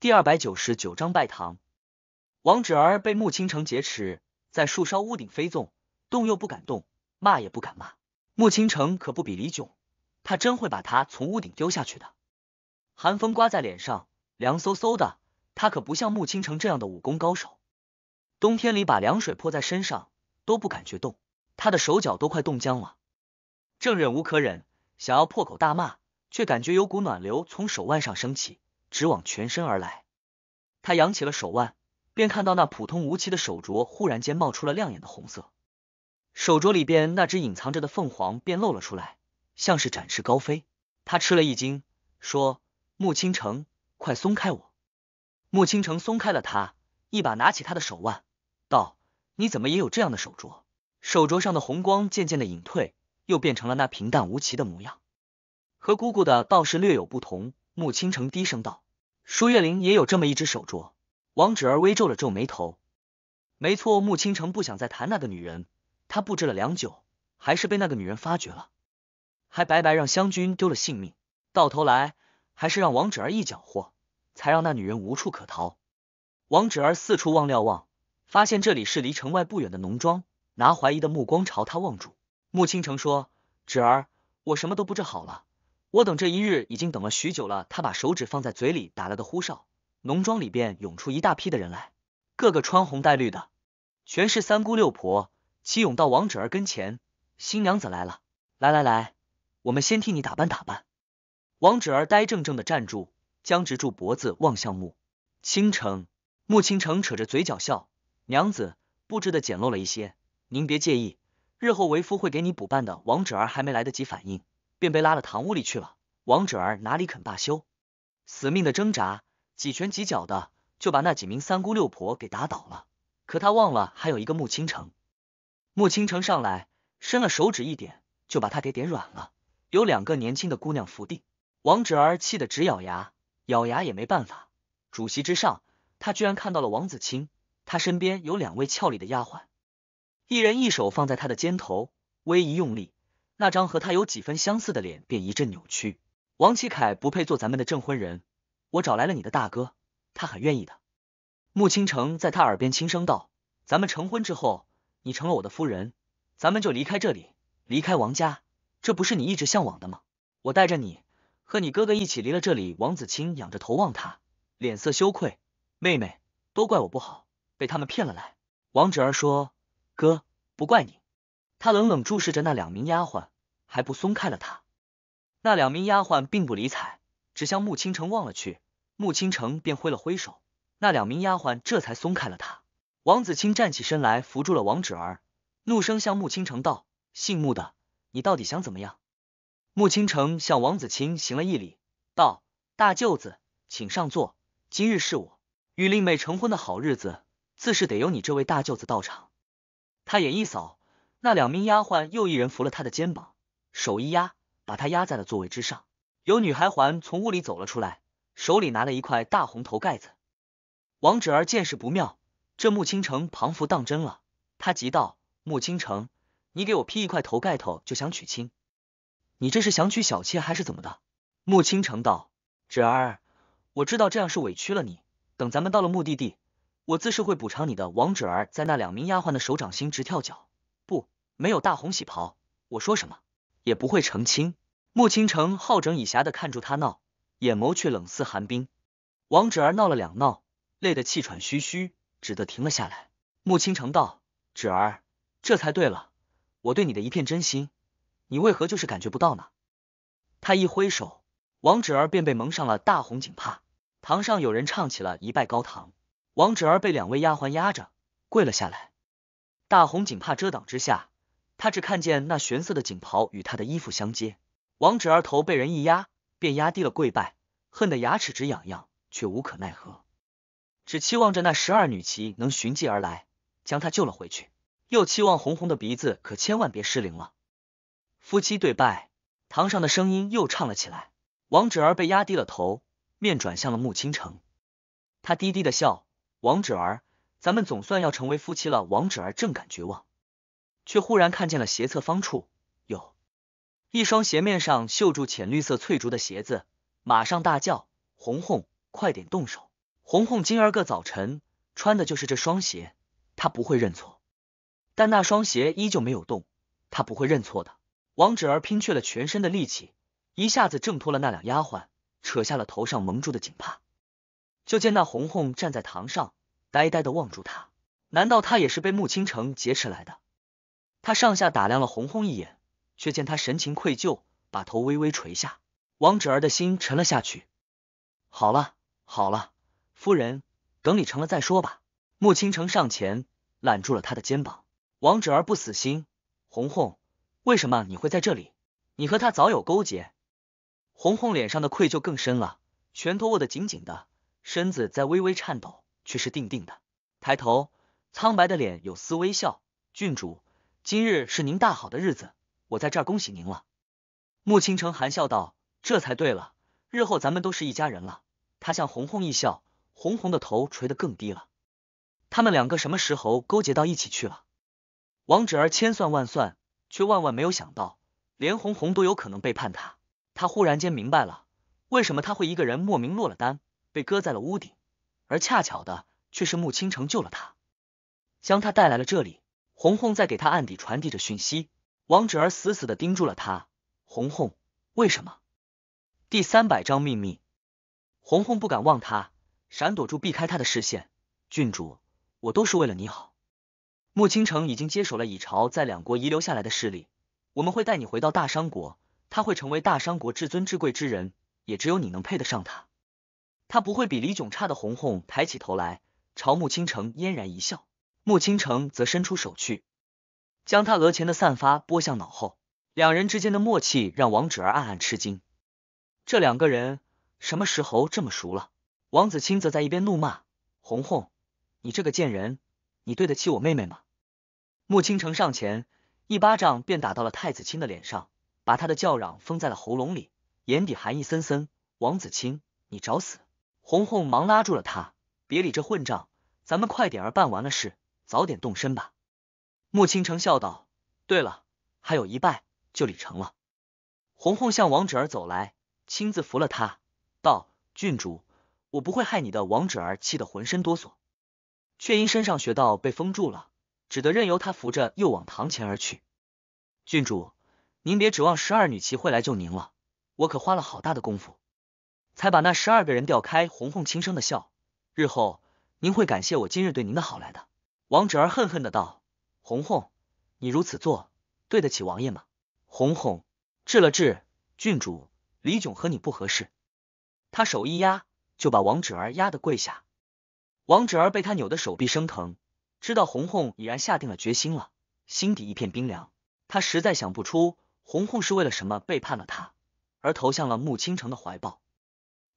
第二百九十九章拜堂。王芷儿被穆倾城劫持，在树梢屋顶飞纵，动又不敢动，骂也不敢骂。穆倾城可不比李炯，他真会把他从屋顶丢下去的。寒风刮在脸上，凉飕飕的。他可不像穆倾城这样的武功高手，冬天里把凉水泼在身上都不感觉冻，他的手脚都快冻僵了。正忍无可忍，想要破口大骂，却感觉有股暖流从手腕上升起。直往全身而来，他扬起了手腕，便看到那普通无奇的手镯忽然间冒出了亮眼的红色，手镯里边那只隐藏着的凤凰便露了出来，像是展翅高飞。他吃了一惊，说：“穆倾城，快松开我！”穆倾城松开了他，一把拿起他的手腕，道：“你怎么也有这样的手镯？手镯上的红光渐渐的隐退，又变成了那平淡无奇的模样，和姑姑的倒是略有不同。”穆倾城低声道：“舒月玲也有这么一只手镯。”王芷儿微皱了皱眉头。没错，穆倾城不想再谈那个女人，他布置了良久，还是被那个女人发觉了，还白白让湘君丢了性命，到头来还是让王芷儿一搅和，才让那女人无处可逃。王芷儿四处望瞭望，发现这里是离城外不远的农庄，拿怀疑的目光朝他望住。穆青城说：“芷儿，我什么都布置好了。”我等这一日已经等了许久了。他把手指放在嘴里，打了个呼哨，农庄里边涌出一大批的人来，个个穿红戴绿的，全是三姑六婆，齐涌到王芷儿跟前。新娘子来了，来来来，我们先替你打扮打扮。王芷儿呆怔怔的站住，僵直住脖子望向穆倾城。穆倾城扯着嘴角笑，娘子布置的简陋了一些，您别介意，日后为夫会给你补办的。王芷儿还没来得及反应。便被拉了堂屋里去了。王芷儿哪里肯罢休，死命的挣扎，几拳几脚的就把那几名三姑六婆给打倒了。可他忘了还有一个穆倾城。穆倾城上来，伸了手指一点，就把他给点软了。有两个年轻的姑娘扶地，王芷儿气得直咬牙，咬牙也没办法。主席之上，他居然看到了王子清，他身边有两位俏丽的丫鬟，一人一手放在他的肩头，微一用力。那张和他有几分相似的脸便一阵扭曲。王启凯不配做咱们的证婚人，我找来了你的大哥，他很愿意的。穆倾城在他耳边轻声道：“咱们成婚之后，你成了我的夫人，咱们就离开这里，离开王家，这不是你一直向往的吗？”我带着你和你哥哥一起离了这里。王子清仰着头望他，脸色羞愧：“妹妹，都怪我不好，被他们骗了来。”王芷儿说：“哥，不怪你。”他冷冷注视着那两名丫鬟，还不松开了他。那两名丫鬟并不理睬，只向穆倾城望了去。穆倾城便挥了挥手，那两名丫鬟这才松开了他。王子清站起身来，扶住了王芷儿，怒声向穆倾城道：“姓穆的，你到底想怎么样？”穆倾城向王子清行了一礼，道：“大舅子，请上座。今日是我与令妹成婚的好日子，自是得有你这位大舅子到场。”他眼一扫。那两名丫鬟又一人扶了他的肩膀，手一压，把他压在了座位之上。有女孩环从屋里走了出来，手里拿了一块大红头盖子。王芷儿见势不妙，这穆倾城庞服当真了。他急道：“穆倾城，你给我披一块头盖头就想娶亲？你这是想娶小妾还是怎么的？”穆倾城道：“芷儿，我知道这样是委屈了你。等咱们到了目的地，我自是会补偿你的。”王芷儿在那两名丫鬟的手掌心直跳脚。没有大红喜袍，我说什么也不会成亲。穆倾城好整以暇的看住他闹，眼眸却冷似寒冰。王芷儿闹了两闹，累得气喘吁吁，只得停了下来。穆倾城道：“芷儿，这才对了，我对你的一片真心，你为何就是感觉不到呢？”他一挥手，王芷儿便被蒙上了大红锦帕。堂上有人唱起了一拜高堂，王芷儿被两位丫鬟压着跪了下来。大红锦帕遮挡之下。他只看见那玄色的锦袍与他的衣服相接，王芷儿头被人一压，便压低了跪拜，恨得牙齿直痒痒，却无可奈何，只期望着那十二女骑能寻迹而来，将他救了回去，又期望红红的鼻子可千万别失灵了。夫妻对拜，堂上的声音又唱了起来。王芷儿被压低了头，面转向了穆倾城，他低低的笑，王芷儿，咱们总算要成为夫妻了。王芷儿正感绝望。却忽然看见了斜侧方处有一双鞋面上绣住浅绿色翠竹的鞋子，马上大叫：“红红，快点动手！”红红今儿个早晨穿的就是这双鞋，她不会认错。但那双鞋依旧没有动，她不会认错的。王芷儿拼却了全身的力气，一下子挣脱了那两丫鬟，扯下了头上蒙住的锦帕。就见那红红站在堂上，呆呆的望住他。难道他也是被穆倾城劫持来的？他上下打量了红红一眼，却见她神情愧疚，把头微微垂下。王芷儿的心沉了下去。好了，好了，夫人，等你成了再说吧。穆倾城上前揽住了他的肩膀。王芷儿不死心：“红红，为什么你会在这里？你和他早有勾结。”红红脸上的愧疚更深了，拳头握得紧紧的，身子在微微颤抖，却是定定的抬头，苍白的脸有丝微笑。郡主。今日是您大好的日子，我在这儿恭喜您了。”穆倾城含笑道，“这才对了，日后咱们都是一家人了。”他向红红一笑，红红的头垂得更低了。他们两个什么时候勾结到一起去了？王芷儿千算万算，却万万没有想到，连红红都有可能背叛他。他忽然间明白了，为什么他会一个人莫名落了单，被搁在了屋顶，而恰巧的却是穆倾城救了他，将他带来了这里。红红在给他暗底传递着讯息，王芷儿死死的盯住了他。红红，为什么？第三百章秘密。红红不敢望他，闪躲住，避开他的视线。郡主，我都是为了你好。穆青城已经接手了蚁巢在两国遗留下来的势力，我们会带你回到大商国。他会成为大商国至尊至贵之人，也只有你能配得上他。他不会比李炯差的。红红抬起头来，朝穆青城嫣然一笑。穆倾城则伸出手去，将他额前的散发拨向脑后，两人之间的默契让王芷儿暗暗吃惊。这两个人什么时候这么熟了？王子清则在一边怒骂：“红红，你这个贱人，你对得起我妹妹吗？”穆倾城上前一巴掌便打到了太子清的脸上，把他的叫嚷封在了喉咙里，眼底寒意森森：“王子清，你找死！”红红忙拉住了他：“别理这混账，咱们快点儿办完了事。”早点动身吧，穆青城笑道。对了，还有一拜就礼成了。红红向王芷儿走来，亲自扶了他，道：“郡主，我不会害你的。”王芷儿气得浑身哆嗦，却因身上穴道被封住了，只得任由他扶着，又往堂前而去。郡主，您别指望十二女齐会来救您了，我可花了好大的功夫，才把那十二个人调开。红红轻声的笑，日后您会感谢我今日对您的好来的。王芷儿恨恨的道：“红红，你如此做，对得起王爷吗？”红红，治了治，郡主李炯和你不合适。他手一压，就把王芷儿压得跪下。王芷儿被他扭得手臂生疼，知道红红已然下定了决心了，心底一片冰凉。他实在想不出红红是为了什么背叛了他，而投向了穆青城的怀抱。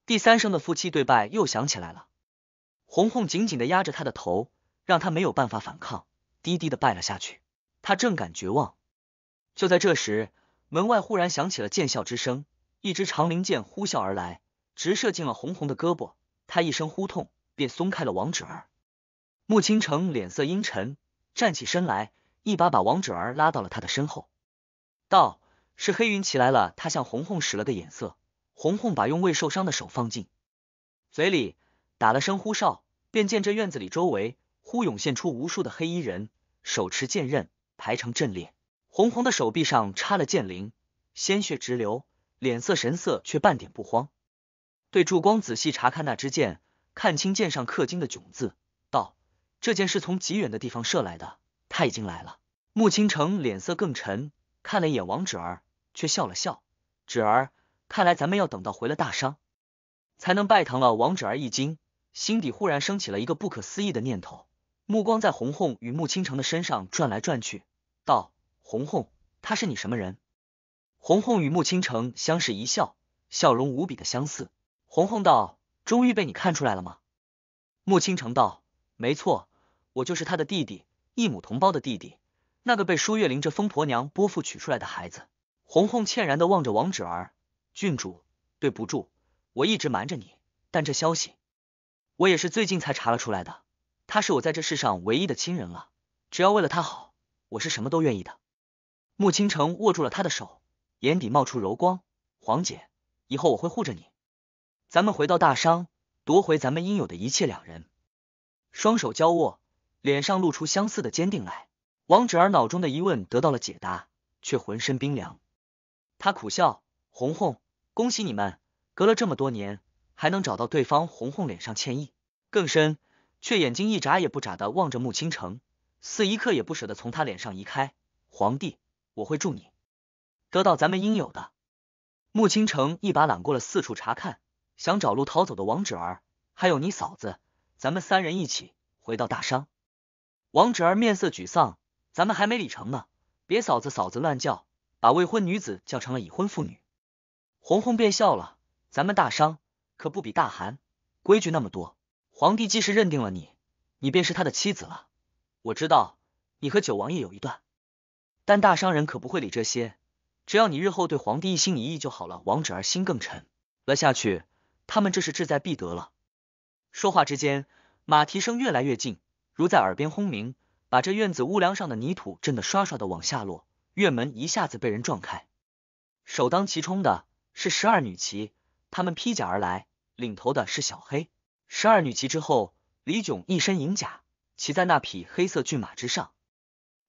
第三声的夫妻对拜又响起来了，红红紧紧的压着他的头。让他没有办法反抗，低低的拜了下去。他正感绝望，就在这时，门外忽然响起了剑啸之声，一支长灵剑呼啸而来，直射进了红红的胳膊。他一声呼痛，便松开了王芷儿。穆青城脸色阴沉，站起身来，一把把王芷儿拉到了他的身后，道：“是黑云骑来了。”他向红红使了个眼色，红红把用未受伤的手放进嘴里，打了声呼哨，便见这院子里周围。忽涌现出无数的黑衣人，手持剑刃排成阵列，红红的手臂上插了剑灵，鲜血直流，脸色神色却半点不慌。对烛光仔细查看那支剑，看清剑上刻金的“囧”字，道：“这剑是从极远的地方射来的，他已经来了。”穆青城脸色更沉，看了一眼王芷儿，却笑了笑：“芷儿，看来咱们要等到回了大商，才能拜堂了。”王芷儿一惊，心底忽然升起了一个不可思议的念头。目光在红红与穆青城的身上转来转去，道：“红红，他是你什么人？”红红与穆青城相视一笑，笑容无比的相似。红红道：“终于被你看出来了吗？”穆青城道：“没错，我就是他的弟弟，异母同胞的弟弟，那个被舒月玲这疯婆娘拨付取出来的孩子。”红红歉然的望着王芷儿：“郡主，对不住，我一直瞒着你，但这消息我也是最近才查了出来的。”他是我在这世上唯一的亲人了，只要为了他好，我是什么都愿意的。穆倾城握住了他的手，眼底冒出柔光。黄姐，以后我会护着你。咱们回到大商，夺回咱们应有的一切。两人双手交握，脸上露出相似的坚定来。王芷儿脑中的疑问得到了解答，却浑身冰凉。他苦笑：“红红，恭喜你们，隔了这么多年，还能找到对方。”红红脸上歉意更深。却眼睛一眨也不眨的望着穆青城，似一刻也不舍得从他脸上移开。皇帝，我会助你得到咱们应有的。穆青城一把揽过了四处查看，想找路逃走的王芷儿，还有你嫂子，咱们三人一起回到大商。王芷儿面色沮丧，咱们还没理成呢，别嫂子嫂子乱叫，把未婚女子叫成了已婚妇女。红红便笑了，咱们大商可不比大韩，规矩那么多。皇帝既是认定了你，你便是他的妻子了。我知道你和九王爷有一段，但大商人可不会理这些，只要你日后对皇帝一心一意就好了。王芷儿心更沉了下去，他们这是志在必得了。说话之间，马蹄声越来越近，如在耳边轰鸣，把这院子屋梁上的泥土震得刷刷的往下落。院门一下子被人撞开，首当其冲的是十二女骑，她们披甲而来，领头的是小黑。十二女骑之后，李炯一身银甲，骑在那匹黑色骏马之上，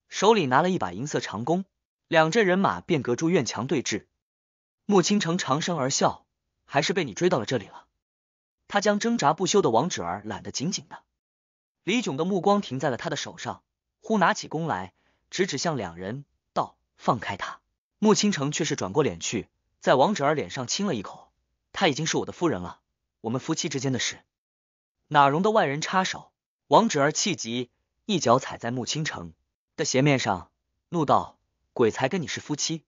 手里拿了一把银色长弓，两阵人马便隔住院墙对峙。穆倾城长声而笑，还是被你追到了这里了。他将挣扎不休的王芷儿揽得紧紧的。李炯的目光停在了他的手上，忽拿起弓来，直指向两人道：“放开他！”穆倾城却是转过脸去，在王芷儿脸上亲了一口。她已经是我的夫人了，我们夫妻之间的事。哪容得外人插手？王芷儿气急，一脚踩在穆青城的鞋面上，怒道：“鬼才跟你是夫妻！”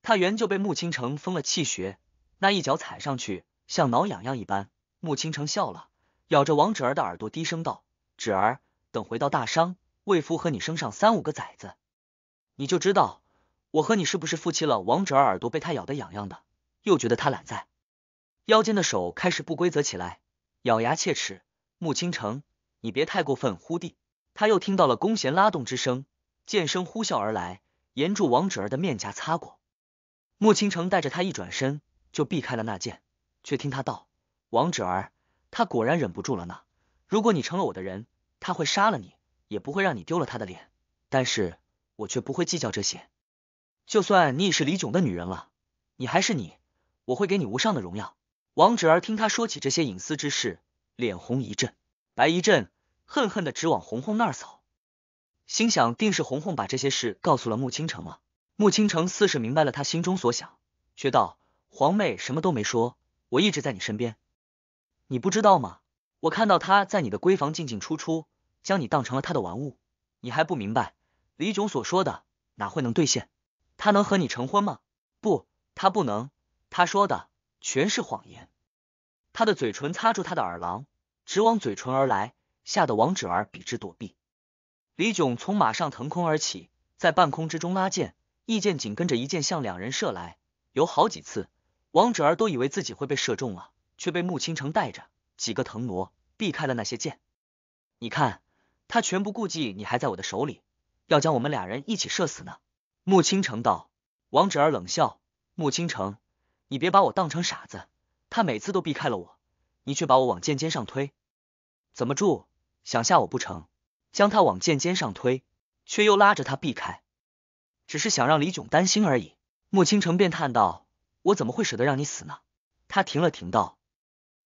他原就被穆青城封了气穴，那一脚踩上去，像挠痒痒一般。穆青城笑了，咬着王芷儿的耳朵，低声道：“芷儿，等回到大商，为夫和你生上三五个崽子，你就知道我和你是不是夫妻了。”王芷儿耳朵被他咬得痒痒的，又觉得他懒，在腰间的手开始不规则起来。咬牙切齿，穆青城，你别太过分！忽地，他又听到了弓弦拉动之声，剑声呼啸而来，沿住王芷儿的面颊擦过。穆青城带着他一转身，就避开了那剑，却听他道：“王芷儿，他果然忍不住了呢。如果你成了我的人，他会杀了你，也不会让你丢了他的脸。但是我却不会计较这些。就算你已是李炯的女人了，你还是你，我会给你无上的荣耀。”王芷儿听他说起这些隐私之事，脸红一阵，白一阵，恨恨的直往红红那儿扫，心想定是红红把这些事告诉了穆青城了。穆青城似是明白了他心中所想，却道：“皇妹什么都没说，我一直在你身边，你不知道吗？我看到他在你的闺房进进出出，将你当成了他的玩物，你还不明白？李炯所说的哪会能兑现？他能和你成婚吗？不，他不能。他说的。”全是谎言。他的嘴唇擦住他的耳廊，直往嘴唇而来，吓得王芷儿笔直躲避。李炯从马上腾空而起，在半空之中拉箭，一箭紧跟着一箭向两人射来。有好几次，王芷儿都以为自己会被射中了，却被穆倾城带着几个腾挪避开了那些箭。你看，他全不顾忌，你还在我的手里，要将我们俩人一起射死呢。穆倾城道。王芷儿冷笑。穆倾城。你别把我当成傻子，他每次都避开了我，你却把我往剑尖上推，怎么住？想吓我不成？将他往剑尖上推，却又拉着他避开，只是想让李炯担心而已。穆青城便叹道：“我怎么会舍得让你死呢？”他停了停道：“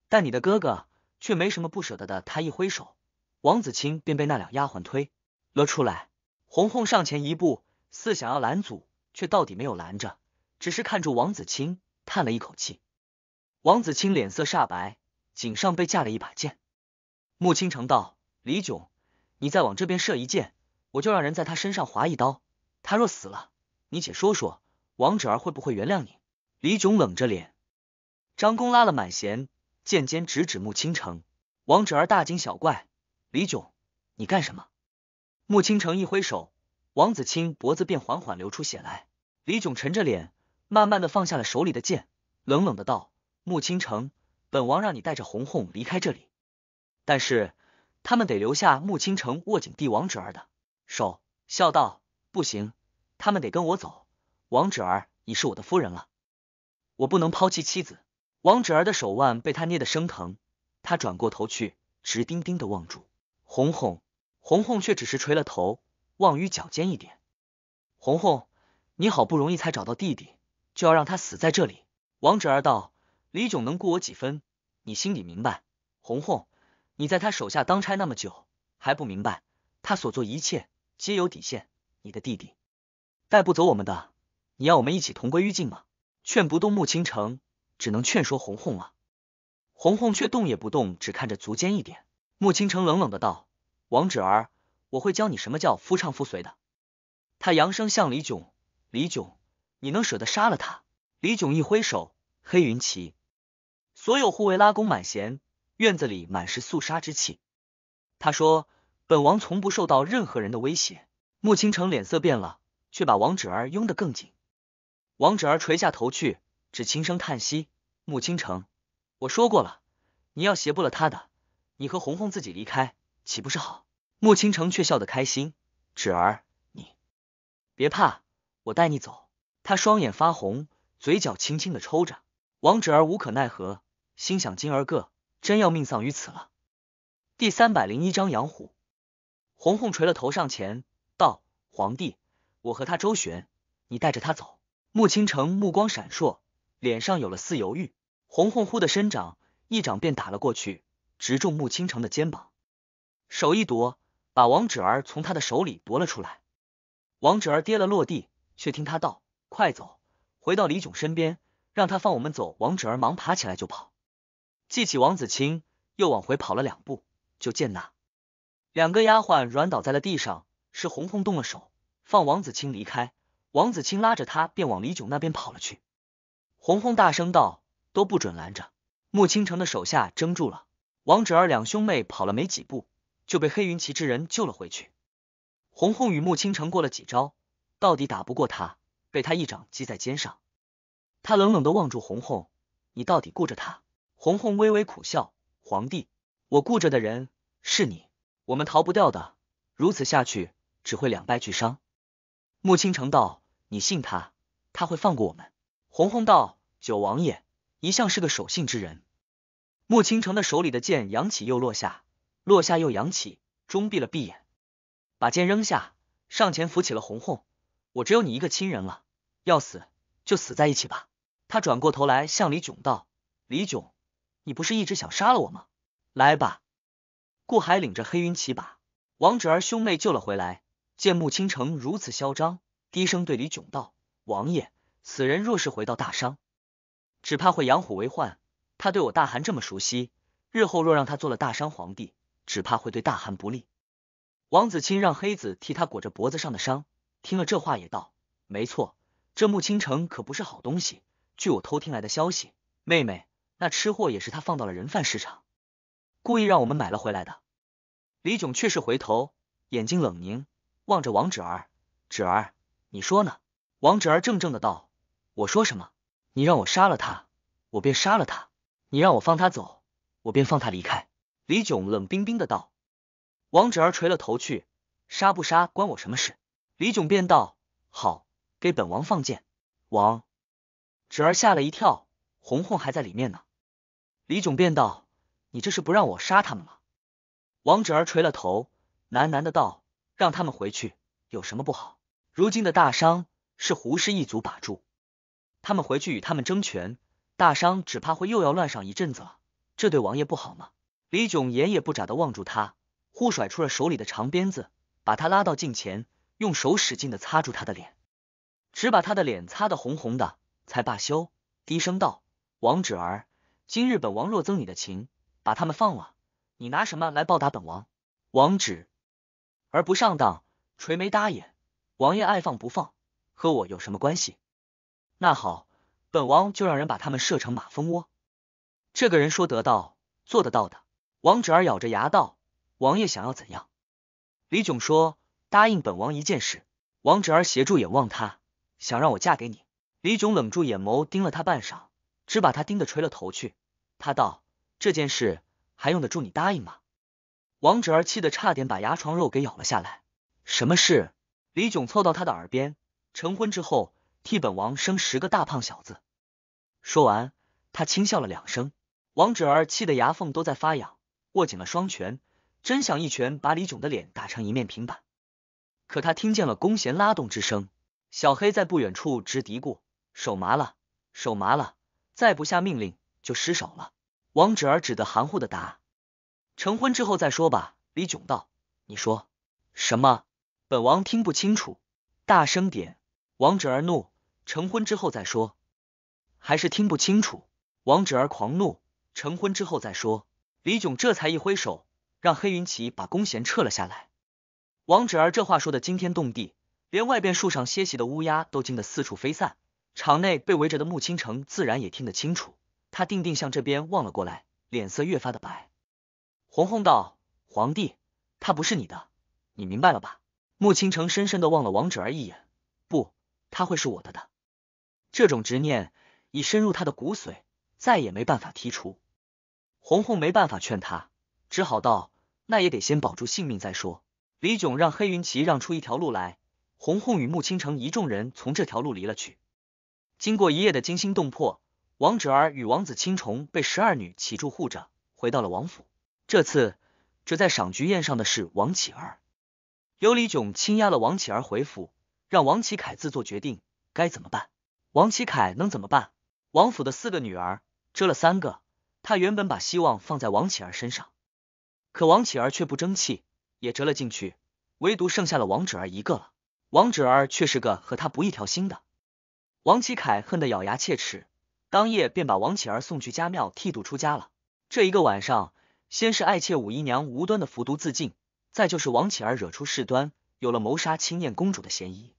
但你的哥哥却没什么不舍得的。”他一挥手，王子清便被那两丫鬟推了出来。红红上前一步，似想要拦阻，却到底没有拦着，只是看住王子清。叹了一口气，王子清脸色煞白，颈上被架了一把剑。穆青城道：“李炯，你再往这边射一箭，我就让人在他身上划一刀。他若死了，你且说说，王芷儿会不会原谅你？”李炯冷着脸，张公拉了满弦，剑尖直指穆青城。王芷儿大惊小怪：“李炯，你干什么？”穆青城一挥手，王子清脖子便缓缓流出血来。李炯沉着脸。慢慢的放下了手里的剑，冷冷的道：“穆倾城，本王让你带着红红离开这里，但是他们得留下。”穆倾城握紧帝王芷儿的手，笑道：“不行，他们得跟我走。王芷儿，你是我的夫人了，我不能抛弃妻子。”王芷儿的手腕被他捏得生疼，他转过头去，直盯盯的望住红红，红红却只是垂了头，望于脚尖一点。红红，你好不容易才找到弟弟。就要让他死在这里。王芷儿道：“李炯能顾我几分？你心里明白。红红，你在他手下当差那么久，还不明白他所做一切皆有底线？你的弟弟带不走我们的，你要我们一起同归于尽吗？”劝不动穆倾城，只能劝说红红了。红红却动也不动，只看着足尖一点。穆倾城冷冷的道：“王芷儿，我会教你什么叫夫唱妇随的。”他扬声向李炯：“李炯。”你能舍得杀了他？李炯一挥手，黑云齐，所有护卫拉弓满弦，院子里满是肃杀之气。他说：“本王从不受到任何人的威胁。”穆倾城脸色变了，却把王芷儿拥得更紧。王芷儿垂下头去，只轻声叹息：“穆倾城，我说过了，你要胁迫了他的，你和红红自己离开，岂不是好？”穆倾城却笑得开心：“芷儿，你别怕，我带你走。”他双眼发红，嘴角轻轻的抽着。王芷儿无可奈何，心想今儿个真要命丧于此了。第三百零一章，养虎。红红垂了头上前道：“皇帝，我和他周旋，你带着他走。”穆倾城目光闪烁，脸上有了丝犹豫。红红忽的伸掌，一掌便打了过去，直中穆倾城的肩膀。手一夺，把王芷儿从他的手里夺了出来。王芷儿跌了落地，却听他道。快走，回到李炯身边，让他放我们走。王芷儿忙爬起来就跑，记起王子清，又往回跑了两步，就见那两个丫鬟软倒在了地上，是红红动了手，放王子清离开。王子清拉着他便往李炯那边跑了去。红红大声道：“都不准拦着！”穆青城的手下怔住了。王芷儿两兄妹跑了没几步，就被黑云旗之人救了回去。红红与穆青城过了几招，到底打不过他。被他一掌击在肩上，他冷冷的望住红红，你到底顾着他？红红微微苦笑，皇帝，我顾着的人是你，我们逃不掉的，如此下去只会两败俱伤。穆青城道，你信他，他会放过我们。红红道，九王爷一向是个守信之人。穆青城的手里的剑扬起又落下，落下又扬起，终闭了闭眼，把剑扔下，上前扶起了红红。我只有你一个亲人了，要死就死在一起吧。他转过头来向李炯道：“李炯，你不是一直想杀了我吗？来吧。”顾海领着黑云骑把王芷儿兄妹救了回来，见穆倾城如此嚣张，低声对李炯道：“王爷，此人若是回到大商，只怕会养虎为患。他对我大汗这么熟悉，日后若让他做了大商皇帝，只怕会对大汗不利。”王子清让黑子替他裹着脖子上的伤。听了这话，也道：“没错，这穆倾城可不是好东西。据我偷听来的消息，妹妹那吃货也是他放到了人贩市场，故意让我们买了回来的。”李炯却是回头，眼睛冷凝，望着王芷儿：“芷儿，你说呢？”王芷儿怔怔的道：“我说什么？你让我杀了他，我便杀了他；你让我放他走，我便放他离开。”李炯冷冰冰的道。王芷儿垂了头去：“杀不杀，关我什么事？”李炯便道：“好，给本王放箭。”王侄儿吓了一跳：“红红还在里面呢。”李炯便道：“你这是不让我杀他们吗？”王侄儿垂了头，喃喃的道：“让他们回去有什么不好？如今的大商是胡氏一族把住，他们回去与他们争权，大商只怕会又要乱上一阵子了。这对王爷不好吗？”李炯眼也不眨的望住他，忽甩出了手里的长鞭子，把他拉到近前。用手使劲的擦住他的脸，只把他的脸擦得红红的，才罢休。低声道：“王芷，今日本王若增你的情，把他们放了，你拿什么来报答本王？”王芷而不上当，垂眉搭眼。王爷爱放不放，和我有什么关系？那好，本王就让人把他们射成马蜂窝。这个人说得到，做得到的。王芷咬着牙道：“王爷想要怎样？”李炯说。答应本王一件事，王侄儿协助眼望他，想让我嫁给你。李炯冷住眼眸，盯了他半晌，只把他盯得垂了头去。他道：“这件事还用得住你答应吗？”王侄儿气得差点把牙床肉给咬了下来。什么事？李炯凑到他的耳边：“成婚之后，替本王生十个大胖小子。”说完，他轻笑了两声。王侄儿气得牙缝都在发痒，握紧了双拳，真想一拳把李炯的脸打成一面平板。可他听见了弓弦拉动之声，小黑在不远处直嘀咕，手麻了，手麻了，再不下命令就失手了。王芷只得含糊的答，成婚之后再说吧。李炯道，你说什么？本王听不清楚，大声点。王芷怒，成婚之后再说，还是听不清楚。王芷狂怒，成婚之后再说。李炯这才一挥手，让黑云奇把弓弦撤了下来。王芷儿这话说的惊天动地，连外边树上歇息的乌鸦都惊得四处飞散。场内被围着的穆倾城自然也听得清楚，他定定向这边望了过来，脸色越发的白。红红道：“皇帝，他不是你的，你明白了吧？”穆倾城深深的望了王芷儿一眼，不，他会是我的的。这种执念已深入他的骨髓，再也没办法剔除。红红没办法劝他，只好道：“那也得先保住性命再说。”李炯让黑云骑让出一条路来，红红与穆青城一众人从这条路离了去。经过一夜的惊心动魄，王芷儿与王子青虫被十二女骑住护着，回到了王府。这次只在赏菊宴上的是王启儿。由李炯轻压了王启儿回府，让王启凯自作决定该怎么办。王启凯能怎么办？王府的四个女儿折了三个，他原本把希望放在王启儿身上，可王启儿却不争气。也折了进去，唯独剩下了王芷儿一个了。王芷儿却是个和他不一条心的。王启凯恨得咬牙切齿，当夜便把王启儿送去家庙剃度出家了。这一个晚上，先是爱妾五姨娘无端的服毒自尽，再就是王启儿惹出事端，有了谋杀青燕公主的嫌疑，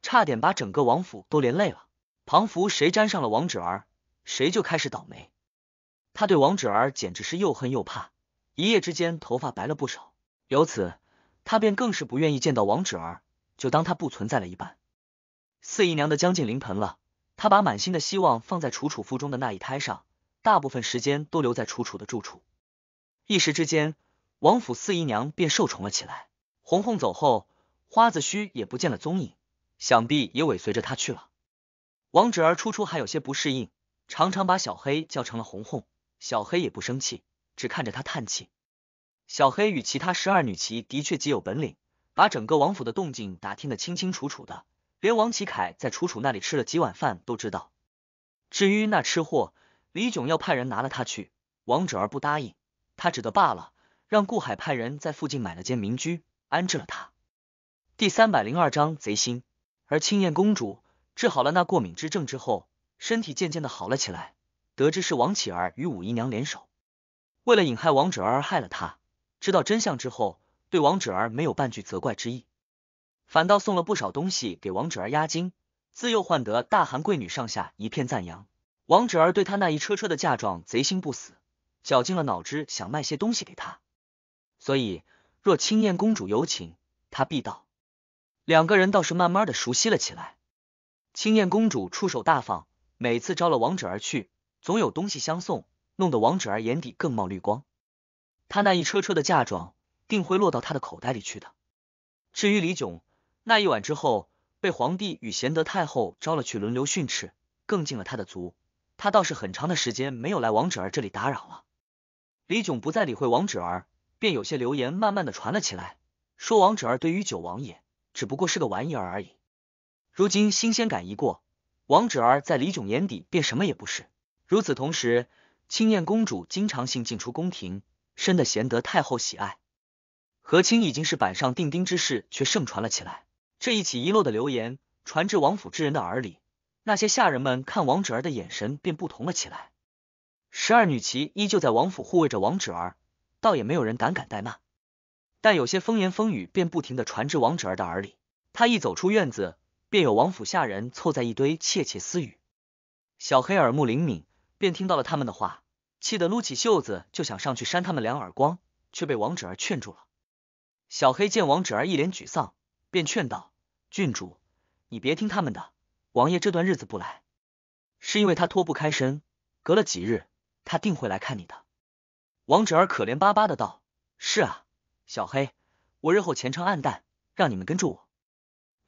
差点把整个王府都连累了。庞福谁沾上了王芷儿，谁就开始倒霉。他对王芷儿简直是又恨又怕，一夜之间头发白了不少。由此，他便更是不愿意见到王芷儿，就当他不存在了一般。四姨娘的将近临盆了，他把满心的希望放在楚楚腹中的那一胎上，大部分时间都留在楚楚的住处。一时之间，王府四姨娘便受宠了起来。红红走后，花子虚也不见了踪影，想必也尾随着他去了。王芷儿初初还有些不适应，常常把小黑叫成了红红，小黑也不生气，只看着他叹气。小黑与其他十二女骑的确极有本领，把整个王府的动静打听得清清楚楚的，连王启凯在楚楚那里吃了几碗饭都知道。至于那吃货李炯，要派人拿了他去，王芷儿不答应，他只得罢了，让顾海派人在附近买了间民居安置了他。第三百零二章贼心。而青燕公主治好了那过敏之症之后，身体渐渐的好了起来。得知是王启儿与五姨娘联手，为了引害王芷儿而害了她。知道真相之后，对王芷儿没有半句责怪之意，反倒送了不少东西给王芷儿压惊。自幼换得大韩贵女上下一片赞扬，王芷儿对她那一车车的嫁妆贼心不死，绞尽了脑汁想卖些东西给她。所以，若青燕公主有请，她必到。两个人倒是慢慢的熟悉了起来。青燕公主出手大方，每次招了王芷儿去，总有东西相送，弄得王芷儿眼底更冒绿光。他那一车车的嫁妆定会落到他的口袋里去的。至于李炯，那一晚之后被皇帝与贤德太后招了去，轮流训斥，更进了他的足。他倒是很长的时间没有来王芷儿这里打扰了。李炯不再理会王芷儿，便有些流言慢慢的传了起来，说王芷儿对于九王爷只不过是个玩意儿而已。如今新鲜感一过，王芷儿在李炯眼底便什么也不是。如此同时，青燕公主经常性进出宫廷。深得贤德，太后喜爱，和亲已经是板上钉钉之事，却盛传了起来。这一起遗漏的流言传至王府之人的耳里，那些下人们看王芷儿的眼神便不同了起来。十二女齐依旧在王府护卫着王芷儿，倒也没有人胆敢怠慢，但有些风言风语便不停的传至王芷儿的耳里。她一走出院子，便有王府下人凑在一堆窃窃私语。小黑耳目灵敏，便听到了他们的话。气得撸起袖子就想上去扇他们两耳光，却被王芷儿劝住了。小黑见王芷儿一脸沮丧，便劝道：“郡主，你别听他们的，王爷这段日子不来，是因为他脱不开身，隔了几日他定会来看你的。”王芷儿可怜巴巴的道：“是啊，小黑，我日后前程暗淡，让你们跟着我，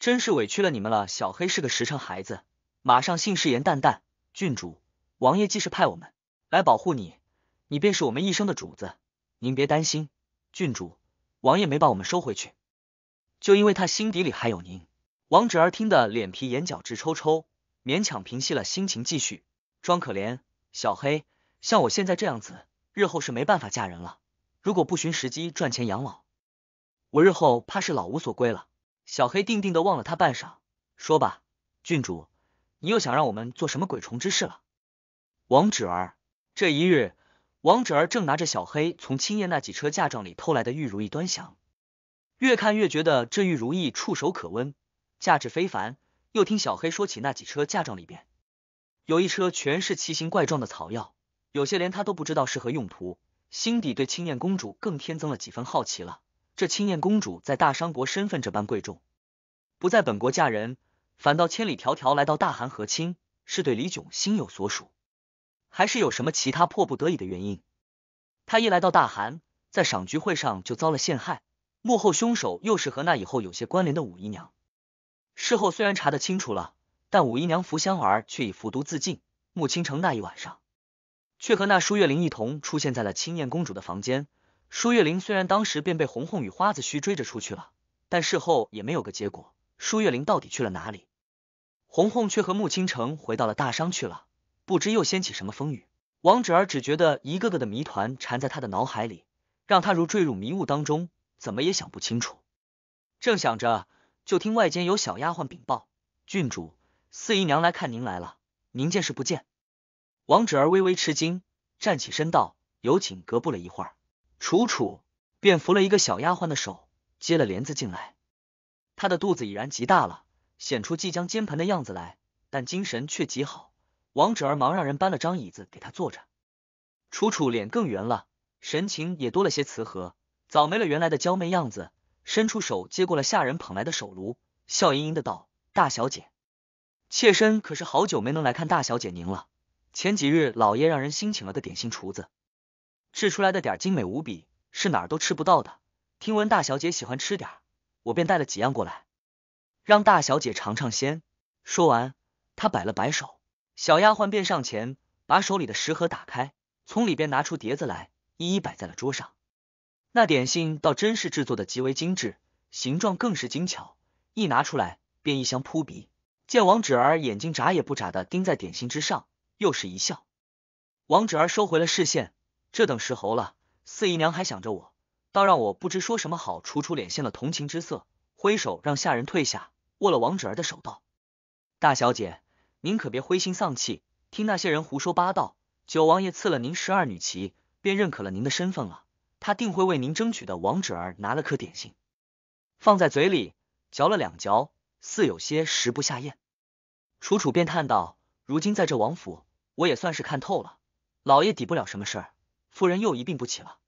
真是委屈了你们了。”小黑是个实诚孩子，马上信誓言旦旦：“郡主，王爷既是派我们。”来保护你，你便是我们一生的主子。您别担心，郡主，王爷没把我们收回去，就因为他心底里还有您。王芷儿听得脸皮眼角直抽抽，勉强平息了心情，继续装可怜。小黑，像我现在这样子，日后是没办法嫁人了。如果不寻时机赚钱养老，我日后怕是老无所归了。小黑定定的望了他半晌，说吧，郡主，你又想让我们做什么鬼虫之事了？王芷儿。这一日，王芷儿正拿着小黑从青燕那几车嫁妆里偷来的玉如意端详，越看越觉得这玉如意触手可温，价值非凡。又听小黑说起那几车嫁妆里边有一车全是奇形怪状的草药，有些连他都不知道是何用途，心底对青燕公主更添增了几分好奇了。这青燕公主在大商国身份这般贵重，不在本国嫁人，反倒千里迢迢来到大韩和亲，是对李炯心有所属。还是有什么其他迫不得已的原因？他一来到大韩，在赏菊会上就遭了陷害，幕后凶手又是和那以后有些关联的五姨娘。事后虽然查得清楚了，但五姨娘福香儿却已服毒自尽。穆青城那一晚上，却和那舒月玲一同出现在了青燕公主的房间。舒月玲虽然当时便被红红与花子虚追着出去了，但事后也没有个结果。舒月玲到底去了哪里？红红却和穆青城回到了大商去了。不知又掀起什么风雨，王芷儿只觉得一个个的谜团缠在他的脑海里，让他如坠入迷雾当中，怎么也想不清楚。正想着，就听外间有小丫鬟禀报：“郡主，四姨娘来看您来了，您见是不见？”王芷儿微微吃惊，站起身道：“有请。”隔步了一会儿，楚楚便扶了一个小丫鬟的手，接了帘子进来。她的肚子已然极大了，显出即将煎盆的样子来，但精神却极好。王芷儿忙让人搬了张椅子给她坐着，楚楚脸更圆了，神情也多了些慈和，早没了原来的娇媚样子，伸出手接过了下人捧来的手炉，笑盈盈的道：“大小姐，妾身可是好久没能来看大小姐您了。前几日老爷让人新请了个点心厨子，制出来的点精美无比，是哪儿都吃不到的。听闻大小姐喜欢吃点，我便带了几样过来，让大小姐尝尝鲜。”说完，他摆了摆手。小丫鬟便上前，把手里的食盒打开，从里边拿出碟子来，一一摆在了桌上。那点心倒真是制作的极为精致，形状更是精巧，一拿出来便异香扑鼻。见王芷儿眼睛眨也不眨的盯在点心之上，又是一笑。王芷儿收回了视线，这等时候了，四姨娘还想着我，倒让我不知说什么好，楚楚脸现了同情之色，挥手让下人退下，握了王芷儿的手道：“大小姐。”您可别灰心丧气，听那些人胡说八道。九王爷赐了您十二女旗，便认可了您的身份了，他定会为您争取的。王芷儿拿了颗点心，放在嘴里嚼了两嚼，似有些食不下咽。楚楚便叹道：“如今在这王府，我也算是看透了，老爷抵不了什么事儿，夫人又一病不起了。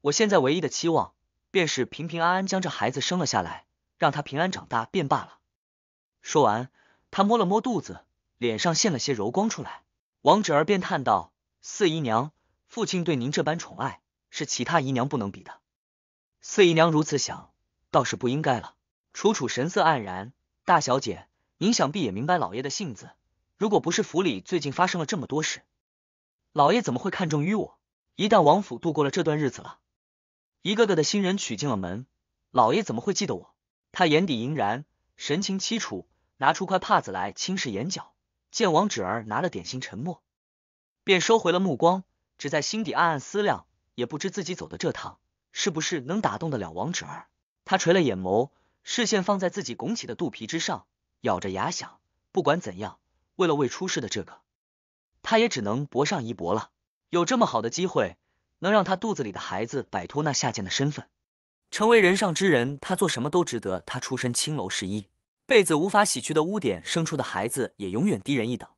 我现在唯一的期望，便是平平安安将这孩子生了下来，让他平安长大便罢了。”说完，他摸了摸肚子。脸上现了些柔光出来，王芷儿便叹道：“四姨娘，父亲对您这般宠爱，是其他姨娘不能比的。四姨娘如此想，倒是不应该了。”楚楚神色黯然：“大小姐，您想必也明白老爷的性子。如果不是府里最近发生了这么多事，老爷怎么会看重于我？一旦王府度过了这段日子了，一个个的新人娶进了门，老爷怎么会记得我？”他眼底盈然，神情凄楚，拿出块帕子来轻拭眼角。见王芷儿拿了点心，沉默，便收回了目光，只在心底暗暗思量，也不知自己走的这趟是不是能打动得了王芷儿。他垂了眼眸，视线放在自己拱起的肚皮之上，咬着牙想：不管怎样，为了未出世的这个，他也只能搏上一搏了。有这么好的机会，能让他肚子里的孩子摆脱那下贱的身份，成为人上之人，他做什么都值得。他出身青楼，是一。被子无法洗去的污点，生出的孩子也永远低人一等。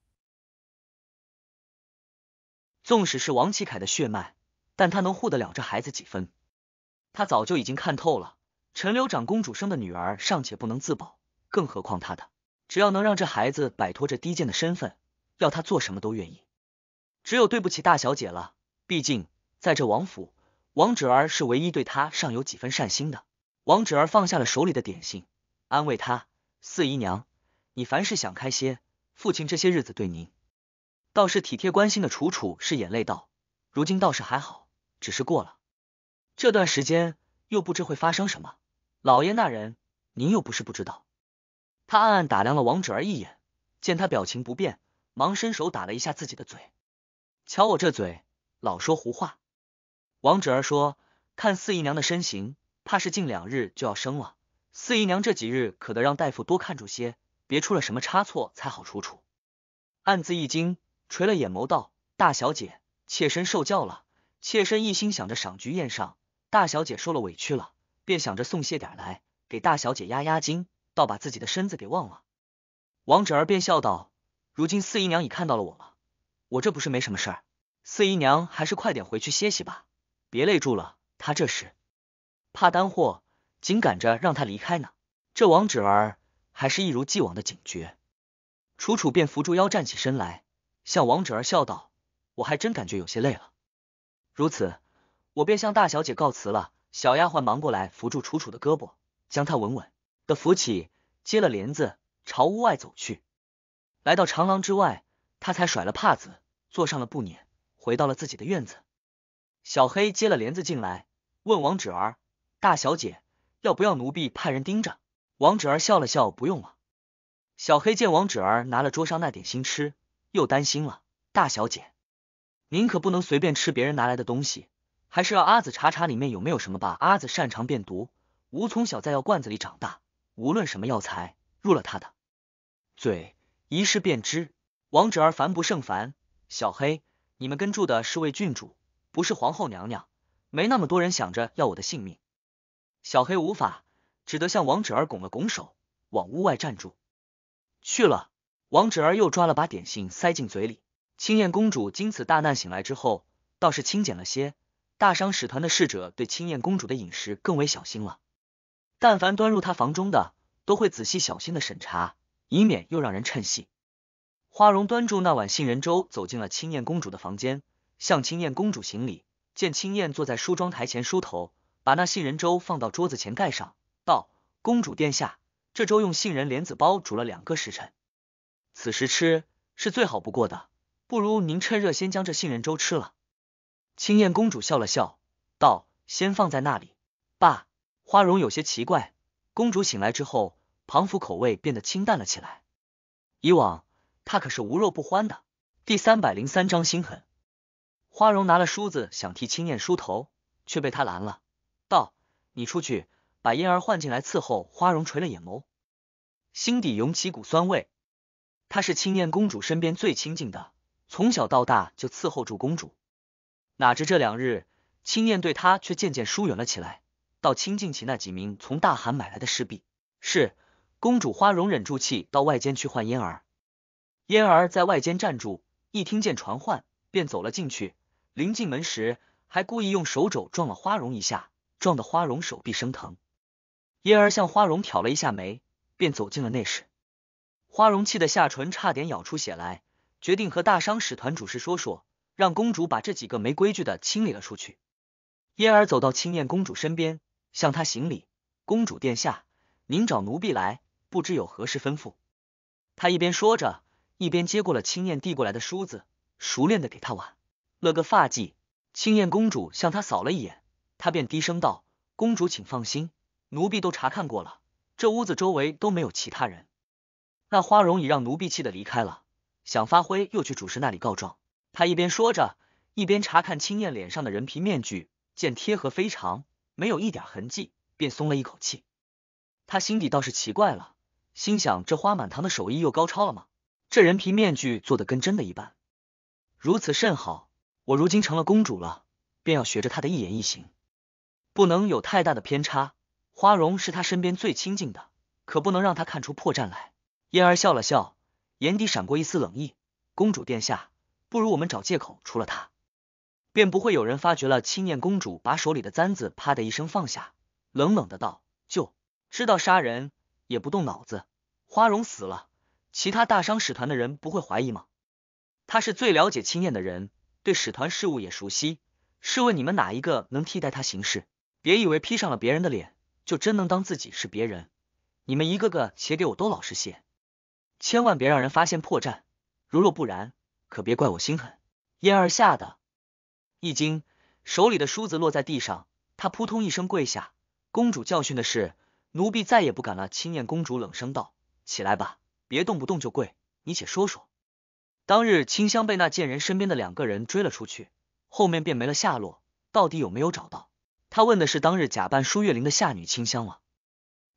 纵使是王启凯的血脉，但他能护得了这孩子几分？他早就已经看透了。陈留长公主生的女儿尚且不能自保，更何况他的？只要能让这孩子摆脱这低贱的身份，要他做什么都愿意。只有对不起大小姐了。毕竟在这王府，王芷儿是唯一对她尚有几分善心的。王芷儿放下了手里的点心，安慰他。四姨娘，你凡事想开些，父亲这些日子对您倒是体贴关心的。楚楚是眼泪道，如今倒是还好，只是过了这段时间，又不知会发生什么。老爷那人，您又不是不知道。他暗暗打量了王芷儿一眼，见她表情不变，忙伸手打了一下自己的嘴，瞧我这嘴，老说胡话。王芷儿说，看四姨娘的身形，怕是近两日就要生了。四姨娘这几日可得让大夫多看住些，别出了什么差错才好。处处。暗自一惊，垂了眼眸道：“大小姐，妾身受教了。妾身一心想着赏菊宴上，大小姐受了委屈了，便想着送些点来给大小姐压压惊，倒把自己的身子给忘了。”王芷儿便笑道：“如今四姨娘已看到了我了，我这不是没什么事儿。四姨娘还是快点回去歇息吧，别累住了。她这是怕担货。”紧赶着让他离开呢，这王芷儿还是一如既往的警觉。楚楚便扶住腰站起身来，向王芷儿笑道：“我还真感觉有些累了。”如此，我便向大小姐告辞了。小丫鬟忙过来扶住楚楚的胳膊，将她稳稳的扶起，接了帘子，朝屋外走去。来到长廊之外，她才甩了帕子，坐上了布辇，回到了自己的院子。小黑接了帘子进来，问王芷儿：“大小姐。”要不要奴婢派人盯着？王芷儿笑了笑，不用了。小黑见王芷儿拿了桌上那点心吃，又担心了。大小姐，您可不能随便吃别人拿来的东西，还是要阿紫查查里面有没有什么吧。阿紫擅长变毒，无从小在药罐子里长大，无论什么药材，入了他的嘴，一试便知。王芷儿烦不胜烦，小黑，你们跟住的是位郡主，不是皇后娘娘，没那么多人想着要我的性命。小黑无法，只得向王芷拱了拱手，往屋外站住去了。王芷又抓了把点心塞进嘴里。青燕公主经此大难醒来之后，倒是清简了些。大商使团的侍者对青燕公主的饮食更为小心了，但凡端入她房中的，都会仔细小心的审查，以免又让人趁隙。花荣端住那碗杏仁粥，走进了青燕公主的房间，向青燕公主行礼，见青燕坐在梳妆台前梳头。把那杏仁粥放到桌子前，盖上，道：“公主殿下，这粥用杏仁、莲子包煮了两个时辰，此时吃是最好不过的。不如您趁热先将这杏仁粥吃了。”青燕公主笑了笑，道：“先放在那里。”爸，花荣有些奇怪，公主醒来之后，庞府口味变得清淡了起来，以往她可是无肉不欢的。第三百零三章心狠，花荣拿了梳子想替青燕梳头，却被他拦了。你出去，把嫣儿唤进来伺候。花荣垂了眼眸，心底涌起股酸味。她是青燕公主身边最亲近的，从小到大就伺候住公主。哪知这两日，青燕对她却渐渐疏远了起来，倒亲近起那几名从大汗买来的侍婢。是公主花荣忍住气到外间去唤嫣儿。嫣儿在外间站住，一听见传唤，便走了进去。临进门时，还故意用手肘撞了花荣一下。撞得花荣手臂生疼，嫣儿向花荣挑了一下眉，便走进了内室。花荣气得下唇差点咬出血来，决定和大商使团主事说说，让公主把这几个没规矩的清理了出去。嫣儿走到青燕公主身边，向她行礼：“公主殿下，您找奴婢来，不知有何事吩咐？”她一边说着，一边接过了青燕递过来的梳子，熟练的给她挽了个发髻。青燕公主向她扫了一眼。他便低声道：“公主请放心，奴婢都查看过了，这屋子周围都没有其他人。那花荣已让奴婢气的离开了，想发挥又去主事那里告状。”他一边说着，一边查看青燕脸上的人皮面具，见贴合非常，没有一点痕迹，便松了一口气。他心底倒是奇怪了，心想这花满堂的手艺又高超了吗？这人皮面具做的跟真的一般，如此甚好。我如今成了公主了，便要学着她的一言一行。不能有太大的偏差。花荣是他身边最亲近的，可不能让他看出破绽来。嫣儿笑了笑，眼底闪过一丝冷意。公主殿下，不如我们找借口，除了他，便不会有人发觉了。青燕公主把手里的簪子啪的一声放下，冷冷的道：“就知道杀人也不动脑子。花荣死了，其他大商使团的人不会怀疑吗？他是最了解青燕的人，对使团事务也熟悉。试问你们哪一个能替代他行事？”别以为披上了别人的脸，就真能当自己是别人。你们一个个写给我都老实些，千万别让人发现破绽。如若不然，可别怪我心狠。燕儿吓得一惊，手里的梳子落在地上，她扑通一声跪下。公主教训的是，奴婢再也不敢了。青燕公主冷声道：“起来吧，别动不动就跪。你且说说，当日清香被那贱人身边的两个人追了出去，后面便没了下落，到底有没有找到？”他问的是当日假扮舒月玲的夏女清香吗？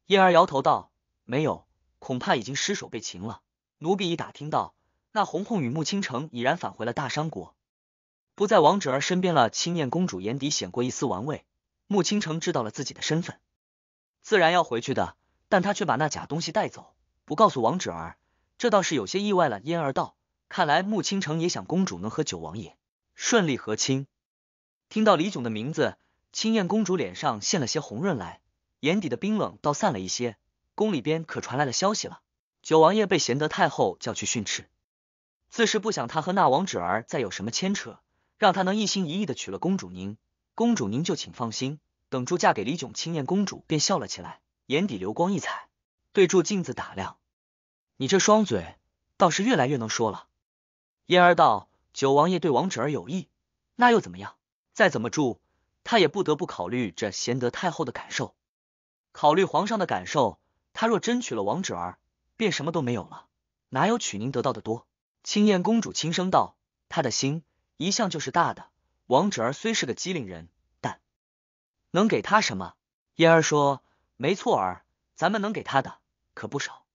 嫣儿摇头道：“没有，恐怕已经失手被擒了。”奴婢已打听到，那红红与穆青城已然返回了大商国，不在王芷儿身边了。青燕公主眼底显过一丝玩味。穆青城知道了自己的身份，自然要回去的，但他却把那假东西带走，不告诉王芷儿，这倒是有些意外了。嫣儿道：“看来穆青城也想公主能和九王爷顺利和亲。”听到李炯的名字。青燕公主脸上现了些红润来，眼底的冰冷倒散了一些。宫里边可传来了消息了，九王爷被贤德太后叫去训斥，自是不想他和那王芷儿再有什么牵扯，让他能一心一意的娶了公主您。公主您就请放心。等住嫁给李炯，青燕公主便笑了起来，眼底流光溢彩，对住镜子打量：“你这双嘴倒是越来越能说了。”嫣儿道：“九王爷对王芷儿有意，那又怎么样？再怎么住，他也不得不考虑这贤德太后的感受，考虑皇上的感受。他若真娶了王芷儿，便什么都没有了，哪有娶您得到的多？青燕公主轻声道：“他的心一向就是大的。王芷儿虽是个机灵人，但能给他什么？”燕儿说：“没错儿，咱们能给他的可不少。”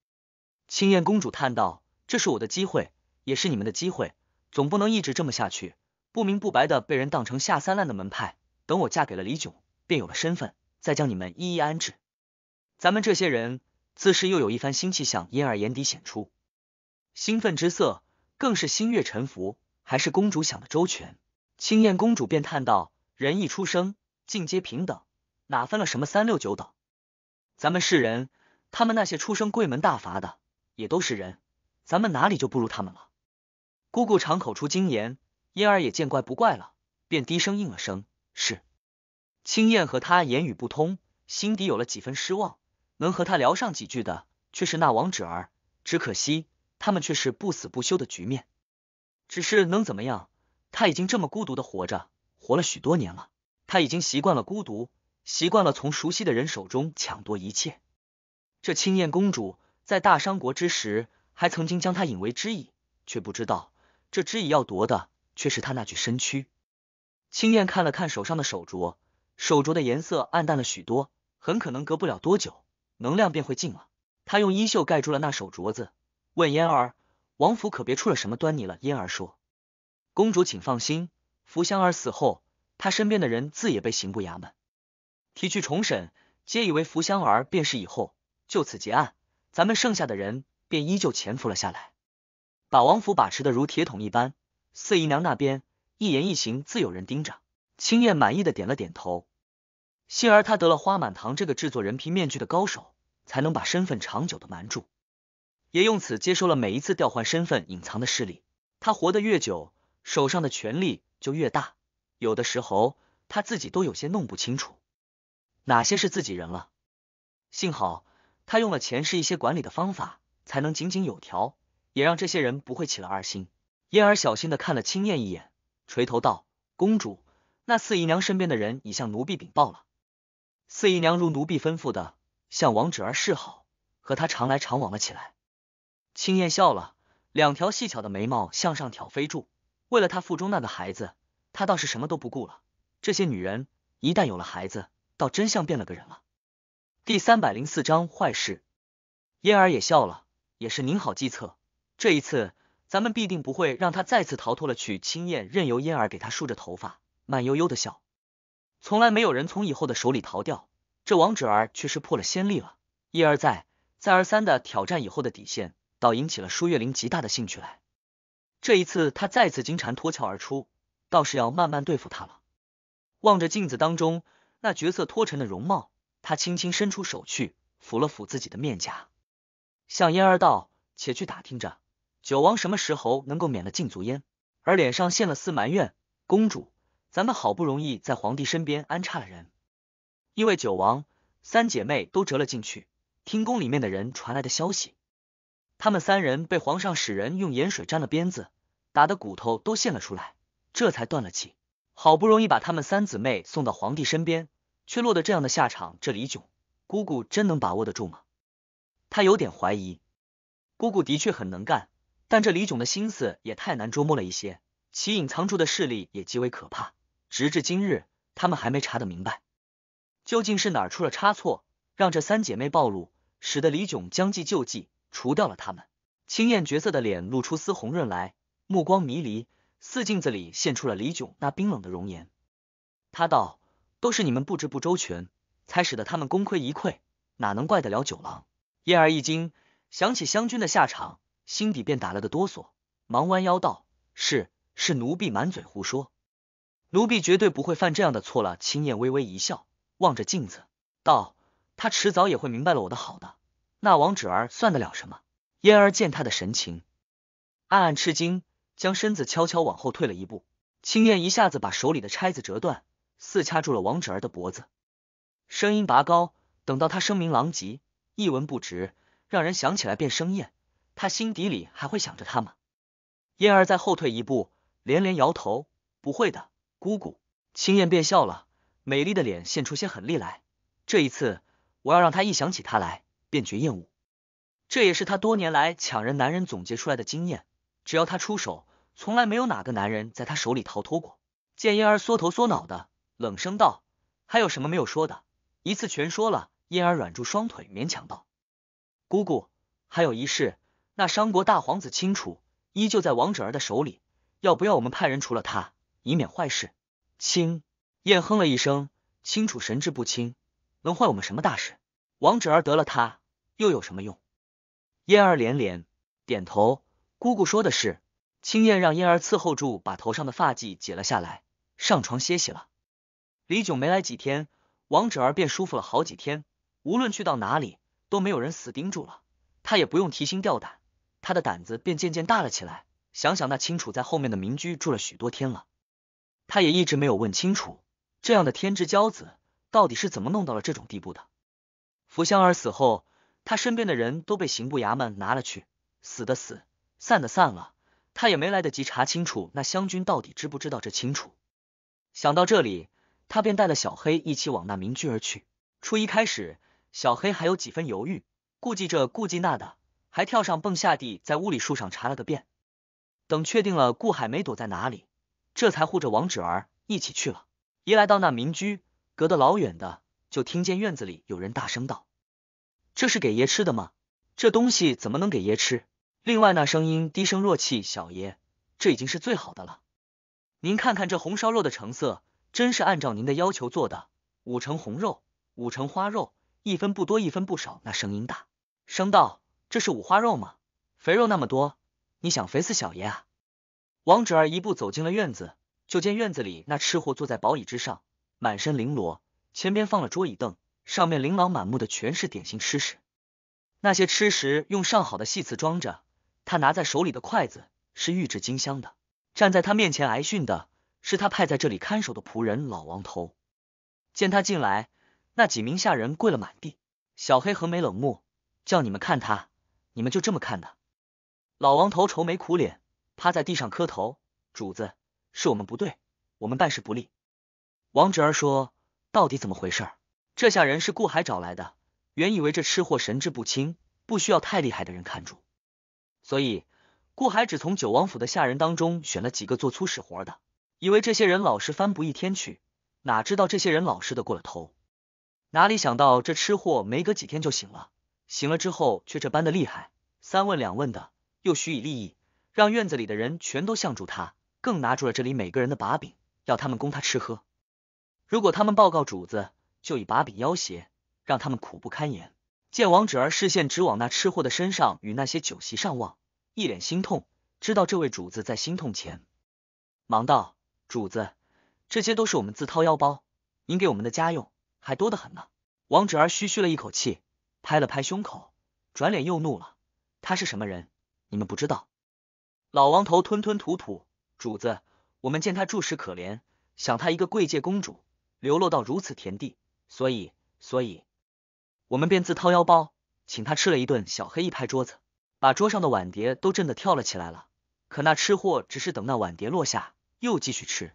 青燕公主叹道：“这是我的机会，也是你们的机会。总不能一直这么下去，不明不白的被人当成下三滥的门派。”等我嫁给了李炯，便有了身份，再将你们一一安置。咱们这些人自是又有一番新气象，嫣儿眼底显出兴奋之色，更是心悦沉服。还是公主想的周全，青燕公主便叹道：“人一出生，尽皆平等，哪分了什么三六九等？咱们是人，他们那些出生贵门大阀的也都是人，咱们哪里就不如他们了？”姑姑常口出金言，嫣儿也见怪不怪了，便低声应了声。是，青燕和他言语不通，心底有了几分失望。能和他聊上几句的，却是那王芷儿。只可惜，他们却是不死不休的局面。只是能怎么样？他已经这么孤独的活着，活了许多年了。他已经习惯了孤独，习惯了从熟悉的人手中抢夺一切。这青燕公主在大商国之时，还曾经将她引为知己，却不知道这知己要夺的，却是她那具身躯。青燕看了看手上的手镯，手镯的颜色暗淡了许多，很可能隔不了多久能量便会尽了。她用衣袖盖住了那手镯子，问嫣儿：“王府可别出了什么端倪了？”嫣儿说：“公主请放心，福香儿死后，他身边的人自也被刑部衙门提去重审，皆以为福香儿便是，以后就此结案。咱们剩下的人便依旧潜伏了下来，把王府把持的如铁桶一般。四姨娘那边。”一言一行自有人盯着，青燕满意的点了点头。幸而他得了花满堂这个制作人皮面具的高手，才能把身份长久的瞒住，也用此接受了每一次调换身份隐藏的势力。他活得越久，手上的权力就越大，有的时候他自己都有些弄不清楚哪些是自己人了。幸好他用了前世一些管理的方法，才能井井有条，也让这些人不会起了二心。燕儿小心的看了青燕一眼。垂头道：“公主，那四姨娘身边的人已向奴婢禀报了。四姨娘如奴婢吩咐的，向王芷儿示好，和她常来常往了起来。”青燕笑了，两条细巧的眉毛向上挑飞住。为了她腹中那个孩子，她倒是什么都不顾了。这些女人一旦有了孩子，倒真像变了个人了。第三百零四章坏事。燕儿也笑了，也是您好计策。这一次。咱们必定不会让他再次逃脱了去。青燕任由燕儿给他梳着头发，慢悠悠的笑。从来没有人从以后的手里逃掉，这王芷儿却是破了先例了。一而再，再而三的挑战以后的底线，倒引起了舒月玲极大的兴趣来。这一次，他再次金蝉脱壳而出，倒是要慢慢对付他了。望着镜子当中那绝色脱尘的容貌，他轻轻伸出手去抚了抚自己的面颊，向燕儿道：“且去打听着。”九王什么时候能够免了禁足烟？而脸上现了丝埋怨。公主，咱们好不容易在皇帝身边安插了人，因为九王三姐妹都折了进去。听宫里面的人传来的消息，他们三人被皇上使人用盐水沾了鞭子，打得骨头都现了出来，这才断了气。好不容易把他们三姊妹送到皇帝身边，却落得这样的下场。这李炯姑姑真能把握得住吗？他有点怀疑。姑姑的确很能干。但这李炯的心思也太难捉摸了一些，其隐藏住的势力也极为可怕。直至今日，他们还没查得明白，究竟是哪出了差错，让这三姐妹暴露，使得李炯将计就计，除掉了他们。青艳绝色的脸露出丝红润来，目光迷离，似镜子里现出了李炯那冰冷的容颜。他道：“都是你们布置不周全，才使得他们功亏一篑，哪能怪得了九郎？”燕儿一惊，想起湘君的下场。心底便打了个哆嗦，忙弯腰道：“是是，奴婢满嘴胡说，奴婢绝对不会犯这样的错了。”青燕微微一笑，望着镜子道：“他迟早也会明白了我的好，的那王芷儿算得了什么？”嫣儿见他的神情，暗暗吃惊，将身子悄悄往后退了一步。青燕一下子把手里的钗子折断，似掐住了王芷儿的脖子，声音拔高：“等到他声名狼藉，一文不值，让人想起来便生厌。”他心底里还会想着他吗？燕儿再后退一步，连连摇头，不会的，姑姑。青燕便笑了，美丽的脸现出些狠厉来。这一次，我要让他一想起他来便觉厌恶。这也是他多年来抢人男人总结出来的经验。只要他出手，从来没有哪个男人在他手里逃脱过。见燕儿缩头缩脑的，冷声道：“还有什么没有说的？一次全说了。”燕儿软住双腿，勉强道：“姑姑，还有一事。”那商国大皇子清楚依旧在王芷儿的手里，要不要我们派人除了他，以免坏事？青燕哼了一声，清楚神志不清，能坏我们什么大事？王芷儿得了他又有什么用？燕儿连连点头，姑姑说的是。青燕让燕儿伺候住，把头上的发髻解了下来，上床歇息了。李炯没来几天，王芷儿便舒服了好几天，无论去到哪里都没有人死盯住了，他也不用提心吊胆。他的胆子便渐渐大了起来。想想那清楚在后面的民居住了许多天了，他也一直没有问清楚，这样的天之骄子到底是怎么弄到了这种地步的。福香儿死后，他身边的人都被刑部衙门拿了去，死的死，散的散了。他也没来得及查清楚那湘军到底知不知道这清楚。想到这里，他便带了小黑一起往那民居而去。初一开始，小黑还有几分犹豫，顾忌这顾忌那的。还跳上蹦下地，在屋里树上查了个遍，等确定了顾海梅躲在哪里，这才护着王芷儿一起去了。一来到那民居，隔得老远的就听见院子里有人大声道：“这是给爷吃的吗？这东西怎么能给爷吃？”另外那声音低声弱气：“小爷，这已经是最好的了。您看看这红烧肉的成色，真是按照您的要求做的，五成红肉，五成花肉，一分不多，一分不少。”那声音大声道。这是五花肉吗？肥肉那么多，你想肥死小爷啊？王芷儿一步走进了院子，就见院子里那吃货坐在宝椅之上，满身绫罗，前边放了桌椅凳，上面琳琅满目的全是点心吃食。那些吃食用上好的细瓷装着，他拿在手里的筷子是玉质金香的。站在他面前挨训的是他派在这里看守的仆人老王头。见他进来，那几名下人跪了满地。小黑横眉冷目，叫你们看他。你们就这么看的？老王头愁眉苦脸，趴在地上磕头。主子，是我们不对，我们办事不力。王侄儿说：“到底怎么回事？”这下人是顾海找来的。原以为这吃货神志不清，不需要太厉害的人看住，所以顾海只从九王府的下人当中选了几个做粗使活的，以为这些人老实翻不一天去。哪知道这些人老实的过了头，哪里想到这吃货没隔几天就醒了。醒了之后却这般的厉害，三问两问的，又许以利益，让院子里的人全都向助他，更拿住了这里每个人的把柄，要他们供他吃喝。如果他们报告主子，就以把柄要挟，让他们苦不堪言。见王芷儿视线直往那吃货的身上与那些酒席上望，一脸心痛，知道这位主子在心痛前，忙道：“主子，这些都是我们自掏腰包，您给我们的家用还多得很呢。”王芷儿嘘嘘了一口气。拍了拍胸口，转脸又怒了。他是什么人？你们不知道。老王头吞吞吐吐：“主子，我们见他住食可怜，想他一个贵界公主流落到如此田地，所以，所以，我们便自掏腰包请他吃了一顿。”小黑一拍桌子，把桌上的碗碟都震得跳了起来了。可那吃货只是等那碗碟落下，又继续吃。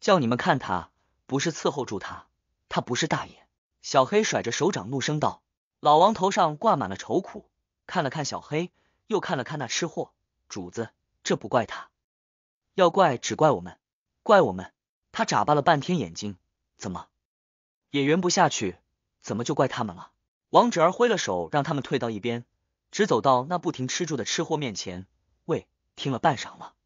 叫你们看他，不是伺候住他，他不是大爷。小黑甩着手掌，怒声道。老王头上挂满了愁苦，看了看小黑，又看了看那吃货主子，这不怪他，要怪只怪我们，怪我们。他眨巴了半天眼睛，怎么也圆不下去，怎么就怪他们了？王芷儿挥了手，让他们退到一边，直走到那不停吃住的吃货面前。喂，听了半晌了，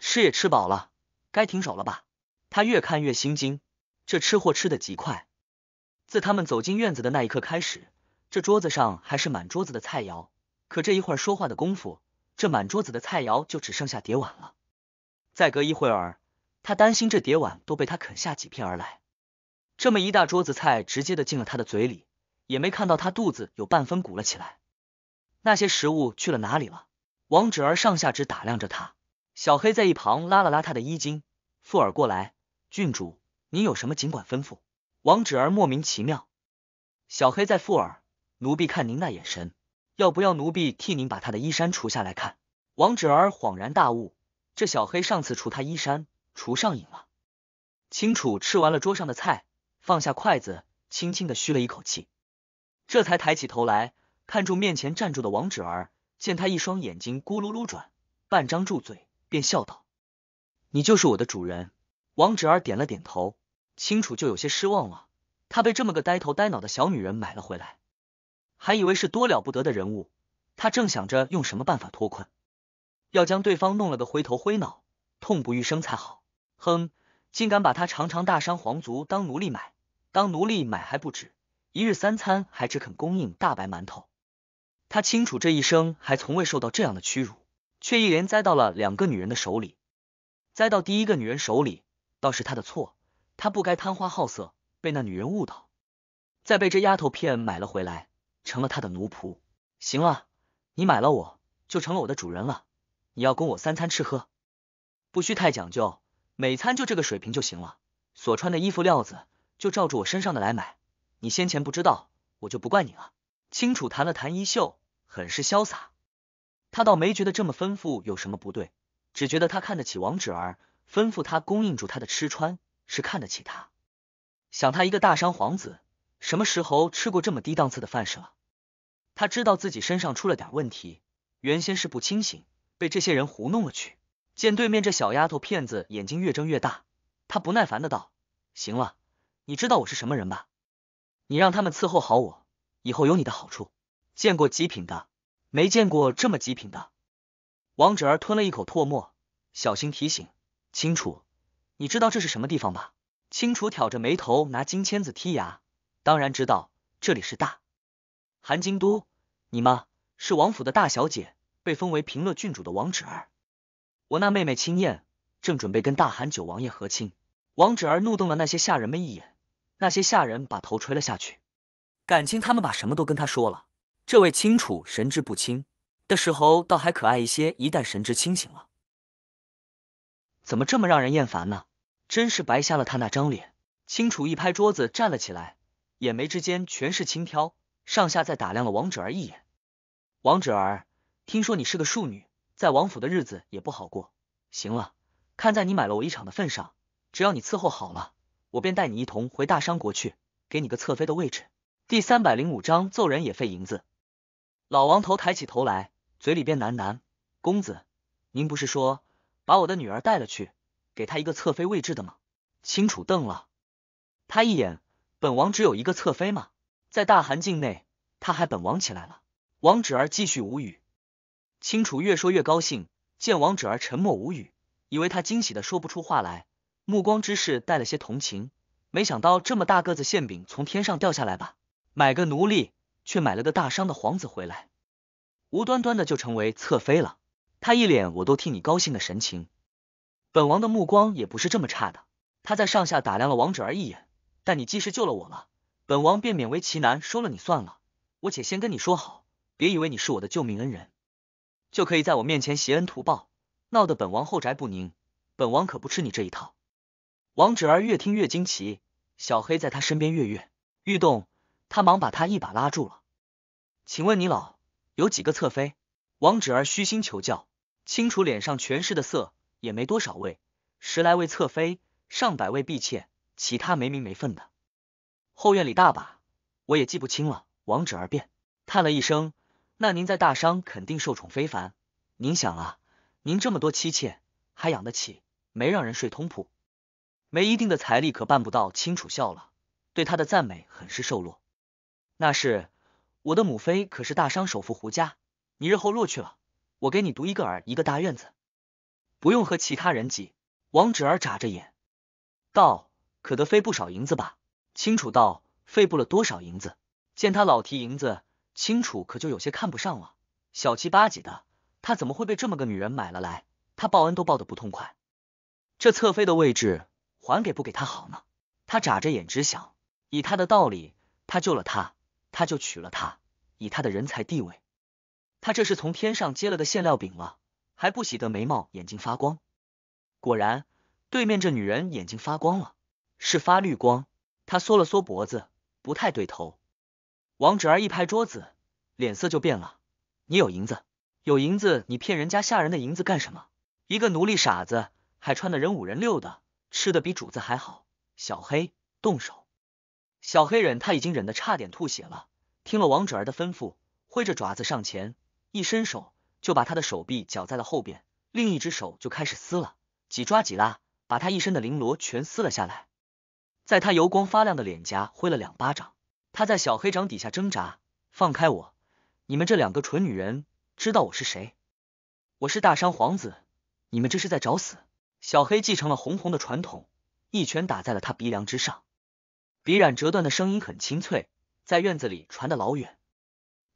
吃也吃饱了，该停手了吧？他越看越心惊，这吃货吃的极快，自他们走进院子的那一刻开始。这桌子上还是满桌子的菜肴，可这一会儿说话的功夫，这满桌子的菜肴就只剩下碟碗了。再隔一会儿，他担心这碟碗都被他啃下几片而来。这么一大桌子菜直接的进了他的嘴里，也没看到他肚子有半分鼓了起来。那些食物去了哪里了？王芷儿上下直打量着他，小黑在一旁拉了拉他的衣襟，附耳过来：“郡主，您有什么尽管吩咐。”王芷儿莫名其妙，小黑在附耳。奴婢看您那眼神，要不要奴婢替您把他的衣衫除下来看？王芷儿恍然大悟，这小黑上次除他衣衫，除上瘾了。清楚吃完了桌上的菜，放下筷子，轻轻的嘘了一口气，这才抬起头来看住面前站住的王芷儿，见他一双眼睛咕噜噜转，半张住嘴，便笑道：“你就是我的主人。”王芷儿点了点头，清楚就有些失望了，他被这么个呆头呆脑的小女人买了回来。还以为是多了不得的人物，他正想着用什么办法脱困，要将对方弄了个灰头灰脑、痛不欲生才好。哼，竟敢把他常常大商皇族当奴隶买，当奴隶买还不止，一日三餐还只肯供应大白馒头。他清楚这一生还从未受到这样的屈辱，却一连栽到了两个女人的手里。栽到第一个女人手里倒是他的错，他不该贪花好色，被那女人误导，再被这丫头骗买了回来。成了他的奴仆。行了，你买了我就成了我的主人了。你要供我三餐吃喝，不需太讲究，每餐就这个水平就行了。所穿的衣服料子就照着我身上的来买。你先前不知道，我就不怪你了。清楚弹了弹衣袖，很是潇洒。他倒没觉得这么吩咐有什么不对，只觉得他看得起王芷儿，吩咐他供应住他的吃穿，是看得起他。想他一个大商皇子。什么时候吃过这么低档次的饭食了？他知道自己身上出了点问题，原先是不清醒，被这些人糊弄了去。见对面这小丫头片子眼睛越睁越大，他不耐烦的道：“行了，你知道我是什么人吧？你让他们伺候好我，以后有你的好处。见过极品的，没见过这么极品的。”王芷儿吞了一口唾沫，小心提醒：“清楚，你知道这是什么地方吧？”清楚挑着眉头，拿金签子剔牙。当然知道这里是大韩京都，你吗？是王府的大小姐，被封为平乐郡主的王芷儿。我那妹妹青燕正准备跟大韩九王爷和亲。王芷儿怒瞪了那些下人们一眼，那些下人把头垂了下去。感情他们把什么都跟他说了。这位清楚神志不清的时候倒还可爱一些，一旦神志清醒了，怎么这么让人厌烦呢？真是白瞎了他那张脸。清楚一拍桌子站了起来。眼眉之间全是轻佻，上下再打量了王芷儿一眼。王芷儿，听说你是个庶女，在王府的日子也不好过。行了，看在你买了我一场的份上，只要你伺候好了，我便带你一同回大商国去，给你个侧妃的位置。第三百零五章揍人也费银子。老王头抬起头来，嘴里边喃喃：“公子，您不是说把我的女儿带了去，给她一个侧妃位置的吗？”清楚瞪了他一眼。本王只有一个侧妃吗？在大韩境内，他还本王起来了。王芷儿继续无语。清楚越说越高兴，见王芷儿沉默无语，以为他惊喜的说不出话来，目光之事带了些同情。没想到这么大个子馅饼从天上掉下来吧？买个奴隶，却买了个大伤的皇子回来，无端端的就成为侧妃了。他一脸我都替你高兴的神情，本王的目光也不是这么差的。他在上下打量了王芷儿一眼。但你既是救了我了，本王便勉为其难收了你算了。我且先跟你说好，别以为你是我的救命恩人，就可以在我面前携恩图报，闹得本王后宅不宁。本王可不吃你这一套。王芷儿越听越惊奇，小黑在他身边跃跃欲动，他忙把他一把拉住了。请问你老有几个侧妃？王芷儿虚心求教，清楚脸上全是的色，也没多少位，十来位侧妃，上百位婢妾。其他没名没分的，后院里大把，我也记不清了。王芷儿变叹了一声：“那您在大商肯定受宠非凡。您想啊，您这么多妻妾，还养得起，没让人睡通铺，没一定的财力可办不到。”清楚笑了，对他的赞美很是受落。那是我的母妃，可是大商首富胡家。你日后若去了，我给你独一个儿，一个大院子，不用和其他人挤。王芷儿眨着眼道。可得费不少银子吧？清楚道：“费不了多少银子。见他老提银子，清楚可就有些看不上了。小气八唧的，他怎么会被这么个女人买了来？他报恩都报的不痛快，这侧妃的位置还给不给他好呢？他眨着眼直想，以他的道理，他救了他，他就娶了他。以他的人才地位，他这是从天上接了个馅料饼了，还不喜得眉毛眼睛发光？果然，对面这女人眼睛发光了。是发绿光，他缩了缩脖子，不太对头。王芷儿一拍桌子，脸色就变了。你有银子？有银子？你骗人家下人的银子干什么？一个奴隶傻子，还穿的人五人六的，吃的比主子还好。小黑，动手！小黑忍他已经忍得差点吐血了。听了王芷儿的吩咐，挥着爪子上前，一伸手就把他的手臂绞在了后边，另一只手就开始撕了，几抓几拉，把他一身的绫罗全撕了下来。在他油光发亮的脸颊挥了两巴掌，他在小黑掌底下挣扎，放开我！你们这两个蠢女人，知道我是谁？我是大商皇子，你们这是在找死！小黑继承了红红的传统，一拳打在了他鼻梁之上，鼻染折断的声音很清脆，在院子里传得老远。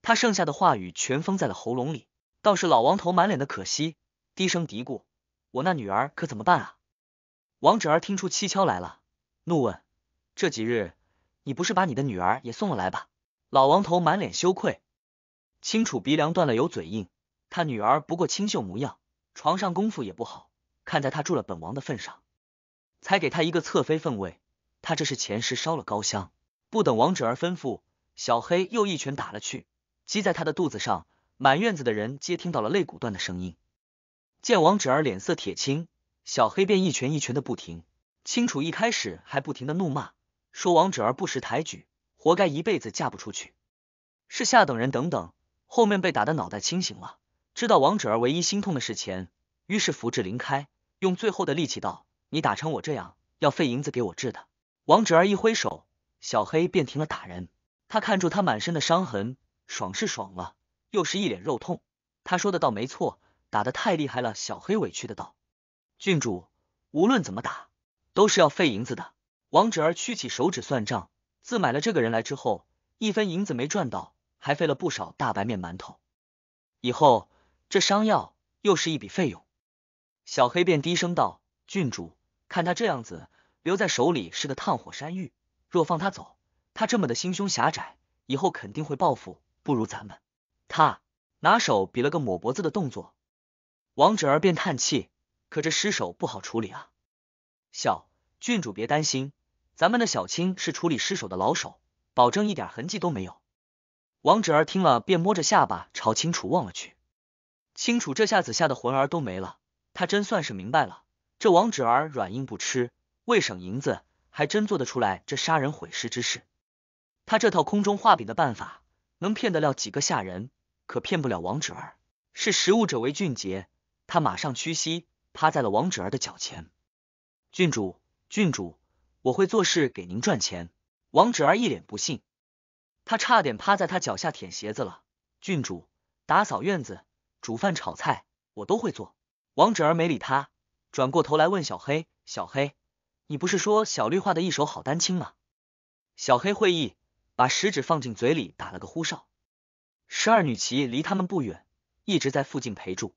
他剩下的话语全封在了喉咙里，倒是老王头满脸的可惜，低声嘀咕：“我那女儿可怎么办啊？”王芷儿听出蹊跷来了。怒问：“这几日，你不是把你的女儿也送了来吧？”老王头满脸羞愧，清楚鼻梁断了有嘴硬，他女儿不过清秀模样，床上功夫也不好，看在他住了本王的份上，才给他一个侧妃分位。他这是前世烧了高香。不等王芷儿吩咐，小黑又一拳打了去，击在他的肚子上，满院子的人皆听到了肋骨断的声音。见王芷儿脸色铁青，小黑便一拳一拳的不停。清楚一开始还不停的怒骂，说王芷儿不识抬举，活该一辈子嫁不出去，是下等人等等。后面被打的脑袋清醒了，知道王芷儿唯一心痛的是钱，于是扶至灵开，用最后的力气道：“你打成我这样，要费银子给我治的。”王芷儿一挥手，小黑便停了打人。他看住他满身的伤痕，爽是爽了，又是一脸肉痛。他说的倒没错，打的太厉害了。小黑委屈的道：“郡主，无论怎么打。”都是要费银子的。王芷屈起手指算账，自买了这个人来之后，一分银子没赚到，还费了不少大白面馒头。以后这伤药又是一笔费用。小黑便低声道：“郡主，看他这样子，留在手里是个烫火山玉。若放他走，他这么的心胸狭窄，以后肯定会报复。不如咱们……”他拿手比了个抹脖子的动作，王芷便叹气：“可这尸首不好处理啊。”小郡主别担心，咱们的小青是处理尸首的老手，保证一点痕迹都没有。王芷儿听了，便摸着下巴朝清楚望了去。清楚这下子吓得魂儿都没了，他真算是明白了，这王芷儿软硬不吃，为省银子，还真做得出来这杀人毁尸之事。他这套空中画饼的办法，能骗得了几个下人，可骗不了王芷儿。识时务者为俊杰，他马上屈膝趴在了王芷儿的脚前。郡主，郡主，我会做事给您赚钱。王芷儿一脸不信，他差点趴在他脚下舔鞋子了。郡主，打扫院子、煮饭炒菜我都会做。王芷儿没理他，转过头来问小黑：“小黑，你不是说小绿画的一手好丹青吗？”小黑会意，把食指放进嘴里打了个呼哨。十二女骑离他们不远，一直在附近陪住。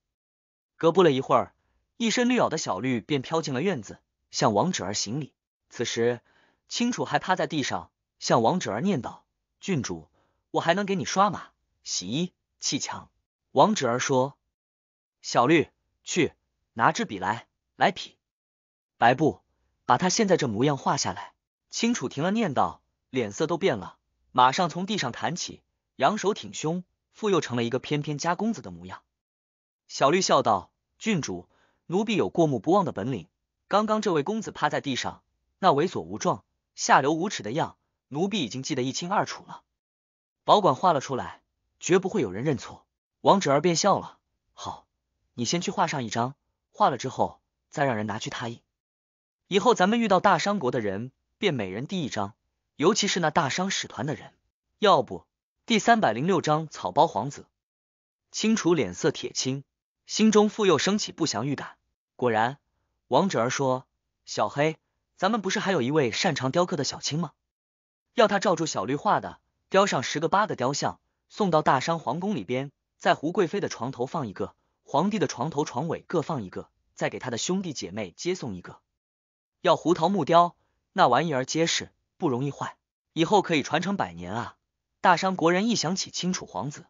隔不了一会儿，一身绿袄的小绿便飘进了院子。向王芷儿行礼。此时，青楚还趴在地上，向王芷儿念叨：“郡主，我还能给你刷马、洗衣、砌墙。”王芷儿说：“小绿，去拿支笔来，来匹白布，把他现在这模样画下来。”青楚停了念叨，脸色都变了，马上从地上弹起，仰首挺胸，复又成了一个翩翩家公子的模样。小绿笑道：“郡主，奴婢有过目不忘的本领。”刚刚这位公子趴在地上，那猥琐无状、下流无耻的样，奴婢已经记得一清二楚了。保管画了出来，绝不会有人认错。王芷儿便笑了。好，你先去画上一张，画了之后再让人拿去他印。以后咱们遇到大商国的人，便每人递一张，尤其是那大商使团的人。要不，第三百零六章草包皇子。清楚脸色铁青，心中复又升起不祥预感。果然。王芷儿说：“小黑，咱们不是还有一位擅长雕刻的小青吗？要他照住小绿画的，雕上十个八个雕像，送到大商皇宫里边，在胡贵妃的床头放一个，皇帝的床头床尾各放一个，再给他的兄弟姐妹接送一个。要胡桃木雕，那玩意儿结实，不容易坏，以后可以传承百年啊！大商国人一想起清楚皇子，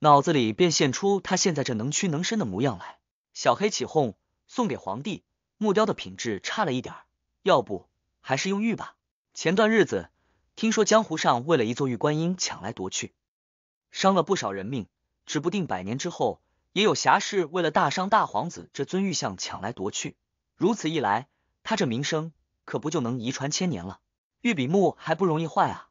脑子里便现出他现在这能屈能伸的模样来。”小黑起哄。送给皇帝木雕的品质差了一点儿，要不还是用玉吧。前段日子听说江湖上为了一座玉观音抢来夺去，伤了不少人命，指不定百年之后也有侠士为了大商大皇子这尊玉像抢来夺去。如此一来，他这名声可不就能遗传千年了？玉比木还不容易坏啊！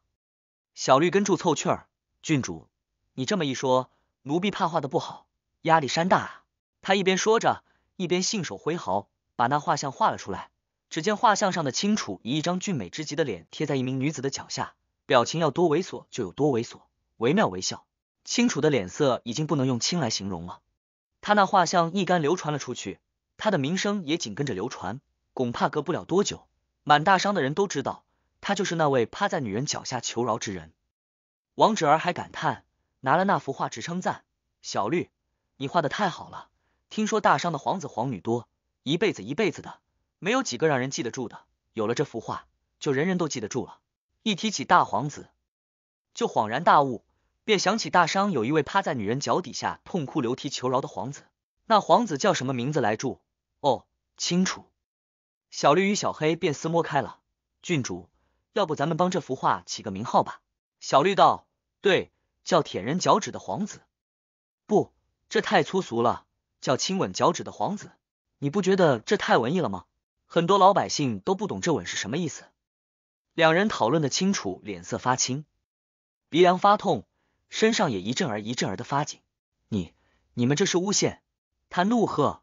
小绿跟住凑趣儿，郡主，你这么一说，奴婢怕画的不好，压力山大啊！他一边说着。一边信手挥毫，把那画像画了出来。只见画像上的清楚以一张俊美之极的脸贴在一名女子的脚下，表情要多猥琐就有多猥琐，惟妙惟肖。清楚的脸色已经不能用青来形容了。他那画像一干流传了出去，他的名声也紧跟着流传。恐怕隔不了多久，满大商的人都知道他就是那位趴在女人脚下求饶之人。王芷儿还感叹，拿了那幅画直称赞：“小绿，你画的太好了。”听说大商的皇子皇女多，一辈子一辈子的，没有几个让人记得住的。有了这幅画，就人人都记得住了。一提起大皇子，就恍然大悟，便想起大商有一位趴在女人脚底下痛哭流涕求饶的皇子。那皇子叫什么名字来住？哦，清楚。小绿与小黑便撕摸开了。郡主，要不咱们帮这幅画起个名号吧？小绿道：“对，叫舔人脚趾的皇子。”不，这太粗俗了。叫亲吻脚趾的皇子，你不觉得这太文艺了吗？很多老百姓都不懂这吻是什么意思。两人讨论的清楚，脸色发青，鼻梁发痛，身上也一阵儿一阵儿的发紧。你你们这是诬陷！他怒喝。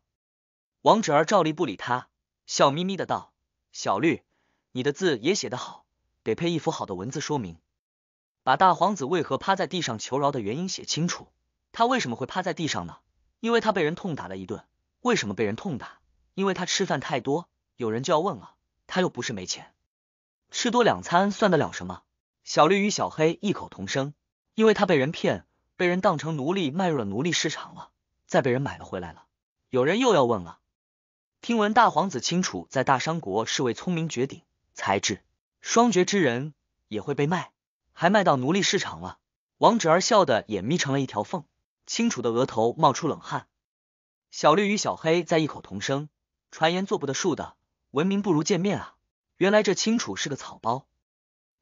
王芷儿照例不理他，笑眯眯的道：“小绿，你的字也写得好，得配一幅好的文字说明，把大皇子为何趴在地上求饶的原因写清楚。他为什么会趴在地上呢？”因为他被人痛打了一顿，为什么被人痛打？因为他吃饭太多。有人就要问了，他又不是没钱，吃多两餐算得了什么？小绿与小黑异口同声，因为他被人骗，被人当成奴隶卖入了奴隶市场了，再被人买了回来了。有人又要问了，听闻大皇子清楚在大商国是位聪明绝顶、才智双绝之人，也会被卖，还卖到奴隶市场了。王芷儿笑的眼眯成了一条缝。清楚的额头冒出冷汗，小绿与小黑在异口同声：“传言做不得数的，闻名不如见面啊！”原来这清楚是个草包，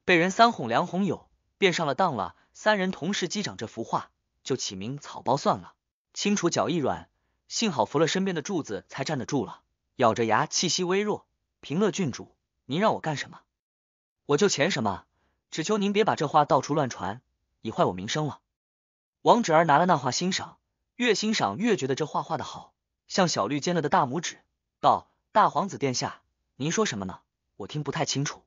被人三哄两哄有，便上了当了。三人同时击掌，这幅画就起名“草包”算了。清楚脚一软，幸好扶了身边的柱子才站得住了，咬着牙，气息微弱：“平乐郡主，您让我干什么，我就钱什么。只求您别把这话到处乱传，已坏我名声了。”王芷儿拿了那画欣赏，越欣赏越觉得这画画的好，像小绿尖了的大拇指。道：“大皇子殿下，您说什么呢？我听不太清楚。”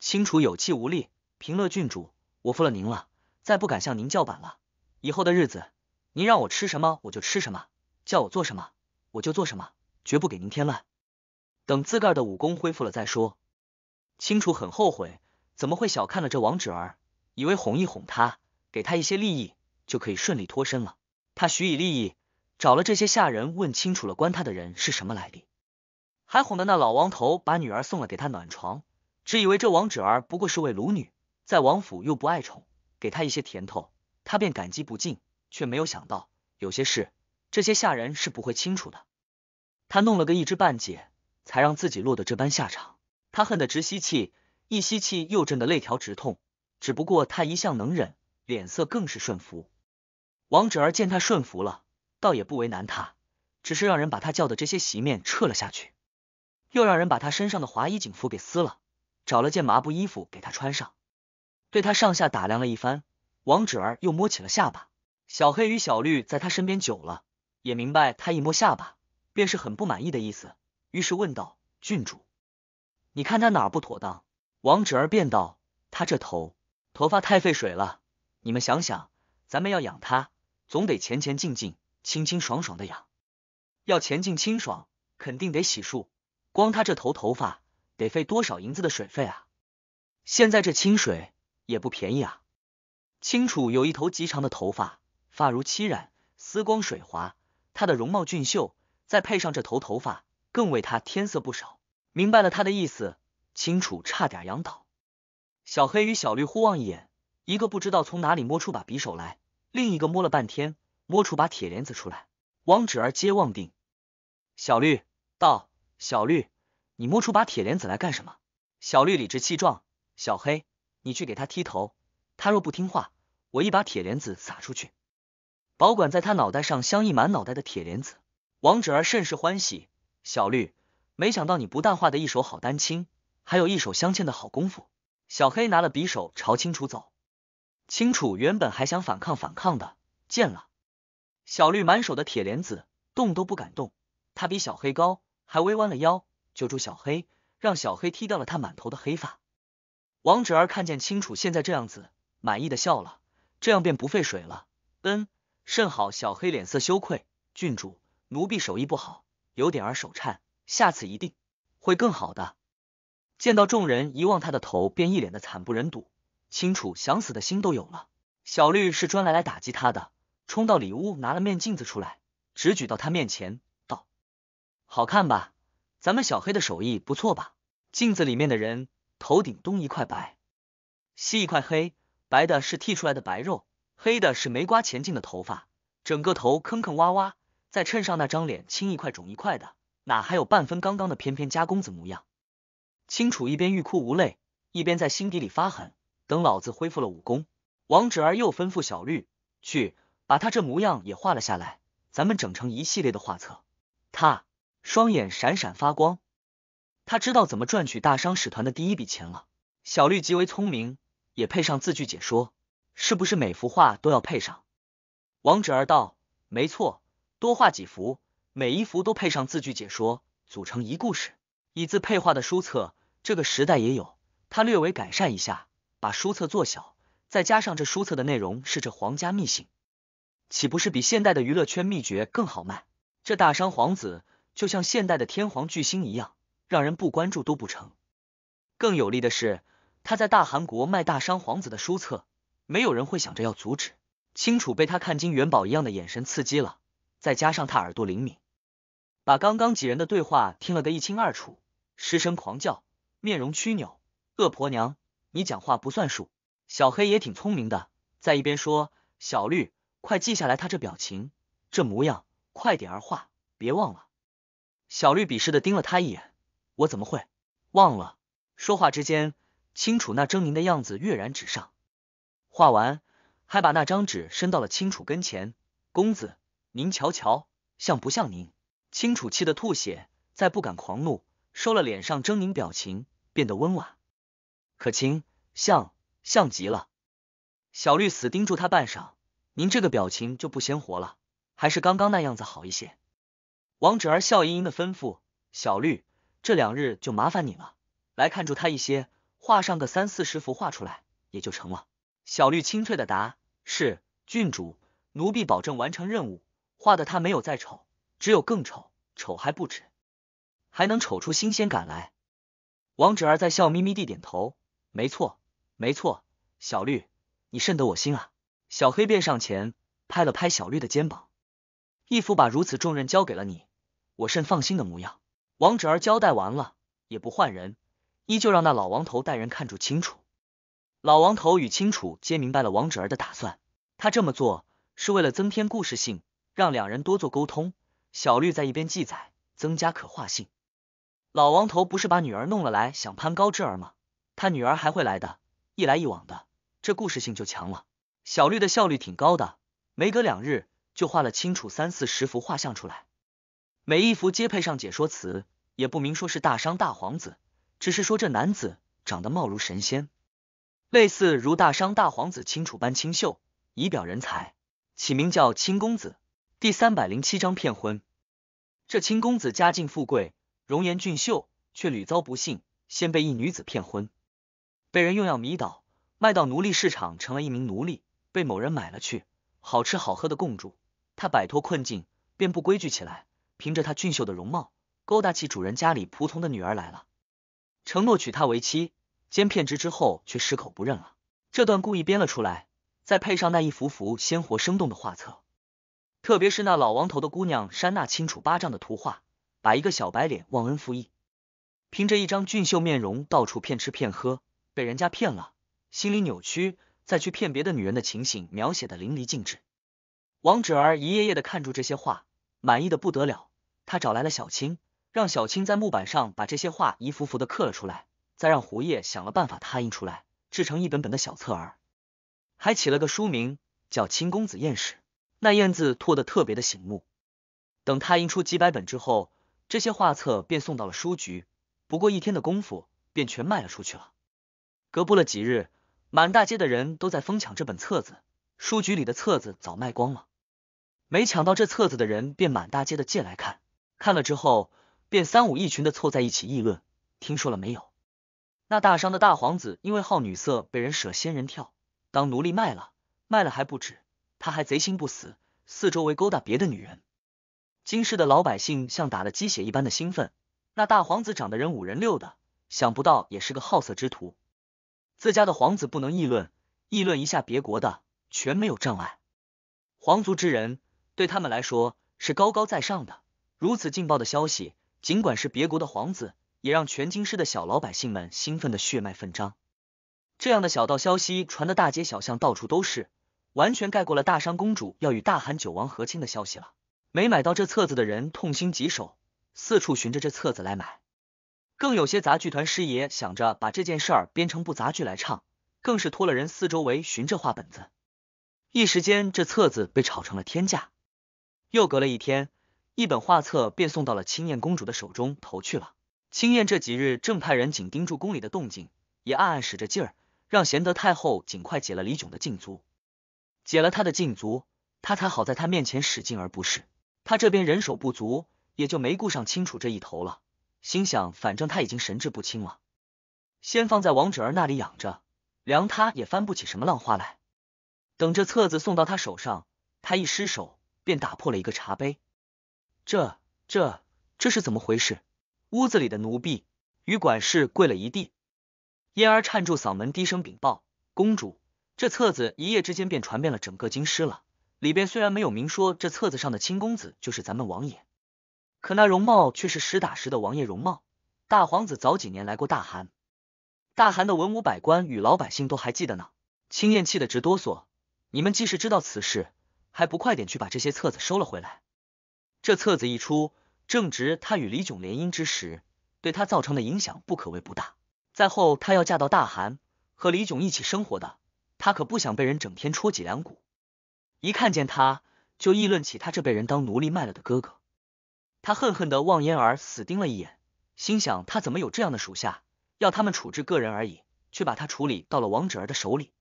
清楚有气无力：“平乐郡主，我服了您了，再不敢向您叫板了。以后的日子，您让我吃什么我就吃什么，叫我做什么我就做什么，绝不给您添乱。等自个儿的武功恢复了再说。”清楚很后悔，怎么会小看了这王芷儿，以为哄一哄他，给他一些利益。就可以顺利脱身了。他许以利益，找了这些下人问清楚了关他的人是什么来历，还哄得那老王头把女儿送了给他暖床。只以为这王芷儿不过是位卢女，在王府又不爱宠，给他一些甜头，他便感激不尽。却没有想到有些事这些下人是不会清楚的。他弄了个一知半解，才让自己落得这般下场。他恨得直吸气，一吸气又震得肋条直痛。只不过他一向能忍，脸色更是顺服。王芷儿见他顺服了，倒也不为难他，只是让人把他叫的这些席面撤了下去，又让人把他身上的华衣警服给撕了，找了件麻布衣服给他穿上，对他上下打量了一番。王芷儿又摸起了下巴，小黑与小绿在他身边久了，也明白他一摸下巴便是很不满意的意思，于是问道：“郡主，你看他哪儿不妥当？”王芷儿便道：“他这头头发太费水了，你们想想，咱们要养他。”总得前前进进清清爽爽的养，要前进清爽，肯定得洗漱。光他这头头发，得费多少银子的水费啊？现在这清水也不便宜啊。青楚有一头极长的头发，发如漆染，丝光水滑。他的容貌俊秀，再配上这头头发，更为他添色不少。明白了他的意思，青楚差点仰倒。小黑与小绿互望一眼，一个不知道从哪里摸出把匕首来。另一个摸了半天，摸出把铁链子出来。王芷儿接望定小绿道：“小绿，你摸出把铁链子来干什么？”小绿理直气壮：“小黑，你去给他剃头，他若不听话，我一把铁链子撒出去，保管在他脑袋上镶一满脑袋的铁链子。”王芷儿甚是欢喜。小绿没想到你不但画的一手好丹青，还有一手镶嵌的好功夫。小黑拿了匕首朝青楚走。清楚原本还想反抗反抗的，见了小绿满手的铁莲子，动都不敢动。他比小黑高，还微弯了腰，揪住小黑，让小黑踢掉了他满头的黑发。王芷儿看见清楚现在这样子，满意的笑了，这样便不费水了。嗯，甚好。小黑脸色羞愧，郡主，奴婢手艺不好，有点儿手颤，下次一定会更好的。见到众人一望他的头，便一脸的惨不忍睹。清楚，想死的心都有了。小绿是专来来打击他的，冲到里屋拿了面镜子出来，直举到他面前，道：“好看吧？咱们小黑的手艺不错吧？镜子里面的人，头顶东一块白，西一块黑，白的是剃出来的白肉，黑的是没刮前进的头发，整个头坑坑洼洼。再衬上那张脸，青一块肿一块的，哪还有半分刚刚的翩翩家公子模样？”清楚一边欲哭无泪，一边在心底里发狠。等老子恢复了武功，王芷儿又吩咐小绿去把他这模样也画了下来，咱们整成一系列的画册。他双眼闪闪发光，他知道怎么赚取大商使团的第一笔钱了。小绿极为聪明，也配上字句解说，是不是每幅画都要配上？王芷儿道：“没错，多画几幅，每一幅都配上字句解说，组成一故事，以字配画的书册，这个时代也有。”他略微改善一下。把书册做小，再加上这书册的内容是这皇家秘信，岂不是比现代的娱乐圈秘诀更好卖？这大商皇子就像现代的天皇巨星一样，让人不关注都不成。更有利的是，他在大韩国卖大商皇子的书册，没有人会想着要阻止。清楚被他看金元宝一样的眼神刺激了，再加上他耳朵灵敏，把刚刚几人的对话听了个一清二楚，失声狂叫，面容曲扭，恶婆娘。你讲话不算数，小黑也挺聪明的，在一边说：“小绿，快记下来，他这表情，这模样，快点儿画，别忘了。”小绿鄙视的盯了他一眼：“我怎么会忘了？”说话之间，清楚那狰狞的样子跃然纸上，画完还把那张纸伸到了清楚跟前：“公子，您瞧瞧，像不像您？”清楚气得吐血，再不敢狂怒，收了脸上狰狞表情，变得温婉。可亲，像像极了。小绿死盯住他半晌，您这个表情就不鲜活了，还是刚刚那样子好一些。王芷儿笑盈盈的吩咐小绿：“这两日就麻烦你了，来看住他一些，画上个三四十幅画出来也就成了。”小绿清脆的答：“是，郡主，奴婢保证完成任务。画的他没有再丑，只有更丑，丑还不止，还能丑出新鲜感来。”王芷儿在笑眯眯地点头。没错，没错，小绿，你甚得我心啊！小黑便上前拍了拍小绿的肩膀，义父把如此重任交给了你，我甚放心的模样。王芷儿交代完了，也不换人，依旧让那老王头带人看住清楚。老王头与清楚皆明白了王芷儿的打算，他这么做是为了增添故事性，让两人多做沟通。小绿在一边记载，增加可画性。老王头不是把女儿弄了来想攀高枝儿吗？他女儿还会来的，一来一往的，这故事性就强了。小绿的效率挺高的，没隔两日就画了清楚三四十幅画像出来，每一幅皆配上解说词，也不明说是大商大皇子，只是说这男子长得貌如神仙，类似如大商大皇子清楚般清秀，仪表人才，起名叫清公子。第三百零七章骗婚。这清公子家境富贵，容颜俊秀，却屡遭不幸，先被一女子骗婚。被人用药迷倒，卖到奴隶市场，成了一名奴隶。被某人买了去，好吃好喝的供住。他摆脱困境，便不规矩起来，凭着他俊秀的容貌，勾搭起主人家里仆从的女儿来了，承诺娶她为妻。兼骗之之后，却矢口不认了。这段故意编了出来，再配上那一幅幅鲜活生动的画册，特别是那老王头的姑娘山那清楚巴掌的图画，把一个小白脸忘恩负义，凭着一张俊秀面容到处骗吃骗喝。被人家骗了，心里扭曲，再去骗别的女人的情形描写的淋漓尽致。王芷一页页的看住这些画，满意的不得了。他找来了小青，让小青在木板上把这些画一幅幅的刻了出来，再让胡叶想了办法拓印出来，制成一本本的小册儿，还起了个书名叫《青公子艳史》，那“艳”字拓的特别的醒目。等拓印出几百本之后，这些画册便送到了书局，不过一天的功夫便全卖了出去了。隔不了几日，满大街的人都在疯抢这本册子，书局里的册子早卖光了。没抢到这册子的人，便满大街的借来看，看了之后，便三五一群的凑在一起议论。听说了没有？那大商的大皇子因为好女色，被人舍仙人跳，当奴隶卖了，卖了还不止，他还贼心不死，四周围勾搭别的女人。京市的老百姓像打了鸡血一般的兴奋。那大皇子长得人五人六的，想不到也是个好色之徒。自家的皇子不能议论，议论一下别国的全没有障碍。皇族之人对他们来说是高高在上的，如此劲爆的消息，尽管是别国的皇子，也让全京师的小老百姓们兴奋的血脉奋张。这样的小道消息传的大街小巷到处都是，完全盖过了大商公主要与大韩九王和亲的消息了。没买到这册子的人痛心疾首，四处寻着这册子来买。更有些杂剧团师爷想着把这件事儿编成部杂剧来唱，更是托了人四周围寻这话本子，一时间这册子被炒成了天价。又隔了一天，一本画册便送到了青燕公主的手中投去了。青燕这几日正派人紧盯住宫里的动静，也暗暗使着劲儿，让贤德太后尽快解了李炯的禁足，解了他的禁足，他才好在他面前使劲而不是他这边人手不足，也就没顾上清楚这一头了。心想，反正他已经神志不清了，先放在王芷儿那里养着，凉他也翻不起什么浪花来。等这册子送到他手上，他一失手便打破了一个茶杯。这、这、这是怎么回事？屋子里的奴婢与管事跪了一地，嫣儿颤住嗓门低声禀报：公主，这册子一夜之间便传遍了整个京师了。里边虽然没有明说，这册子上的青公子就是咱们王爷。可那容貌却是实打实的王爷容貌。大皇子早几年来过大韩，大韩的文武百官与老百姓都还记得呢。青燕气得直哆嗦。你们既是知道此事，还不快点去把这些册子收了回来？这册子一出，正值他与李炯联姻之时，对他造成的影响不可谓不大。再后他要嫁到大韩，和李炯一起生活的，他可不想被人整天戳脊梁骨。一看见他，就议论起他这被人当奴隶卖了的哥哥。他恨恨的望嫣儿死盯了一眼，心想他怎么有这样的属下？要他们处置个人而已，却把他处理到了王芷儿的手里。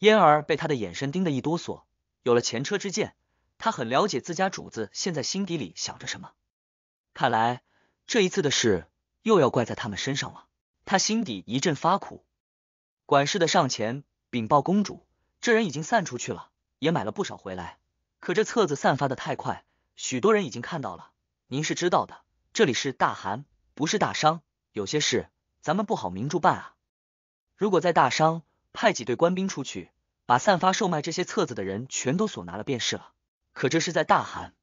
嫣儿被他的眼神盯得一哆嗦，有了前车之鉴，他很了解自家主子现在心底里想着什么。看来这一次的事又要怪在他们身上了。他心底一阵发苦。管事的上前禀报公主：“这人已经散出去了，也买了不少回来，可这册子散发的太快，许多人已经看到了。”您是知道的，这里是大韩，不是大商，有些事咱们不好明着办啊。如果在大商，派几队官兵出去，把散发售卖这些册子的人全都锁拿了便是了。可这是在大韩，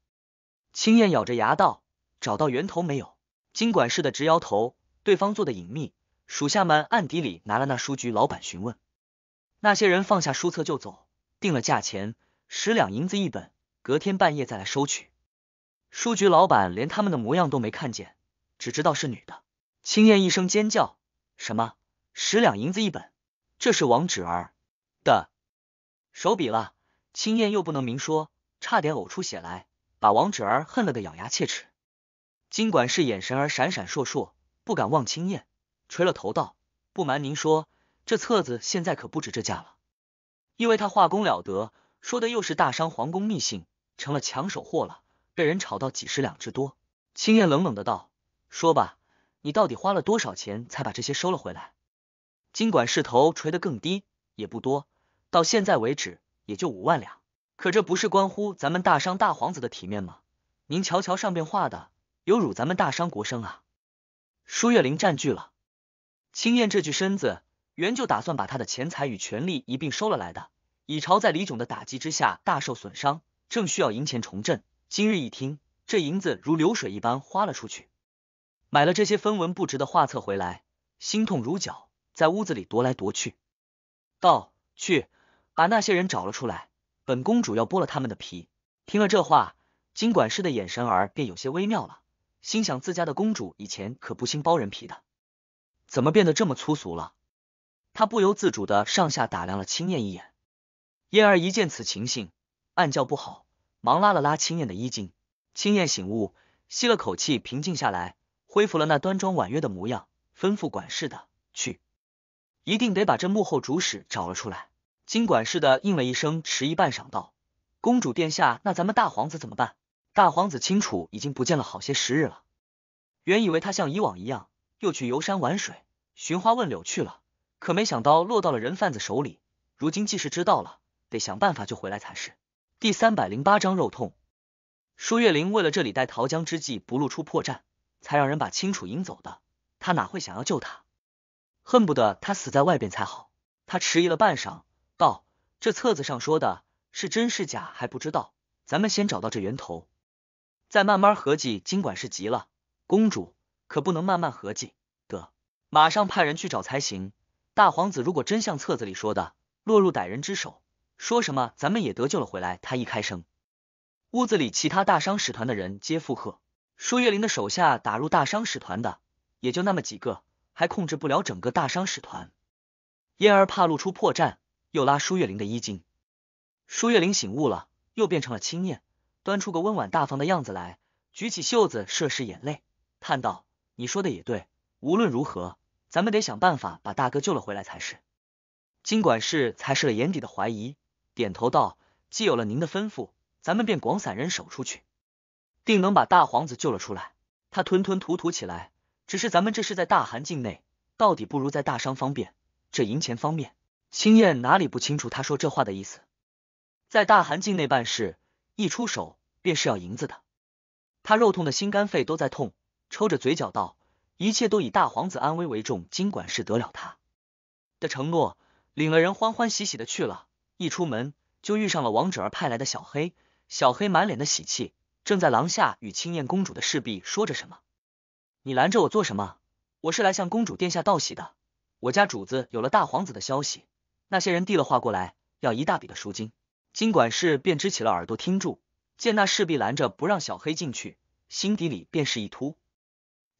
青燕咬着牙道：“找到源头没有？”金管事的直摇头，对方做的隐秘，属下们暗底里拿了那书局老板询问，那些人放下书册就走，定了价钱十两银子一本，隔天半夜再来收取。书局老板连他们的模样都没看见，只知道是女的。青燕一声尖叫：“什么十两银子一本？这是王芷儿的手笔了。”青燕又不能明说，差点呕出血来，把王芷儿恨了个咬牙切齿。金管事眼神儿闪闪烁烁，不敢望青燕，垂了头道：“不瞒您说，这册子现在可不止这价了，因为他画工了得，说的又是大商皇宫密信，成了抢手货了。”被人炒到几十两之多，青燕冷冷的道：“说吧，你到底花了多少钱才把这些收了回来？尽管势头垂得更低，也不多，到现在为止也就五万两。可这不是关乎咱们大商大皇子的体面吗？您瞧瞧上边画的，有辱咱们大商国生啊！”舒月玲占据了青燕这具身子，原就打算把他的钱财与权力一并收了来的。以朝在李炯的打击之下大受损伤，正需要银钱重振。今日一听，这银子如流水一般花了出去，买了这些分文不值的画册回来，心痛如绞，在屋子里踱来踱去，道：“去把那些人找了出来，本公主要剥了他们的皮。”听了这话，金管事的眼神儿便有些微妙了，心想自家的公主以前可不兴剥人皮的，怎么变得这么粗俗了？他不由自主的上下打量了青燕一眼，燕儿一见此情形，暗叫不好。忙拉了拉青燕的衣襟，青燕醒悟，吸了口气，平静下来，恢复了那端庄婉约的模样，吩咐管事的去，一定得把这幕后主使找了出来。金管事的应了一声，迟疑半晌道：“公主殿下，那咱们大皇子怎么办？大皇子清楚已经不见了好些时日了。原以为他像以往一样，又去游山玩水、寻花问柳去了，可没想到落到了人贩子手里。如今既是知道了，得想办法救回来才是。”第三百零八章肉痛。舒月玲为了这里待桃江之计不露出破绽，才让人把清楚引走的。他哪会想要救他？恨不得他死在外边才好。他迟疑了半晌，道：“这册子上说的是真是假还不知道，咱们先找到这源头，再慢慢合计。”尽管是急了：“公主可不能慢慢合计，得马上派人去找才行。大皇子如果真像册子里说的，落入歹人之手。”说什么？咱们也得救了回来。他一开声，屋子里其他大商使团的人皆附和。舒月玲的手下打入大商使团的也就那么几个，还控制不了整个大商使团。燕儿怕露出破绽，又拉舒月玲的衣襟。舒月玲醒悟了，又变成了轻念，端出个温婉大方的样子来，举起袖子拭拭眼泪，叹道：“你说的也对，无论如何，咱们得想办法把大哥救了回来才是。”金管事才是了眼底的怀疑。点头道：“既有了您的吩咐，咱们便广散人手出去，定能把大皇子救了出来。”他吞吞吐吐起来，只是咱们这是在大韩境内，到底不如在大商方便。这银钱方面，青燕哪里不清楚？他说这话的意思，在大韩境内办事，一出手便是要银子的。他肉痛的心肝肺都在痛，抽着嘴角道：“一切都以大皇子安危为重，尽管是得了他的承诺，领了人欢欢喜喜的去了。”一出门就遇上了王芷儿派来的小黑，小黑满脸的喜气，正在廊下与青燕公主的侍婢说着什么。你拦着我做什么？我是来向公主殿下道喜的，我家主子有了大皇子的消息。那些人递了话过来，要一大笔的赎金。金管事便支起了耳朵听住，见那侍婢拦着不让小黑进去，心底里便是一突，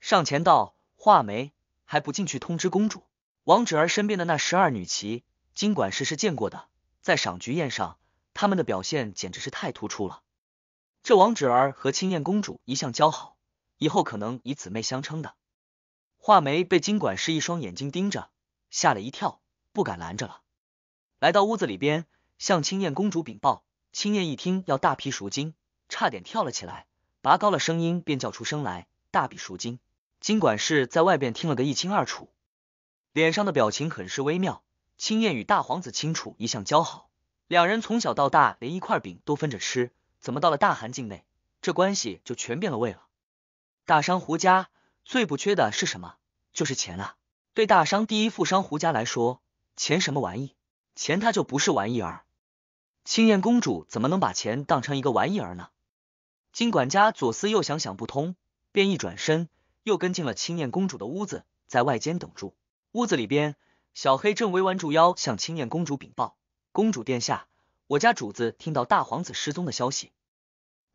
上前道：“画眉还不进去通知公主？”王芷儿身边的那十二女骑，金管事是见过的。在赏菊宴上，他们的表现简直是太突出了。这王芷儿和青燕公主一向交好，以后可能以姊妹相称的。画眉被金管事一双眼睛盯着，吓了一跳，不敢拦着了。来到屋子里边，向青燕公主禀报。青燕一听要大批赎金，差点跳了起来，拔高了声音便叫出声来：“大笔赎金！”金管事在外边听了个一清二楚，脸上的表情很是微妙。青燕与大皇子青楚一向交好，两人从小到大连一块饼都分着吃，怎么到了大韩境内，这关系就全变了味了。大商胡家最不缺的是什么？就是钱啊！对大商第一富商胡家来说，钱什么玩意钱它就不是玩意儿。青燕公主怎么能把钱当成一个玩意儿呢？金管家左思右想，想不通，便一转身又跟进了青燕公主的屋子，在外间等住。屋子里边。小黑正微弯住腰向青燕公主禀报：“公主殿下，我家主子听到大皇子失踪的消息，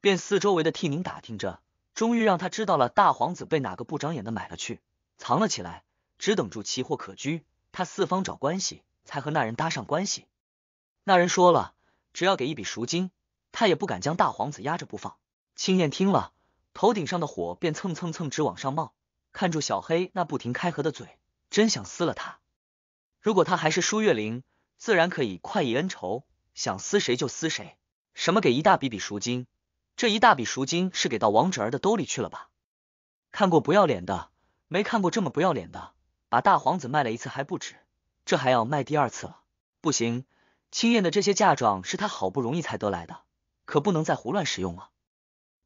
便四周围的替您打听着，终于让他知道了大皇子被哪个不长眼的买了去，藏了起来，只等住奇货可居。他四方找关系，才和那人搭上关系。那人说了，只要给一笔赎金，他也不敢将大皇子压着不放。”青燕听了，头顶上的火便蹭蹭蹭直往上冒，看住小黑那不停开合的嘴，真想撕了他。如果他还是舒月玲，自然可以快意恩仇，想撕谁就撕谁。什么给一大笔笔赎金？这一大笔赎金是给到王芷儿的兜里去了吧？看过不要脸的，没看过这么不要脸的，把大皇子卖了一次还不止，这还要卖第二次了。不行，青燕的这些嫁妆是她好不容易才得来的，可不能再胡乱使用了。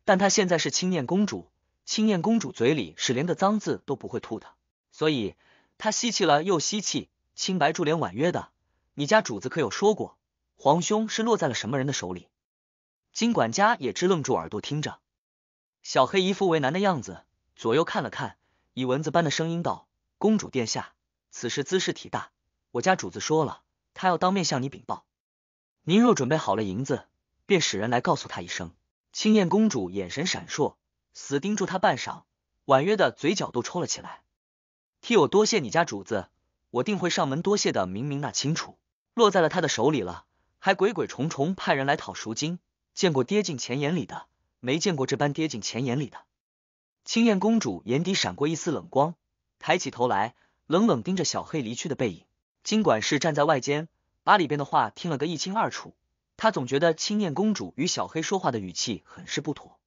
但她现在是青燕公主，青燕公主嘴里是连个脏字都不会吐的，所以她吸气了又吸气。青白珠脸，婉约的你家主子可有说过，皇兄是落在了什么人的手里？金管家也支愣住耳朵听着，小黑一副为难的样子，左右看了看，以蚊子般的声音道：“公主殿下，此事兹事体大，我家主子说了，他要当面向你禀报。您若准备好了银子，便使人来告诉他一声。”青燕公主眼神闪烁，死盯住他半晌，婉约的嘴角都抽了起来，替我多谢你家主子。我定会上门多谢的。明明那清楚落在了他的手里了，还鬼鬼祟祟派人来讨赎金。见过跌进钱眼里的，没见过这般跌进钱眼里的。青燕公主眼底闪过一丝冷光，抬起头来，冷冷盯着小黑离去的背影。金管事站在外间，把里边的话听了个一清二楚。他总觉得青燕公主与小黑说话的语气很是不妥。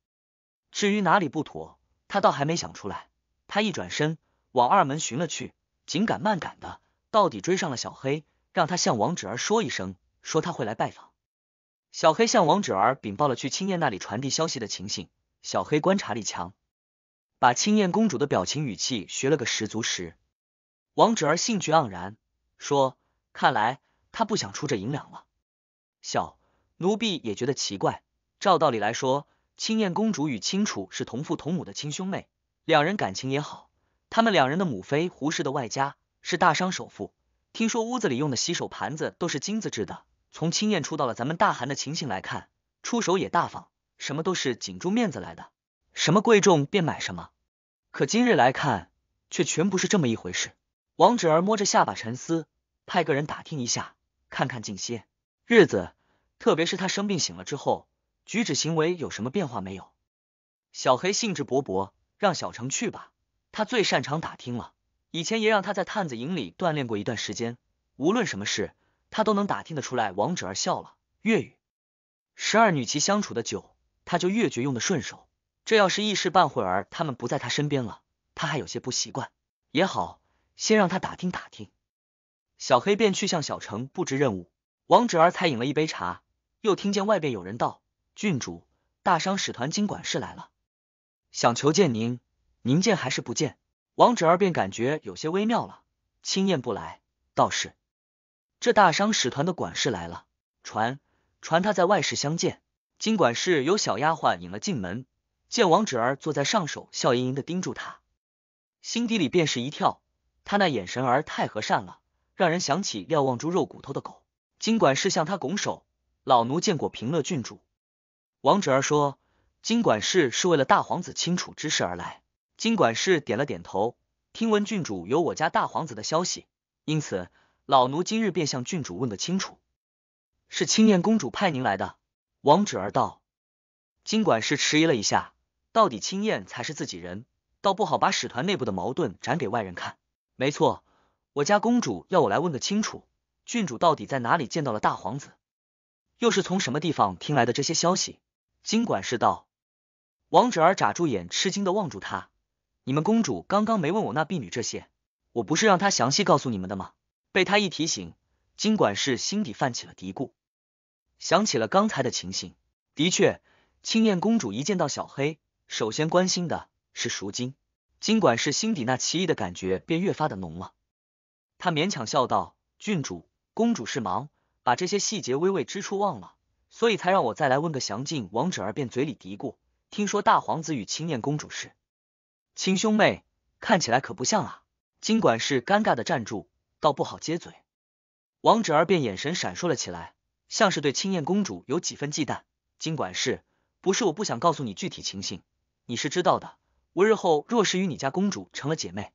至于哪里不妥，他倒还没想出来。他一转身往二门寻了去。紧赶慢赶的，到底追上了小黑，让他向王芷儿说一声，说他会来拜访。小黑向王芷儿禀报了去青燕那里传递消息的情形。小黑观察力强，把青燕公主的表情语气学了个十足十。王芷儿兴趣盎然，说：“看来他不想出这银两了。”小奴婢也觉得奇怪，照道理来说，青燕公主与青楚是同父同母的亲兄妹，两人感情也好。他们两人的母妃胡氏的外家是大商首富，听说屋子里用的洗手盘子都是金子制的。从青燕出到了咱们大韩的情形来看，出手也大方，什么都是紧住面子来的，什么贵重便买什么。可今日来看，却全不是这么一回事。王芷儿摸着下巴沉思，派个人打听一下，看看近些日子，特别是他生病醒了之后，举止行为有什么变化没有？小黑兴致勃勃，让小程去吧。他最擅长打听了，以前也让他在探子营里锻炼过一段时间，无论什么事，他都能打听得出来。王芷儿笑了，粤语十二女骑相处的久，他就越觉用的顺手。这要是一时半会儿他们不在他身边了，他还有些不习惯。也好，先让他打听打听。小黑便去向小城布置任务。王芷儿才饮了一杯茶，又听见外边有人道：“郡主，大商使团金管事来了，想求见您。”您见还是不见？王芷儿便感觉有些微妙了。青燕不来，倒是这大商使团的管事来了，传传他在外室相见。金管事由小丫鬟引了进门，见王芷儿坐在上首，笑盈盈的盯住他，心底里便是一跳。他那眼神儿太和善了，让人想起廖望珠肉骨头的狗。金管事向他拱手：“老奴见过平乐郡主。”王侄儿说：“金管事是为了大皇子清楚之事而来。”金管事点了点头，听闻郡主有我家大皇子的消息，因此老奴今日便向郡主问个清楚。是青燕公主派您来的？王芷儿道。金管事迟疑了一下，到底青燕才是自己人，倒不好把使团内部的矛盾展给外人看。没错，我家公主要我来问个清楚，郡主到底在哪里见到了大皇子，又是从什么地方听来的这些消息？金管事道。王芷儿眨住眼，吃惊的望住他。你们公主刚刚没问我那婢女这些，我不是让她详细告诉你们的吗？被她一提醒，金管事心底泛起了嘀咕，想起了刚才的情形。的确，青燕公主一见到小黑，首先关心的是赎金。金管事心底那奇异的感觉便越发的浓了。他勉强笑道：“郡主、公主是忙，把这些细节微未之处忘了，所以才让我再来问个详尽。”王芷儿便嘴里嘀咕：“听说大皇子与青燕公主是……”亲兄妹看起来可不像啊！金管事尴尬的站住，倒不好接嘴。王芷儿便眼神闪烁了起来，像是对青燕公主有几分忌惮。金管事，不是我不想告诉你具体情形，你是知道的。我日后若是与你家公主成了姐妹，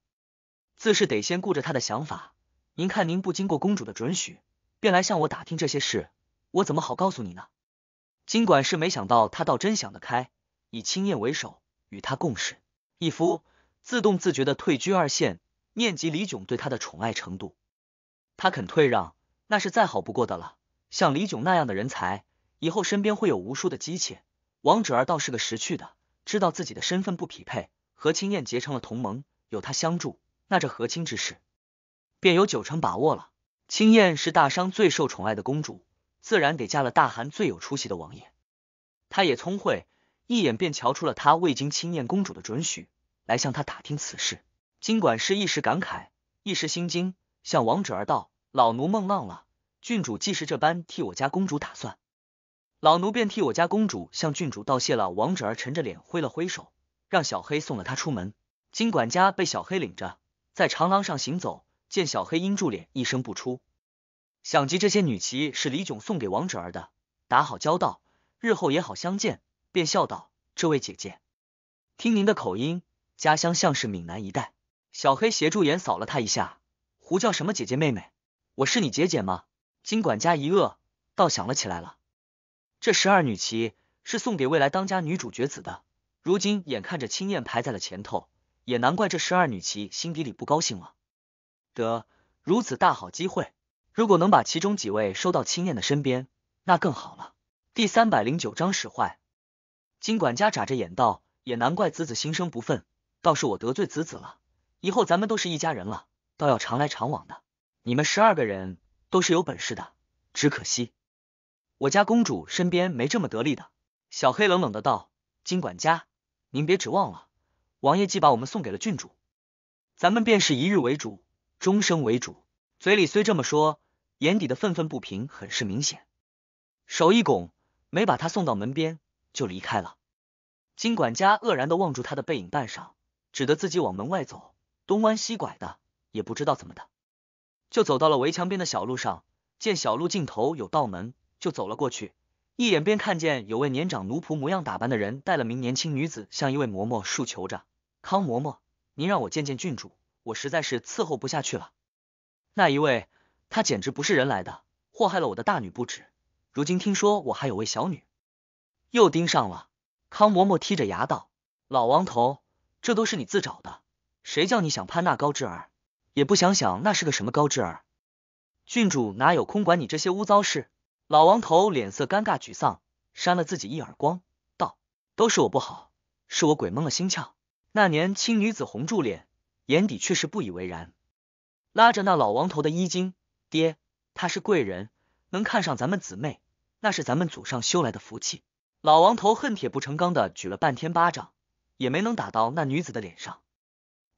自是得先顾着她的想法。您看，您不经过公主的准许，便来向我打听这些事，我怎么好告诉你呢？金管事没想到，他倒真想得开，以青燕为首，与他共事。义夫自动自觉的退居二线，念及李炯对他的宠爱程度，他肯退让，那是再好不过的了。像李炯那样的人才，以后身边会有无数的姬妾。王芷儿倒是个识趣的，知道自己的身份不匹配，和青燕结成了同盟。有他相助，那这和亲之事便有九成把握了。青燕是大商最受宠爱的公主，自然得嫁了大汗最有出息的王爷。他也聪慧，一眼便瞧出了他未经青燕公主的准许。来向他打听此事，金管事一时感慨，一时心惊，向王芷儿道：“老奴梦浪了。郡主既是这般替我家公主打算，老奴便替我家公主向郡主道谢了。”王芷儿沉着脸，挥了挥手，让小黑送了他出门。金管家被小黑领着，在长廊上行走，见小黑阴住脸，一声不出，想及这些女骑是李炯送给王芷儿的，打好交道，日后也好相见，便笑道：“这位姐姐，听您的口音。”家乡像是闽南一带，小黑斜助眼扫了他一下，胡叫什么姐姐妹妹？我是你姐姐吗？金管家一愕，倒想了起来了。这十二女棋是送给未来当家女主角子的，如今眼看着青燕排在了前头，也难怪这十二女棋心底里不高兴了。得，如此大好机会，如果能把其中几位收到青燕的身边，那更好了。第三百零九章使坏。金管家眨着眼道：“也难怪子子心生不忿。”倒是我得罪子子了，以后咱们都是一家人了，倒要常来常往的。你们十二个人都是有本事的，只可惜我家公主身边没这么得力的。小黑冷冷的道：“金管家，您别指望了。王爷既把我们送给了郡主，咱们便是一日为主，终生为主。”嘴里虽这么说，眼底的愤愤不平很是明显。手一拱，没把他送到门边，就离开了。金管家愕然的望住他的背影，半晌。只得自己往门外走，东弯西拐的，也不知道怎么的，就走到了围墙边的小路上。见小路尽头有道门，就走了过去。一眼便看见有位年长奴仆模样打扮的人，带了名年轻女子，向一位嬷嬷诉求着：“康嬷嬷，您让我见见郡主，我实在是伺候不下去了。那一位，他简直不是人来的，祸害了我的大女不止。如今听说我还有位小女，又盯上了。”康嬷嬷剔着牙道：“老王头。”这都是你自找的，谁叫你想攀那高枝儿？也不想想那是个什么高枝儿。郡主哪有空管你这些污糟事？老王头脸色尴尬沮丧，扇了自己一耳光，道：“都是我不好，是我鬼蒙了心窍。”那年轻女子红住脸，眼底却是不以为然，拉着那老王头的衣襟：“爹，他是贵人，能看上咱们姊妹，那是咱们祖上修来的福气。”老王头恨铁不成钢的举了半天巴掌。也没能打到那女子的脸上。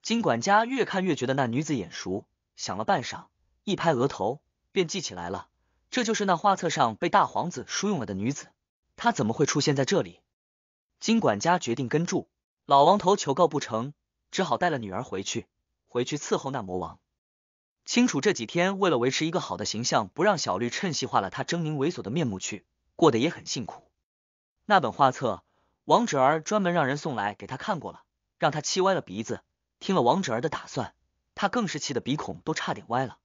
金管家越看越觉得那女子眼熟，想了半晌，一拍额头，便记起来了，这就是那画册上被大皇子疏用了的女子。她怎么会出现在这里？金管家决定跟住老王头求告不成，只好带了女儿回去，回去伺候那魔王。清楚这几天为了维持一个好的形象，不让小绿趁戏化了他狰狞猥琐的面目去，过得也很辛苦。那本画册。王芷儿专门让人送来给他看过了，让他气歪了鼻子。听了王芷儿的打算，他更是气得鼻孔都差点歪了。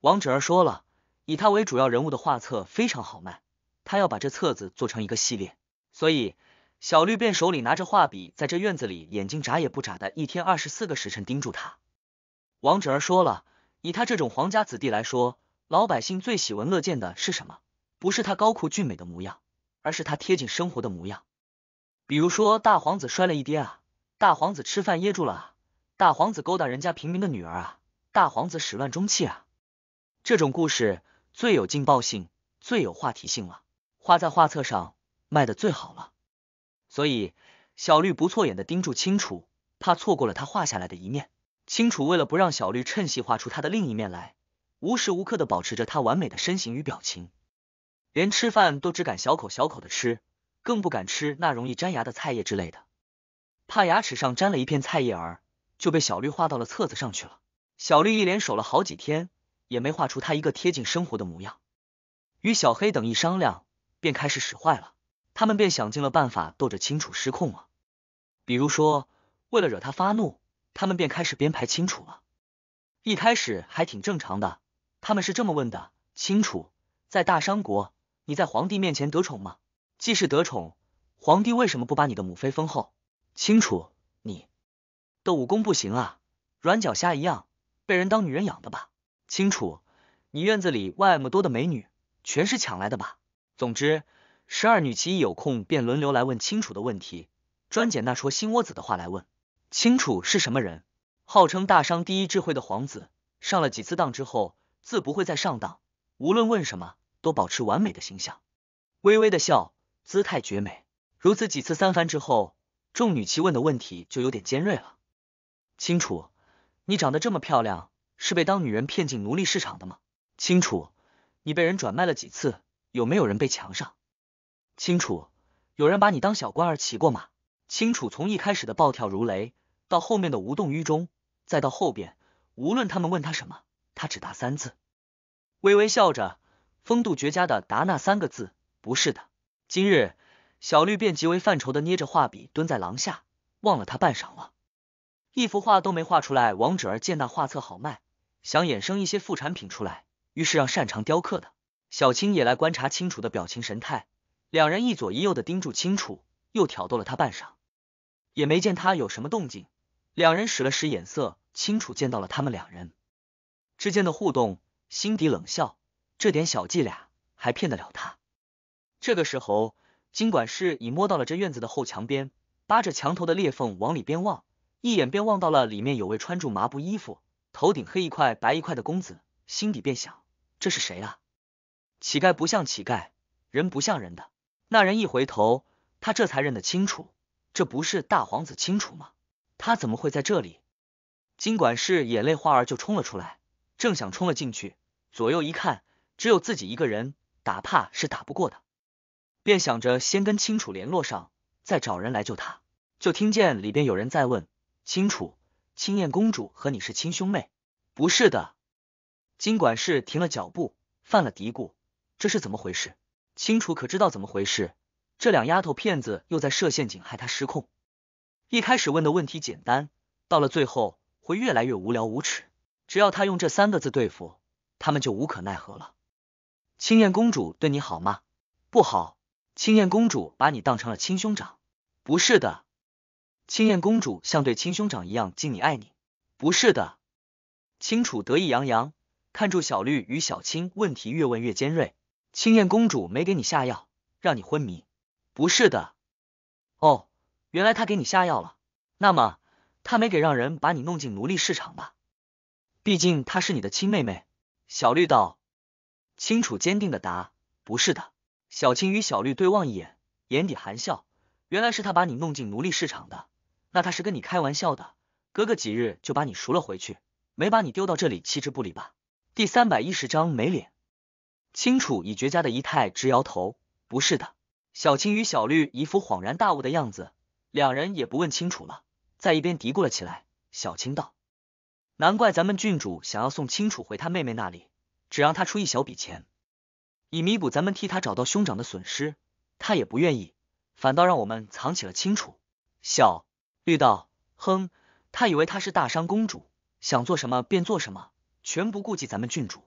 王芷儿说了，以他为主要人物的画册非常好卖，他要把这册子做成一个系列。所以小绿便手里拿着画笔，在这院子里眼睛眨也不眨的，一天二十四个时辰盯住他。王芷儿说了，以他这种皇家子弟来说，老百姓最喜闻乐见的是什么？不是他高酷俊美的模样，而是他贴近生活的模样。比如说大皇子摔了一跌啊，大皇子吃饭噎住了啊，大皇子勾搭人家平民的女儿啊，大皇子始乱终弃啊，这种故事最有劲爆性，最有话题性了，画在画册上卖的最好了。所以小绿不错眼的盯住清楚，怕错过了他画下来的一面。清楚为了不让小绿趁隙画出他的另一面来，无时无刻的保持着他完美的身形与表情，连吃饭都只敢小口小口的吃。更不敢吃那容易粘牙的菜叶之类的，怕牙齿上粘了一片菜叶儿，就被小绿画到了册子上去了。小绿一连守了好几天，也没画出他一个贴近生活的模样。与小黑等一商量，便开始使坏了。他们便想尽了办法逗着清楚失控了。比如说，为了惹他发怒，他们便开始编排清楚了。一开始还挺正常的，他们是这么问的：“清楚，在大商国，你在皇帝面前得宠吗？”既是得宠，皇帝为什么不把你的母妃封后？清楚，你的武功不行啊，软脚虾一样，被人当女人养的吧？清楚，你院子里外么多的美女，全是抢来的吧？总之，十二女骑一有空便轮流来问清楚的问题，专捡那戳心窝子的话来问。清楚是什么人？号称大商第一智慧的皇子，上了几次当之后，自不会再上当。无论问什么，都保持完美的形象，微微的笑。姿态绝美，如此几次三番之后，众女齐问的问题就有点尖锐了。清楚，你长得这么漂亮，是被当女人骗进奴隶市场的吗？清楚，你被人转卖了几次？有没有人被强上？清楚，有人把你当小官儿骑过吗？清楚，从一开始的暴跳如雷，到后面的无动于衷，再到后边，无论他们问他什么，他只答三字，微微笑着，风度绝佳的答那三个字：不是的。今日，小绿便极为犯愁的捏着画笔蹲在廊下，望了他半晌了，一幅画都没画出来。王芷儿见那画册好卖，想衍生一些副产品出来，于是让擅长雕刻的小青也来观察清楚的表情神态，两人一左一右的盯住清楚，又挑逗了他半晌，也没见他有什么动静。两人使了使眼色，清楚见到了他们两人之间的互动，心底冷笑，这点小伎俩还骗得了他？这个时候，金管事已摸到了这院子的后墙边，扒着墙头的裂缝往里边望，一眼便望到了里面有位穿着麻布衣服、头顶黑一块白一块的公子，心底便想：这是谁啊？乞丐不像乞丐，人不像人的。那人一回头，他这才认得清楚，这不是大皇子清楚吗？他怎么会在这里？金管事眼泪花儿就冲了出来，正想冲了进去，左右一看，只有自己一个人，打怕是打不过的。便想着先跟青楚联络上，再找人来救他。就听见里边有人在问：“青楚，青燕公主和你是亲兄妹？”“不是的。”金管事停了脚步，犯了嘀咕：“这是怎么回事？”清楚可知道怎么回事？这两丫头片子又在设陷阱，害他失控。一开始问的问题简单，到了最后会越来越无聊无耻。只要他用这三个字对付他们，就无可奈何了。青燕公主对你好吗？不好。青燕公主把你当成了亲兄长，不是的。青燕公主像对亲兄长一样敬你爱你，不是的。青楚得意洋洋，看住小绿与小青，问题越问越尖锐。青燕公主没给你下药，让你昏迷，不是的。哦，原来她给你下药了。那么她没给让人把你弄进奴隶市场吧？毕竟她是你的亲妹妹。小绿道，清楚坚定的答，不是的。小青与小绿对望一眼，眼底含笑。原来是他把你弄进奴隶市场的，那他是跟你开玩笑的。隔个几日就把你赎了回去，没把你丢到这里弃之不理吧？第三百一十章没脸。青楚以绝佳的仪态直摇头，不是的。小青与小绿一副恍然大悟的样子，两人也不问清楚了，在一边嘀咕了起来。小青道：“难怪咱们郡主想要送青楚回他妹妹那里，只让他出一小笔钱。”以弥补咱们替他找到兄长的损失，他也不愿意，反倒让我们藏起了清楚。小绿道，哼，他以为他是大商公主，想做什么便做什么，全不顾及咱们郡主，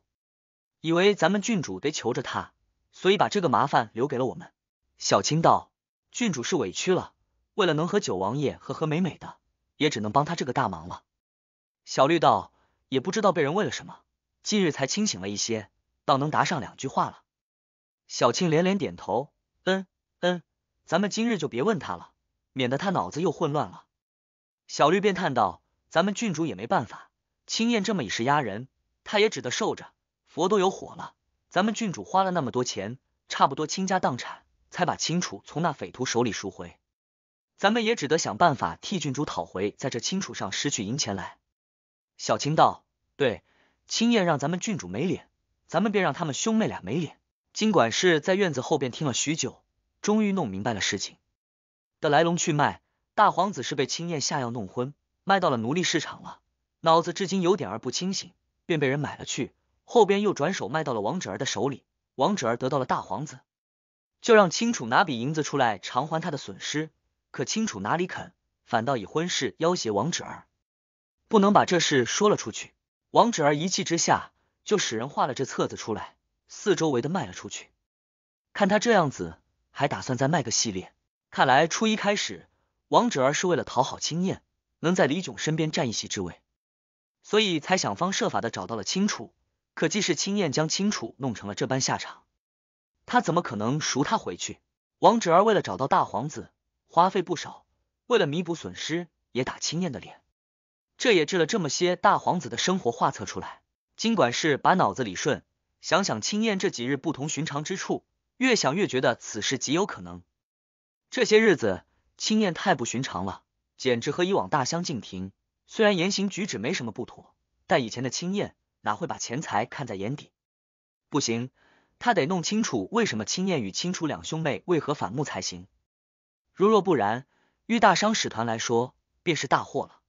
以为咱们郡主得求着他，所以把这个麻烦留给了我们。小青道，郡主是委屈了，为了能和九王爷和和美美的，也只能帮他这个大忙了。小绿道也不知道被人为了什么，近日才清醒了一些，倒能答上两句话了。小青连连点头，嗯嗯，咱们今日就别问他了，免得他脑子又混乱了。小绿便叹道：“咱们郡主也没办法，青燕这么以势压人，他也只得受着。佛都有火了，咱们郡主花了那么多钱，差不多倾家荡产才把青楚从那匪徒手里赎回，咱们也只得想办法替郡主讨回在这青楚上失去银钱来。”小青道：“对，青燕让咱们郡主没脸，咱们便让他们兄妹俩没脸。”金管事在院子后边听了许久，终于弄明白了事情的来龙去脉。大皇子是被青燕下药弄昏，卖到了奴隶市场了，脑子至今有点儿不清醒，便被人买了去。后边又转手卖到了王芷儿的手里。王芷儿得到了大皇子，就让青楚拿笔银子出来偿还他的损失。可青楚哪里肯，反倒以婚事要挟王芷儿，不能把这事说了出去。王芷儿一气之下，就使人画了这册子出来。四周围的卖了出去，看他这样子，还打算再卖个系列。看来初一开始，王芷儿是为了讨好青燕，能在李炯身边占一席之位，所以才想方设法的找到了青楚。可既是青燕将青楚弄成了这般下场，他怎么可能赎他回去？王芷儿为了找到大皇子，花费不少，为了弥补损失，也打青燕的脸。这也制了这么些大皇子的生活画册出来，尽管是把脑子理顺。想想青燕这几日不同寻常之处，越想越觉得此事极有可能。这些日子青燕太不寻常了，简直和以往大相径庭。虽然言行举止没什么不妥，但以前的青燕哪会把钱财看在眼底？不行，他得弄清楚为什么青燕与青楚两兄妹为何反目才行。如若不然，于大商使团来说便是大祸了。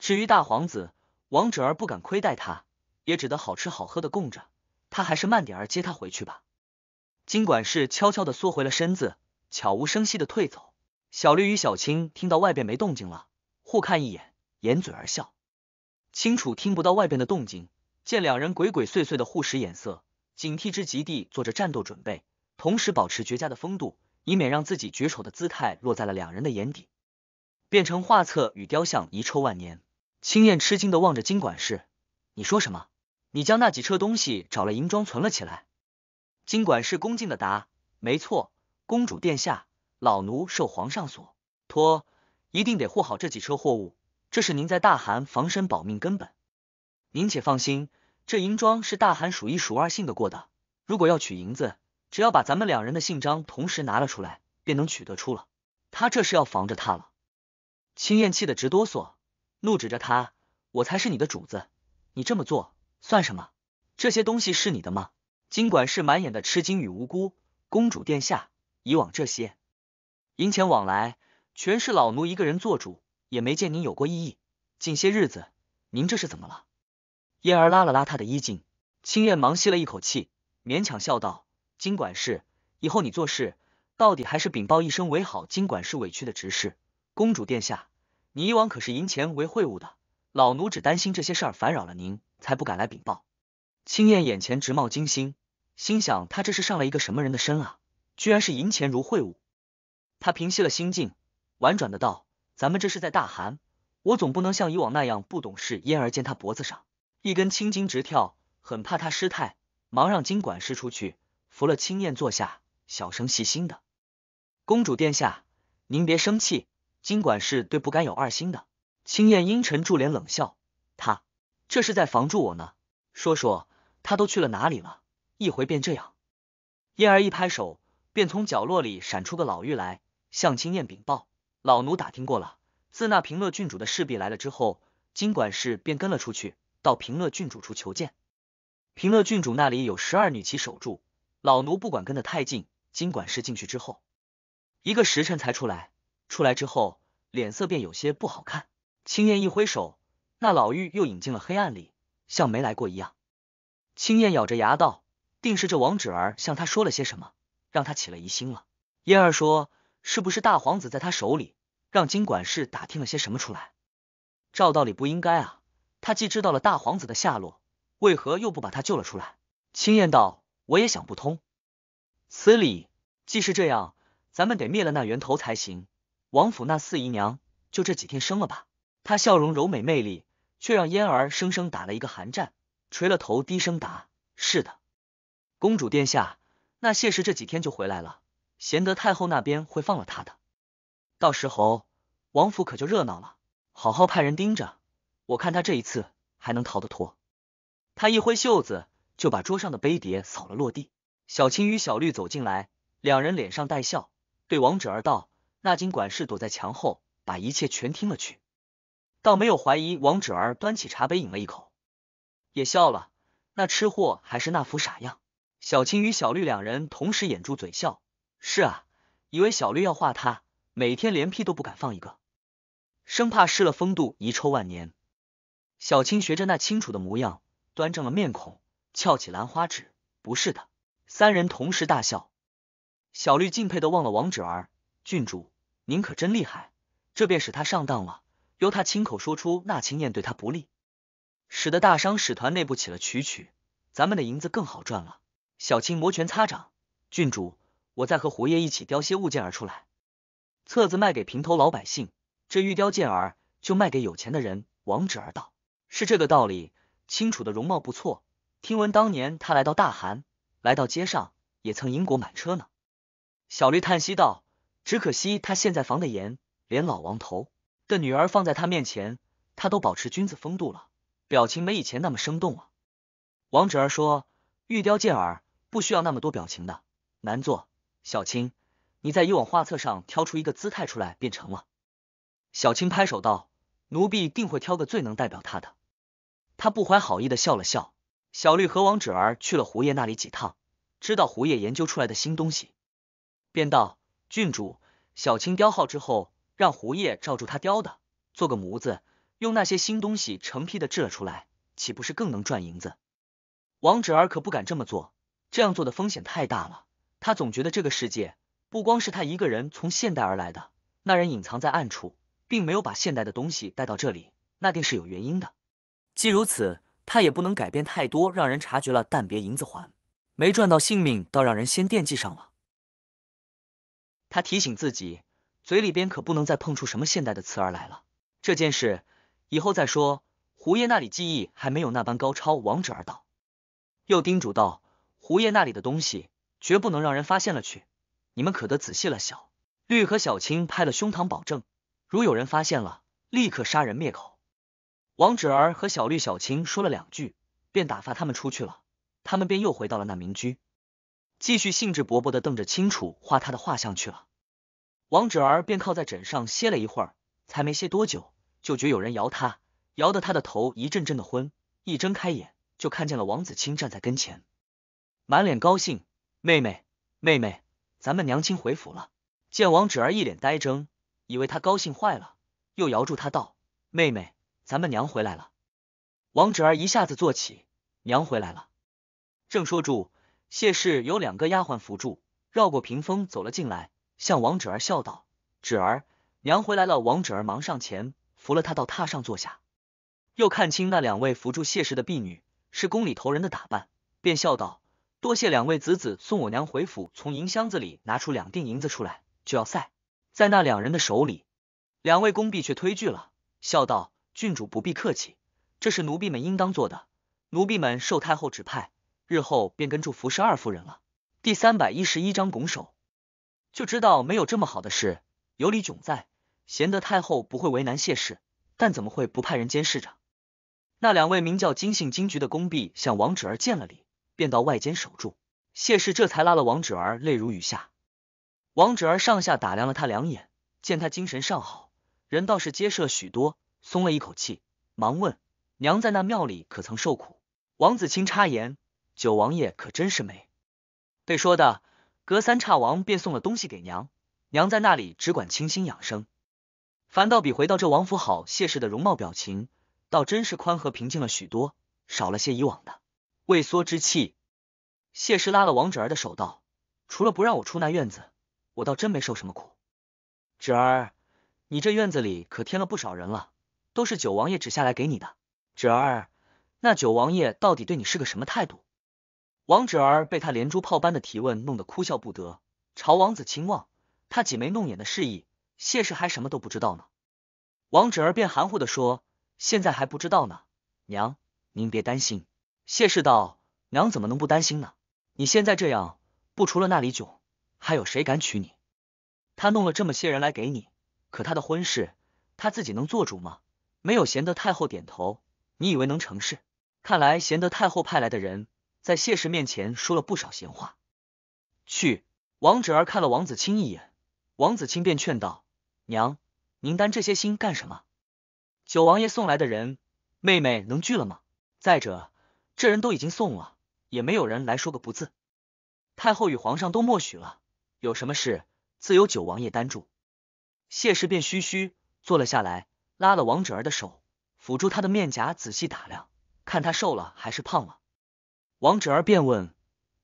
至于大皇子王哲不敢亏待他，也只得好吃好喝的供着。他还是慢点儿接他回去吧。金管事悄悄的缩回了身子，悄无声息的退走。小绿与小青听到外边没动静了，互看一眼，掩嘴而笑。青楚听不到外边的动静，见两人鬼鬼祟祟的互使眼色，警惕之极地做着战斗准备，同时保持绝佳的风度，以免让自己绝丑的姿态落在了两人的眼底，变成画册与雕像遗臭万年。青燕吃惊的望着金管事：“你说什么？”你将那几车东西找了银庄存了起来。金管事恭敬的答：“没错，公主殿下，老奴受皇上所托，一定得护好这几车货物。这是您在大汗防身保命根本。您且放心，这银庄是大汗数一数二信得过的。如果要取银子，只要把咱们两人的信章同时拿了出来，便能取得出了。他这是要防着他了。”青燕气得直哆嗦，怒指着他：“我才是你的主子，你这么做！”算什么？这些东西是你的吗？金管事满眼的吃惊与无辜。公主殿下，以往这些银钱往来，全是老奴一个人做主，也没见您有过异议。近些日子，您这是怎么了？燕儿拉了拉他的衣襟，青燕忙吸了一口气，勉强笑道：“金管事，以后你做事，到底还是禀报一声为好。”金管事委屈的直视公主殿下，你以往可是银钱为会务的。老奴只担心这些事儿烦扰了您，才不敢来禀报。青燕眼前直冒金星，心想他这是上了一个什么人的身啊？居然是银钱如秽物。他平息了心境，婉转的道：“咱们这是在大寒，我总不能像以往那样不懂事。嫣儿见他脖子上一根青筋直跳，很怕他失态，忙让金管事出去扶了青燕坐下，小声细心的：‘公主殿下，您别生气，金管事对不敢有二心的。’”青燕阴沉住脸冷笑，他这是在防住我呢。说说他都去了哪里了？一回便这样。燕儿一拍手，便从角落里闪出个老妪来，向青燕禀报：“老奴打听过了，自那平乐郡主的侍婢来了之后，金管事便跟了出去，到平乐郡主处求见。平乐郡主那里有十二女骑守住，老奴不管跟得太近。金管事进去之后，一个时辰才出来，出来之后脸色便有些不好看。”青燕一挥手，那老妪又隐进了黑暗里，像没来过一样。青燕咬着牙道：“定是这王芷儿向他说了些什么，让他起了疑心了。”燕儿说：“是不是大皇子在他手里，让金管事打听了些什么出来？照道理不应该啊！他既知道了大皇子的下落，为何又不把他救了出来？”青燕道：“我也想不通。此理既是这样，咱们得灭了那源头才行。王府那四姨娘，就这几天生了吧。”他笑容柔美，魅力却让嫣儿生生打了一个寒战，垂了头，低声答：“是的，公主殿下，那谢氏这几天就回来了，贤德太后那边会放了他的，到时候王府可就热闹了。好好派人盯着，我看他这一次还能逃得脱。”他一挥袖子，就把桌上的杯碟扫了落地。小青与小绿走进来，两人脸上带笑，对王芷儿道：“那金管事躲在墙后，把一切全听了去。”倒没有怀疑王芷儿端起茶杯饮了一口，也笑了。那吃货还是那副傻样。小青与小绿两人同时掩住嘴笑。是啊，以为小绿要画他，每天连屁都不敢放一个，生怕失了风度，遗臭万年。小青学着那清楚的模样，端正了面孔，翘起兰花指。不是的，三人同时大笑。小绿敬佩的望了王芷，儿，郡主您可真厉害，这便使他上当了。由他亲口说出那青燕对他不利，使得大商使团内部起了曲曲，咱们的银子更好赚了。小青摩拳擦掌，郡主，我再和胡爷一起雕些物件儿出来，册子卖给平头老百姓，这玉雕件儿就卖给有钱的人。王侄儿道：“是这个道理。”清楚的容貌不错，听闻当年他来到大韩，来到街上也曾赢过满车呢。小绿叹息道：“只可惜他现在防的严，连老王头。”的女儿放在他面前，他都保持君子风度了，表情没以前那么生动了。王芷儿说：“玉雕件儿不需要那么多表情的，难做。”小青，你在以往画册上挑出一个姿态出来便成了。小青拍手道：“奴婢定会挑个最能代表他的。”他不怀好意的笑了笑。小绿和王芷儿去了胡爷那里几趟，知道胡爷研究出来的新东西，便道：“郡主，小青雕好之后。”让胡叶罩住他雕的，做个模子，用那些新东西成批的制了出来，岂不是更能赚银子？王芷儿可不敢这么做，这样做的风险太大了。他总觉得这个世界不光是他一个人从现代而来的，那人隐藏在暗处，并没有把现代的东西带到这里，那定是有原因的。既如此，他也不能改变太多，让人察觉了。但别银子还没赚到，性命倒让人先惦记上了。他提醒自己。嘴里边可不能再碰出什么现代的词儿来了。这件事以后再说。胡爷那里技艺还没有那般高超，王芷儿道，又叮嘱道，胡爷那里的东西绝不能让人发现了去。你们可得仔细了。小绿和小青拍了胸膛保证，如有人发现了，立刻杀人灭口。王芷儿和小绿、小青说了两句，便打发他们出去了。他们便又回到了那民居，继续兴致勃勃的瞪着清楚画他的画像去了。王芷儿便靠在枕上歇了一会儿，才没歇多久，就觉有人摇她，摇得她的头一阵阵的昏。一睁开眼，就看见了王子清站在跟前，满脸高兴：“妹妹，妹妹，咱们娘亲回府了。”见王芷儿一脸呆怔，以为她高兴坏了，又摇住她道：“妹妹，咱们娘回来了。”王芷儿一下子坐起：“娘回来了。”正说住，谢氏有两个丫鬟扶住，绕过屏风走了进来。向王芷儿笑道：“芷儿，娘回来了。”王芷儿忙上前扶了她到榻上坐下，又看清那两位扶住谢氏的婢女是宫里头人的打扮，便笑道：“多谢两位子子送我娘回府。”从银箱子里拿出两锭银子出来，就要塞在那两人的手里，两位宫婢却推拒了，笑道：“郡主不必客气，这是奴婢们应当做的。奴婢们受太后指派，日后便跟住服侍二夫人了。”第三百一十一章拱手。就知道没有这么好的事，有李炯在，贤德太后不会为难谢氏，但怎么会不派人监视着？那两位名叫金信、金菊的宫婢向王芷儿见了礼，便到外间守住。谢氏这才拉了王芷儿，泪如雨下。王芷儿上下打量了他两眼，见他精神尚好，人倒是结实了许多，松了一口气，忙问：“娘在那庙里可曾受苦？”王子清插言：“九王爷可真是美。”被说的。隔三差王便送了东西给娘，娘在那里只管清心养生，反倒比回到这王府好。谢氏的容貌表情，倒真是宽和平静了许多，少了些以往的畏缩之气。谢氏拉了王芷儿的手道：“除了不让我出那院子，我倒真没受什么苦。芷儿，你这院子里可添了不少人了，都是九王爷指下来给你的。芷儿，那九王爷到底对你是个什么态度？”王芷儿被他连珠炮般的提问弄得哭笑不得，朝王子清望他挤眉弄眼的示意谢氏还什么都不知道呢，王芷儿便含糊的说：“现在还不知道呢，娘您别担心。”谢氏道：“娘怎么能不担心呢？你现在这样，不除了那里囧，还有谁敢娶你？他弄了这么些人来给你，可他的婚事他自己能做主吗？没有贤德太后点头，你以为能成事？看来贤德太后派来的人。”在谢氏面前说了不少闲话。去，王芷儿看了王子清一眼，王子清便劝道：“娘，您担这些心干什么？九王爷送来的人，妹妹能拒了吗？再者，这人都已经送了，也没有人来说个不字。太后与皇上都默许了，有什么事，自有九王爷担住。”谢氏便嘘嘘坐了下来，拉了王芷儿的手，抚住她的面颊，仔细打量，看她瘦了还是胖了。王芷儿便问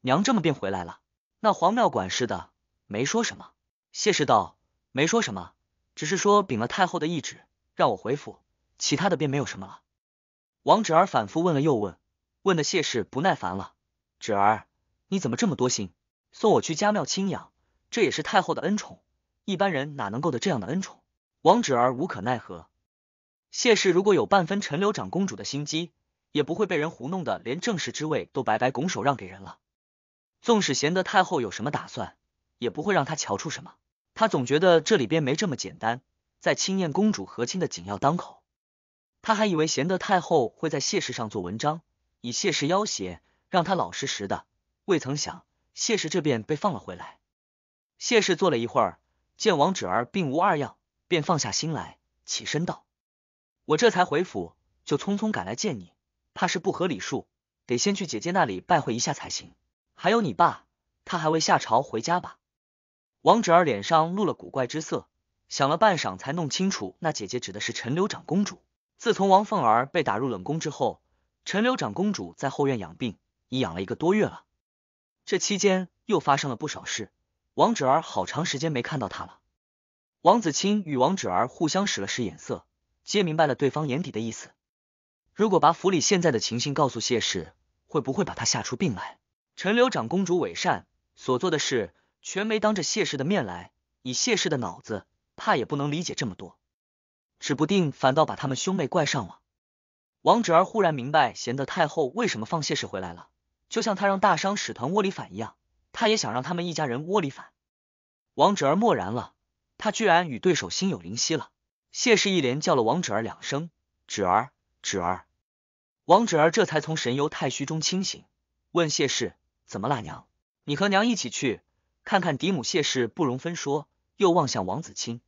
娘：“这么便回来了？那黄庙管事的没说什么？”谢氏道：“没说什么，只是说禀了太后的懿旨，让我回府，其他的便没有什么了。”王芷儿反复问了又问，问的谢氏不耐烦了：“芷儿，你怎么这么多心？送我去家庙清养，这也是太后的恩宠，一般人哪能够得这样的恩宠？”王芷儿无可奈何。谢氏如果有半分陈留长公主的心机。也不会被人糊弄的，连正室之位都白白拱手让给人了。纵使贤德太后有什么打算，也不会让他瞧出什么。他总觉得这里边没这么简单。在青燕公主和亲的紧要当口，他还以为贤德太后会在谢氏上做文章，以谢氏要挟，让他老老实实的。未曾想，谢氏这边被放了回来。谢氏坐了一会儿，见王芷儿并无二样，便放下心来，起身道：“我这才回府，就匆匆赶来见你。”怕是不合礼数，得先去姐姐那里拜会一下才行。还有你爸，他还未下朝回家吧？王芷儿脸上露了古怪之色，想了半晌才弄清楚，那姐姐指的是陈留长公主。自从王凤儿被打入冷宫之后，陈留长公主在后院养病，已养了一个多月了。这期间又发生了不少事，王芷儿好长时间没看到她了。王子清与王芷儿互相使了使眼色，皆明白了对方眼底的意思。如果把府里现在的情形告诉谢氏，会不会把他吓出病来？陈留长公主伪善所做的事，全没当着谢氏的面来。以谢氏的脑子，怕也不能理解这么多，指不定反倒把他们兄妹怪上了。王芷儿忽然明白，贤德太后为什么放谢氏回来了，就像他让大商使团窝里反一样，他也想让他们一家人窝里反。王芷儿默然了，他居然与对手心有灵犀了。谢氏一连叫了王芷儿两声，芷儿。芷儿，王芷儿这才从神游太虚中清醒，问谢氏：“怎么啦，娘？你和娘一起去看看嫡母。”谢氏不容分说，又望向王子清。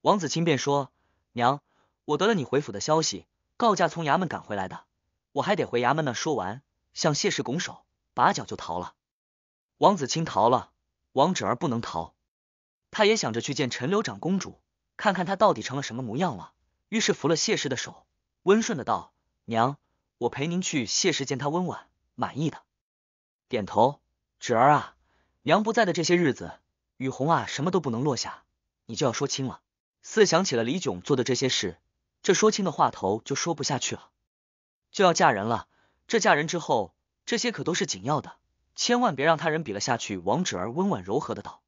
王子清便说：“娘，我得了你回府的消息，告假从衙门赶回来的，我还得回衙门呢。”说完，向谢氏拱手，拔脚就逃了。王子清逃了，王芷儿不能逃，他也想着去见陈留长公主，看看她到底成了什么模样了。于是扶了谢氏的手。温顺的道：“娘，我陪您去谢氏见他。”温婉满意的点头。侄儿啊，娘不在的这些日子，雨虹啊，什么都不能落下，你就要说清了。似想起了李炯做的这些事，这说清的话头就说不下去了。就要嫁人了，这嫁人之后，这些可都是紧要的，千万别让他人比了下去。王芷儿温婉柔和的道：“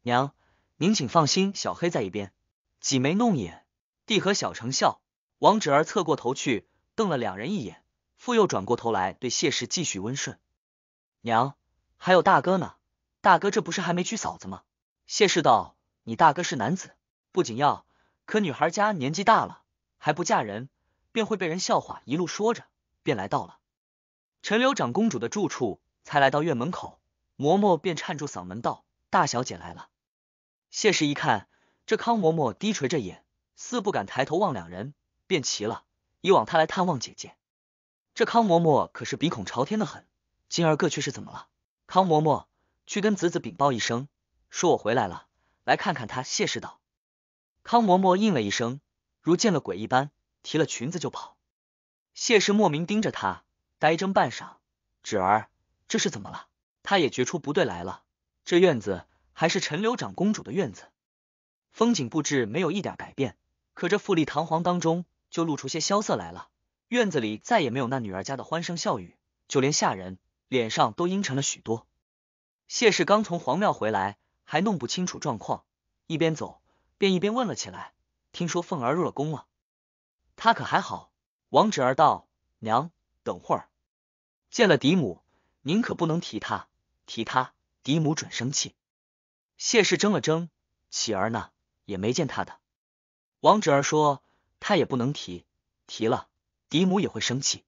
娘，您请放心，小黑在一边，挤眉弄眼，地和小成笑。”王芷儿侧过头去，瞪了两人一眼，复又转过头来对谢氏继续温顺。娘，还有大哥呢，大哥这不是还没娶嫂子吗？谢氏道：“你大哥是男子，不仅要，可女孩家年纪大了还不嫁人，便会被人笑话。”一路说着，便来到了陈留长公主的住处。才来到院门口，嬷嬷便颤住嗓门道：“大小姐来了。”谢氏一看，这康嬷嬷低垂着眼，似不敢抬头望两人。便齐了。以往他来探望姐姐，这康嬷嬷可是鼻孔朝天的很。今儿个却是怎么了？康嬷嬷，去跟子子禀报一声，说我回来了，来看看他。谢氏道。康嬷嬷应了一声，如见了鬼一般，提了裙子就跑。谢氏莫名盯着他，呆怔半晌。侄儿，这是怎么了？他也觉出不对来了。这院子还是陈留长公主的院子，风景布置没有一点改变，可这富丽堂皇当中。就露出些萧瑟来了。院子里再也没有那女儿家的欢声笑语，就连下人脸上都阴沉了许多。谢氏刚从皇庙回来，还弄不清楚状况，一边走便一边问了起来：“听说凤儿入了宫了，她可还好？”王侄儿道：“娘，等会儿见了嫡母，您可不能提她，提她嫡母准生气。”谢氏怔了怔：“启儿呢？也没见他的。”王侄儿说。他也不能提，提了，嫡母也会生气。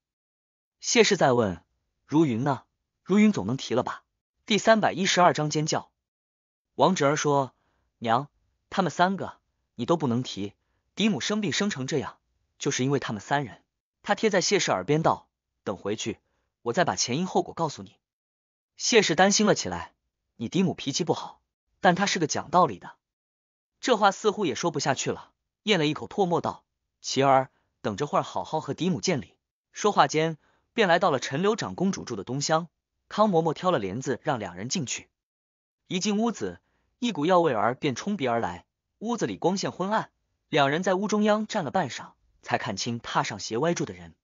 谢氏再问如云呢，如云总能提了吧？第三百一十二章尖叫。王侄儿说：“娘，他们三个你都不能提，嫡母生病生成这样，就是因为他们三人。”他贴在谢氏耳边道：“等回去，我再把前因后果告诉你。”谢氏担心了起来。你嫡母脾气不好，但她是个讲道理的。这话似乎也说不下去了，咽了一口唾沫道。琪儿，等着会儿好好和嫡母见礼。说话间，便来到了陈留长公主住的东厢。康嬷嬷挑了帘子，让两人进去。一进屋子，一股药味儿便冲鼻而来。屋子里光线昏暗，两人在屋中央站了半晌，才看清踏上斜歪住的人。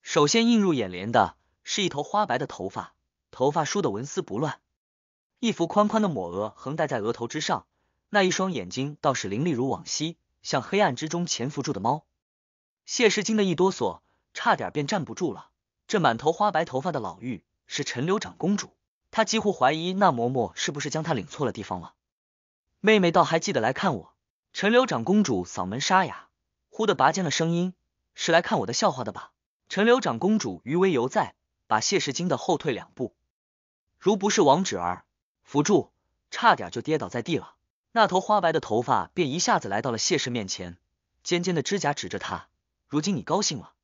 首先映入眼帘的是一头花白的头发，头发梳的纹丝不乱，一幅宽宽的抹额横戴在额头之上，那一双眼睛倒是凌厉如往昔。像黑暗之中潜伏住的猫，谢氏惊的一哆嗦，差点便站不住了。这满头花白头发的老妪是陈留长公主，她几乎怀疑那嬷嬷是不是将她领错了地方了。妹妹倒还记得来看我。陈留长公主嗓门沙哑，忽的拔尖了声音：“是来看我的笑话的吧？”陈留长公主余威犹在，把谢氏惊得后退两步。如不是王芷儿扶住，差点就跌倒在地了。那头花白的头发便一下子来到了谢氏面前，尖尖的指甲指着他。如今你高兴了，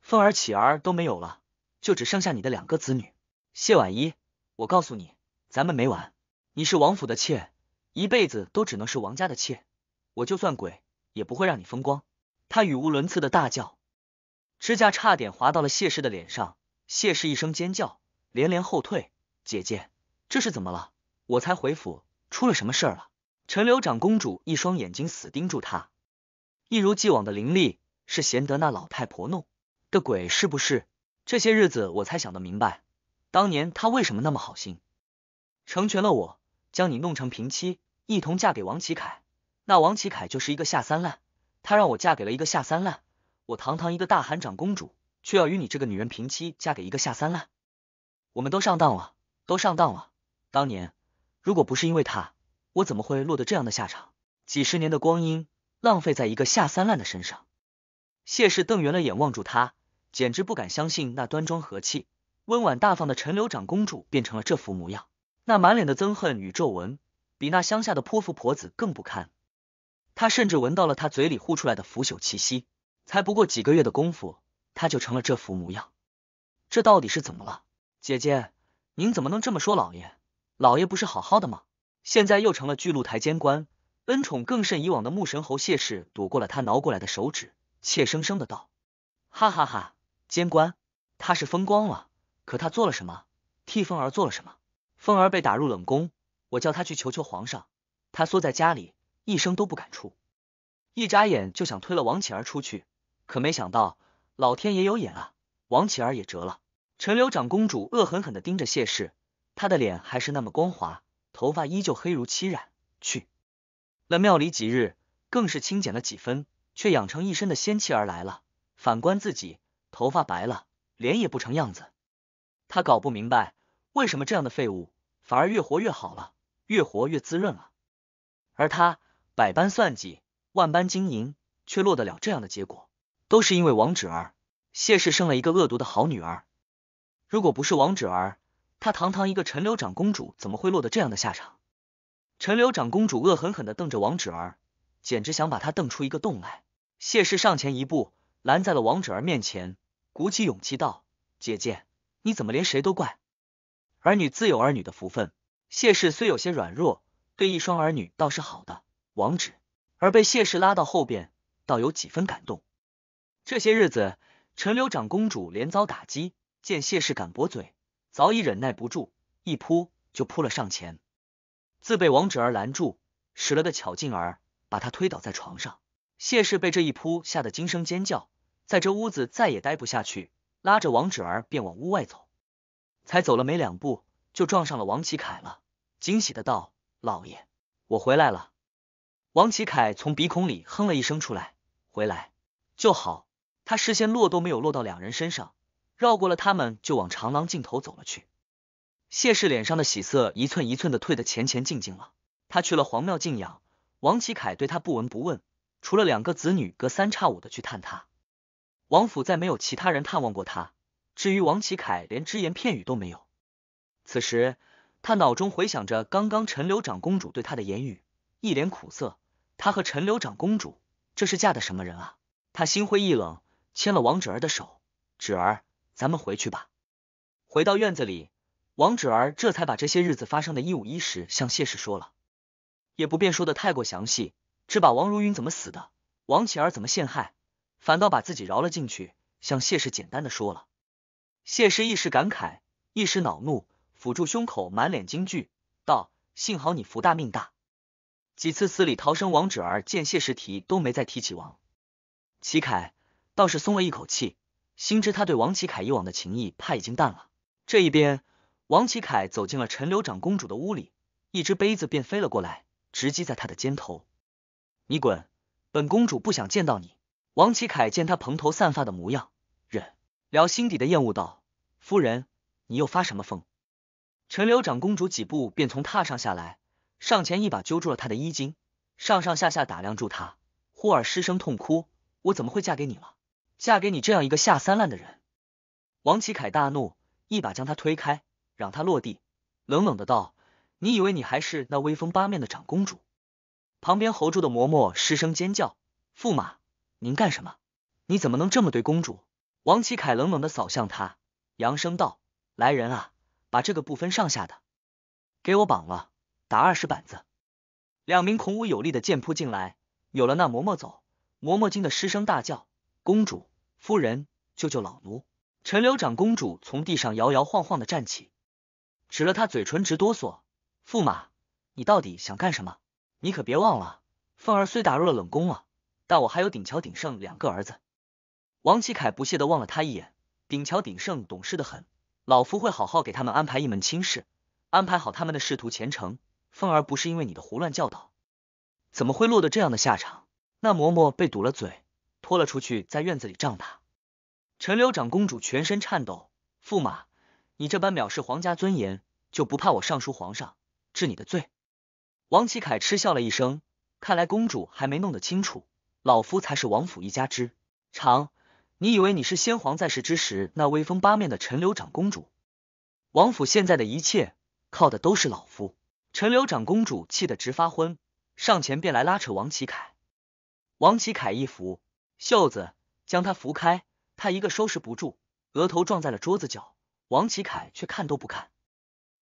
凤儿、启儿都没有了，就只剩下你的两个子女。谢婉一，我告诉你，咱们没完。你是王府的妾，一辈子都只能是王家的妾。我就算鬼，也不会让你风光。他语无伦次的大叫，指甲差点划到了谢氏的脸上。谢氏一声尖叫，连连后退。姐姐，这是怎么了？我才回府，出了什么事儿了？陈留长公主一双眼睛死盯住他，一如既往的凌厉，是贤德那老太婆弄的鬼是不是？这些日子我才想得明白，当年她为什么那么好心，成全了我，将你弄成平妻，一同嫁给王启凯。那王启凯就是一个下三滥，他让我嫁给了一个下三滥，我堂堂一个大韩长公主，却要与你这个女人平妻，嫁给一个下三滥。我们都上当了，都上当了。当年如果不是因为她。我怎么会落得这样的下场？几十年的光阴浪费在一个下三滥的身上。谢氏瞪圆了眼望住他，简直不敢相信那端庄和气、温婉大方的陈留长公主变成了这副模样。那满脸的憎恨与皱纹，比那乡下的泼妇婆子更不堪。他甚至闻到了他嘴里呼出来的腐朽气息。才不过几个月的功夫，他就成了这副模样。这到底是怎么了？姐姐，您怎么能这么说老爷？老爷不是好好的吗？现在又成了巨鹿台监官，恩宠更甚以往的牧神侯谢氏躲过了他挠过来的手指，怯生生的道：“哈哈哈，监官，他是风光了，可他做了什么？替凤儿做了什么？凤儿被打入冷宫，我叫他去求求皇上，他缩在家里，一声都不敢出。一眨眼就想推了王启儿出去，可没想到老天爷有眼啊，王启儿也折了。”陈留长公主恶狠狠的盯着谢氏，她的脸还是那么光滑。头发依旧黑如漆染，去了庙里几日，更是清简了几分，却养成一身的仙气而来了。反观自己，头发白了，脸也不成样子。他搞不明白，为什么这样的废物反而越活越好了，越活越滋润了。而他百般算计，万般经营，却落得了这样的结果，都是因为王芷儿，谢氏生了一个恶毒的好女儿。如果不是王芷儿，她堂堂一个陈留长公主，怎么会落得这样的下场？陈留长公主恶狠狠的瞪着王芷儿，简直想把她瞪出一个洞来。谢氏上前一步，拦在了王芷儿面前，鼓起勇气道：“姐姐，你怎么连谁都怪？儿女自有儿女的福分。”谢氏虽有些软弱，对一双儿女倒是好的。王芷儿被谢氏拉到后边，倒有几分感动。这些日子，陈留长公主连遭打击，见谢氏敢驳嘴。早已忍耐不住，一扑就扑了上前，自被王芷儿拦住，使了个巧劲儿，把他推倒在床上。谢氏被这一扑吓得惊声尖叫，在这屋子再也待不下去，拉着王芷儿便往屋外走。才走了没两步，就撞上了王启凯了，惊喜的道：“老爷，我回来了。”王启凯从鼻孔里哼了一声出来：“回来就好。”他视线落都没有落到两人身上。绕过了他们，就往长廊尽头走了去。谢氏脸上的喜色一寸一寸的退得前前进进了。他去了皇庙静养，王启凯对他不闻不问，除了两个子女隔三差五的去探他，王府再没有其他人探望过他。至于王启凯，连只言片语都没有。此时他脑中回想着刚刚陈留长公主对他的言语，一脸苦涩。他和陈留长公主这是嫁的什么人啊？他心灰意冷，牵了王芷儿的手，芷儿。咱们回去吧。回到院子里，王芷儿这才把这些日子发生的一五一十向谢氏说了，也不便说的太过详细，只把王如云怎么死的，王启儿怎么陷害，反倒把自己饶了进去，向谢氏简单的说了。谢氏一时感慨，一时恼怒，抚住胸口，满脸惊惧，道：“幸好你福大命大，几次死里逃生。”王芷儿见谢氏提都没再提起王启凯，倒是松了一口气。心知他对王启凯以往的情谊怕已经淡了。这一边，王启凯走进了陈留长公主的屋里，一只杯子便飞了过来，直击在他的肩头。你滚！本公主不想见到你。王启凯见他蓬头散发的模样，忍，聊心底的厌恶道：“夫人，你又发什么疯？”陈留长公主几步便从榻上下来，上前一把揪住了他的衣襟，上上下下打量住他，忽而失声痛哭：“我怎么会嫁给你了？”嫁给你这样一个下三滥的人，王启凯大怒，一把将他推开，让他落地，冷冷的道：“你以为你还是那威风八面的长公主？”旁边侯住的嬷嬷失声尖叫：“驸马，您干什么？你怎么能这么对公主？”王启凯冷冷的扫向他，扬声道：“来人啊，把这个不分上下的给我绑了，打二十板子。”两名孔武有力的剑扑进来，有了那嬷嬷走，嬷嬷惊的失声大叫：“公主。”夫人，救救老奴！陈留长公主从地上摇摇晃晃的站起，指了他嘴唇直哆嗦。驸马，你到底想干什么？你可别忘了，凤儿虽打入了冷宫了，但我还有顶乔、顶盛两个儿子。王启凯不屑的望了他一眼。顶乔、顶盛懂事的很，老夫会好好给他们安排一门亲事，安排好他们的仕途前程。凤儿不是因为你的胡乱教导，怎么会落得这样的下场？那嬷嬷被堵了嘴。拖了出去，在院子里杖他。陈留长公主全身颤抖：“驸马，你这般藐视皇家尊严，就不怕我上书皇上治你的罪？”王启凯嗤笑了一声：“看来公主还没弄得清楚，老夫才是王府一家之长。你以为你是先皇在世之时那威风八面的陈留长公主？王府现在的一切，靠的都是老夫。”陈留长公主气得直发昏，上前便来拉扯王启凯。王启凯一扶。袖子将他扶开，他一个收拾不住，额头撞在了桌子角。王启凯却看都不看，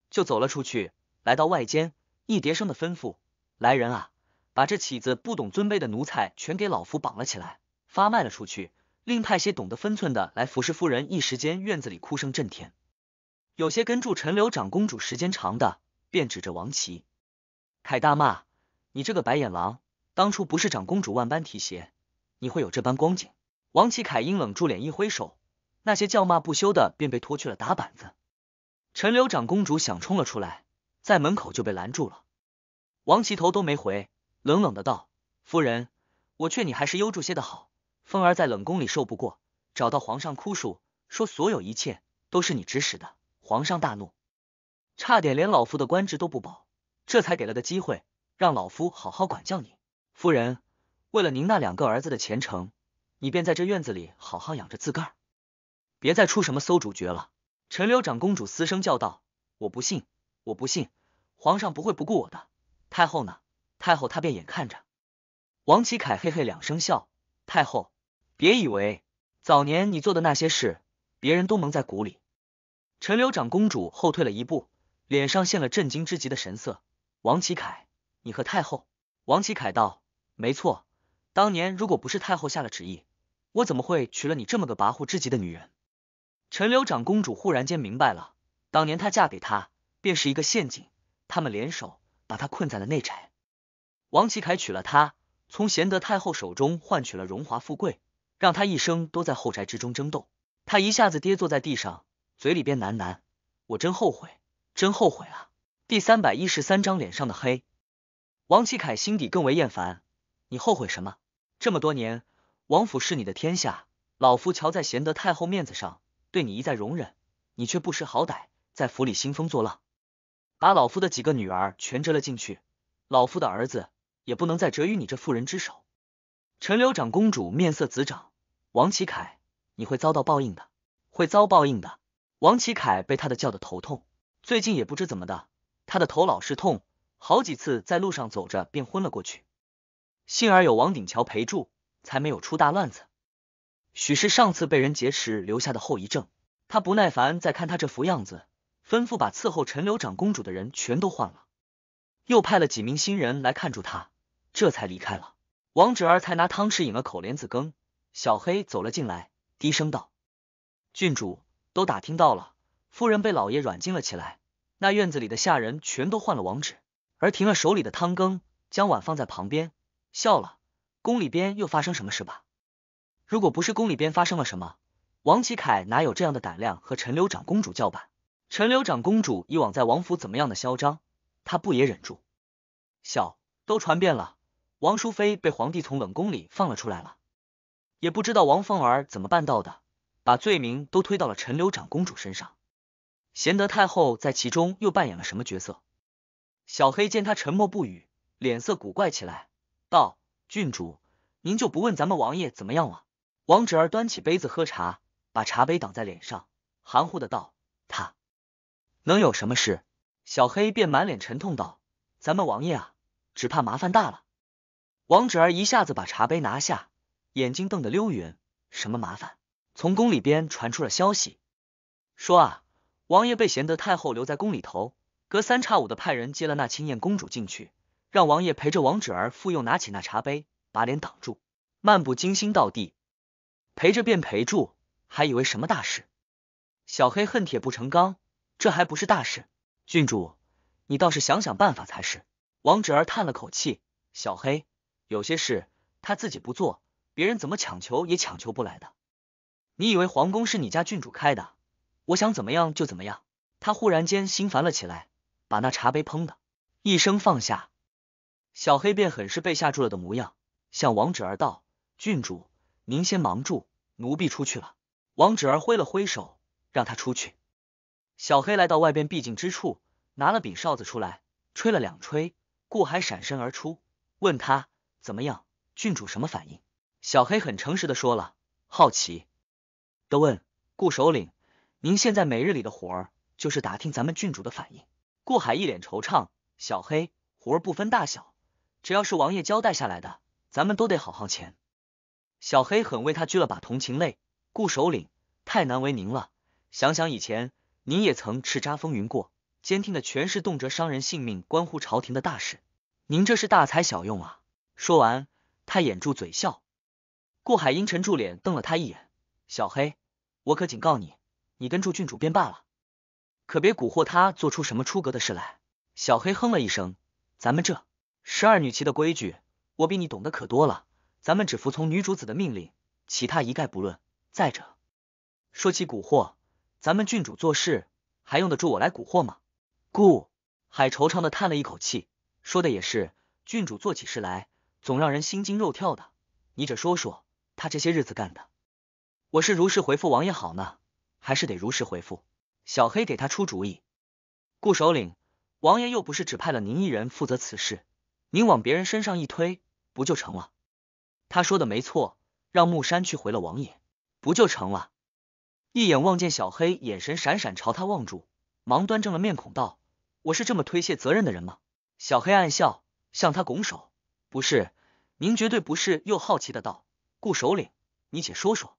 就走了出去，来到外间，一叠声的吩咐：“来人啊，把这起子不懂尊卑的奴才全给老夫绑了起来，发卖了出去，另派些懂得分寸的来服侍夫人。”一时间院子里哭声震天，有些跟住陈留长公主时间长的，便指着王琦，凯大骂：“你这个白眼狼，当初不是长公主万般提携。”你会有这般光景。王启凯阴冷住脸，一挥手，那些叫骂不休的便被拖去了打板子。陈留长公主想冲了出来，在门口就被拦住了。王启头都没回，冷冷的道：“夫人，我劝你还是悠住些的好。凤儿在冷宫里受不过，找到皇上哭诉，说所有一切都是你指使的。皇上大怒，差点连老夫的官职都不保，这才给了个机会，让老夫好好管教你，夫人。”为了您那两个儿子的前程，你便在这院子里好好养着自个儿，别再出什么馊主角了。”陈留长公主嘶声叫道，“我不信，我不信，皇上不会不顾我的。太后呢？太后她便眼看着。”王启凯嘿嘿两声笑，“太后，别以为早年你做的那些事，别人都蒙在鼓里。”陈留长公主后退了一步，脸上现了震惊之极的神色。“王启凯，你和太后？”王启凯道，“没错。”当年如果不是太后下了旨意，我怎么会娶了你这么个跋扈至极的女人？陈留长公主忽然间明白了，当年她嫁给他便是一个陷阱，他们联手把她困在了内宅。王启凯娶了她，从贤德太后手中换取了荣华富贵，让她一生都在后宅之中争斗。她一下子跌坐在地上，嘴里边喃喃：“我真后悔，真后悔啊！”第三百一十三章脸上的黑。王启凯心底更为厌烦，你后悔什么？这么多年，王府是你的天下。老夫瞧在贤德太后面子上，对你一再容忍，你却不识好歹，在府里兴风作浪，把老夫的几个女儿全折了进去，老夫的儿子也不能再折于你这妇人之手。陈留长公主面色紫涨，王启凯，你会遭到报应的，会遭报应的。王启凯被他的叫的头痛，最近也不知怎么的，他的头老是痛，好几次在路上走着便昏了过去。幸而有王顶桥陪住，才没有出大乱子。许是上次被人劫持留下的后遗症，他不耐烦再看他这副样子，吩咐把伺候陈留长公主的人全都换了，又派了几名新人来看住他，这才离开了。王芷儿才拿汤匙饮了口莲子羹，小黑走了进来，低声道：“郡主都打听到了，夫人被老爷软禁了起来，那院子里的下人全都换了。”王芷儿停了手里的汤羹，将碗放在旁边。笑了，宫里边又发生什么事吧？如果不是宫里边发生了什么，王启凯哪有这样的胆量和陈留长公主叫板？陈留长公主以往在王府怎么样的嚣张，他不也忍住？笑都传遍了，王淑妃被皇帝从冷宫里放了出来，了也不知道王凤儿怎么办到的，把罪名都推到了陈留长公主身上，贤德太后在其中又扮演了什么角色？小黑见他沉默不语，脸色古怪起来。道：“郡主，您就不问咱们王爷怎么样了？”王侄儿端起杯子喝茶，把茶杯挡在脸上，含糊的道：“他能有什么事？”小黑便满脸沉痛道：“咱们王爷啊，只怕麻烦大了。”王侄儿一下子把茶杯拿下，眼睛瞪得溜圆：“什么麻烦？从宫里边传出了消息，说啊，王爷被贤德太后留在宫里头，隔三差五的派人接了那青燕公主进去。”让王爷陪着王芷儿，复又拿起那茶杯，把脸挡住，漫不经心道：“地陪着便陪住，还以为什么大事？”小黑恨铁不成钢，这还不是大事。郡主，你倒是想想办法才是。王芷儿叹了口气：“小黑，有些事他自己不做，别人怎么强求也强求不来的。你以为皇宫是你家郡主开的，我想怎么样就怎么样？”他忽然间心烦了起来，把那茶杯砰的一声放下。小黑便很是被吓住了的模样，向王芷儿道：“郡主，您先忙住，奴婢出去了。”王芷儿挥了挥手，让他出去。小黑来到外边僻静之处，拿了柄哨子出来，吹了两吹。顾海闪身而出，问他：“怎么样？郡主什么反应？”小黑很诚实的说了：“好奇。”的问顾首领：“您现在每日里的活儿，就是打听咱们郡主的反应？”顾海一脸惆怅。小黑活儿不分大小。只要是王爷交代下来的，咱们都得好好签。小黑很为他鞠了把同情泪，顾首领太难为您了。想想以前，您也曾叱咤风云过，监听的全是动辄伤人性命、关乎朝廷的大事，您这是大材小用啊！说完，他掩住嘴笑。顾海英沉住脸瞪了他一眼：“小黑，我可警告你，你跟住郡主便罢了，可别蛊惑他做出什么出格的事来。”小黑哼了一声：“咱们这……”十二女骑的规矩，我比你懂得可多了。咱们只服从女主子的命令，其他一概不论。再者，说起蛊惑，咱们郡主做事还用得住我来蛊惑吗？顾海惆怅的叹了一口气，说的也是，郡主做起事来总让人心惊肉跳的。你这说说，他这些日子干的，我是如实回复王爷好呢，还是得如实回复？小黑给他出主意。顾首领，王爷又不是只派了您一人负责此事。您往别人身上一推，不就成了？他说的没错，让木山去回了王爷，不就成了？一眼望见小黑眼神闪闪朝他望住，忙端正了面孔道：“我是这么推卸责任的人吗？”小黑暗笑，向他拱手：“不是，您绝对不是。”又好奇的道：“顾首领，你且说说，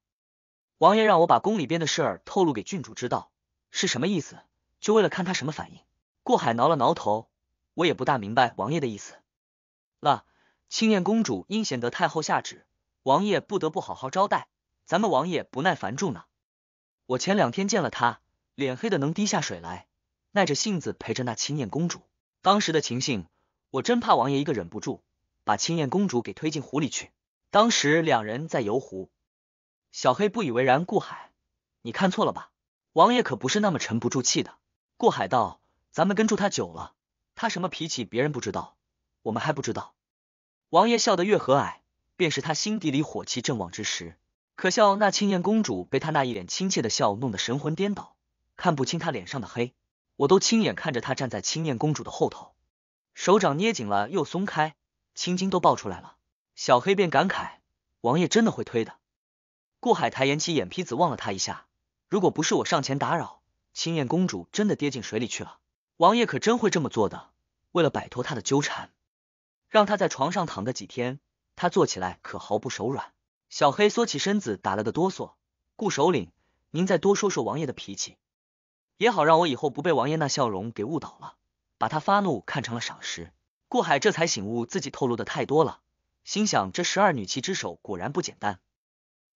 王爷让我把宫里边的事儿透露给郡主知道，是什么意思？就为了看他什么反应？”顾海挠了挠头，我也不大明白王爷的意思。那青燕公主因显得太后下旨，王爷不得不好好招待。咱们王爷不耐烦住呢。我前两天见了他，脸黑的能滴下水来，耐着性子陪着那青燕公主。当时的情形，我真怕王爷一个忍不住，把青燕公主给推进湖里去。当时两人在游湖，小黑不以为然。顾海，你看错了吧？王爷可不是那么沉不住气的。顾海道，咱们跟住他久了，他什么脾气别人不知道，我们还不知道。王爷笑得越和蔼，便是他心底里火气正旺之时。可笑那青燕公主被他那一脸亲切的笑弄得神魂颠倒，看不清他脸上的黑。我都亲眼看着他站在青燕公主的后头，手掌捏紧了又松开，青筋都爆出来了。小黑便感慨：王爷真的会推的。顾海抬眼起眼皮子望了他一下，如果不是我上前打扰，青燕公主真的跌进水里去了。王爷可真会这么做的，为了摆脱他的纠缠。让他在床上躺个几天，他坐起来可毫不手软。小黑缩起身子打了个哆嗦。顾首领，您再多说说王爷的脾气，也好让我以后不被王爷那笑容给误导了，把他发怒看成了赏识。顾海这才醒悟自己透露的太多了，心想这十二女骑之首果然不简单。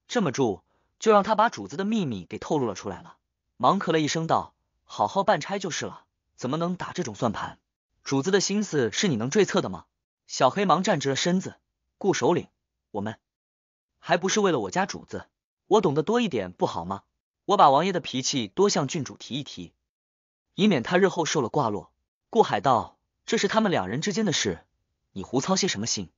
这么住，就让他把主子的秘密给透露了出来了。忙咳了一声道：“好好办差就是了，怎么能打这种算盘？主子的心思是你能揣测的吗？”小黑忙站直了身子，顾首领，我们还不是为了我家主子？我懂得多一点不好吗？我把王爷的脾气多向郡主提一提，以免他日后受了挂落。顾海道，这是他们两人之间的事，你胡操些什么心？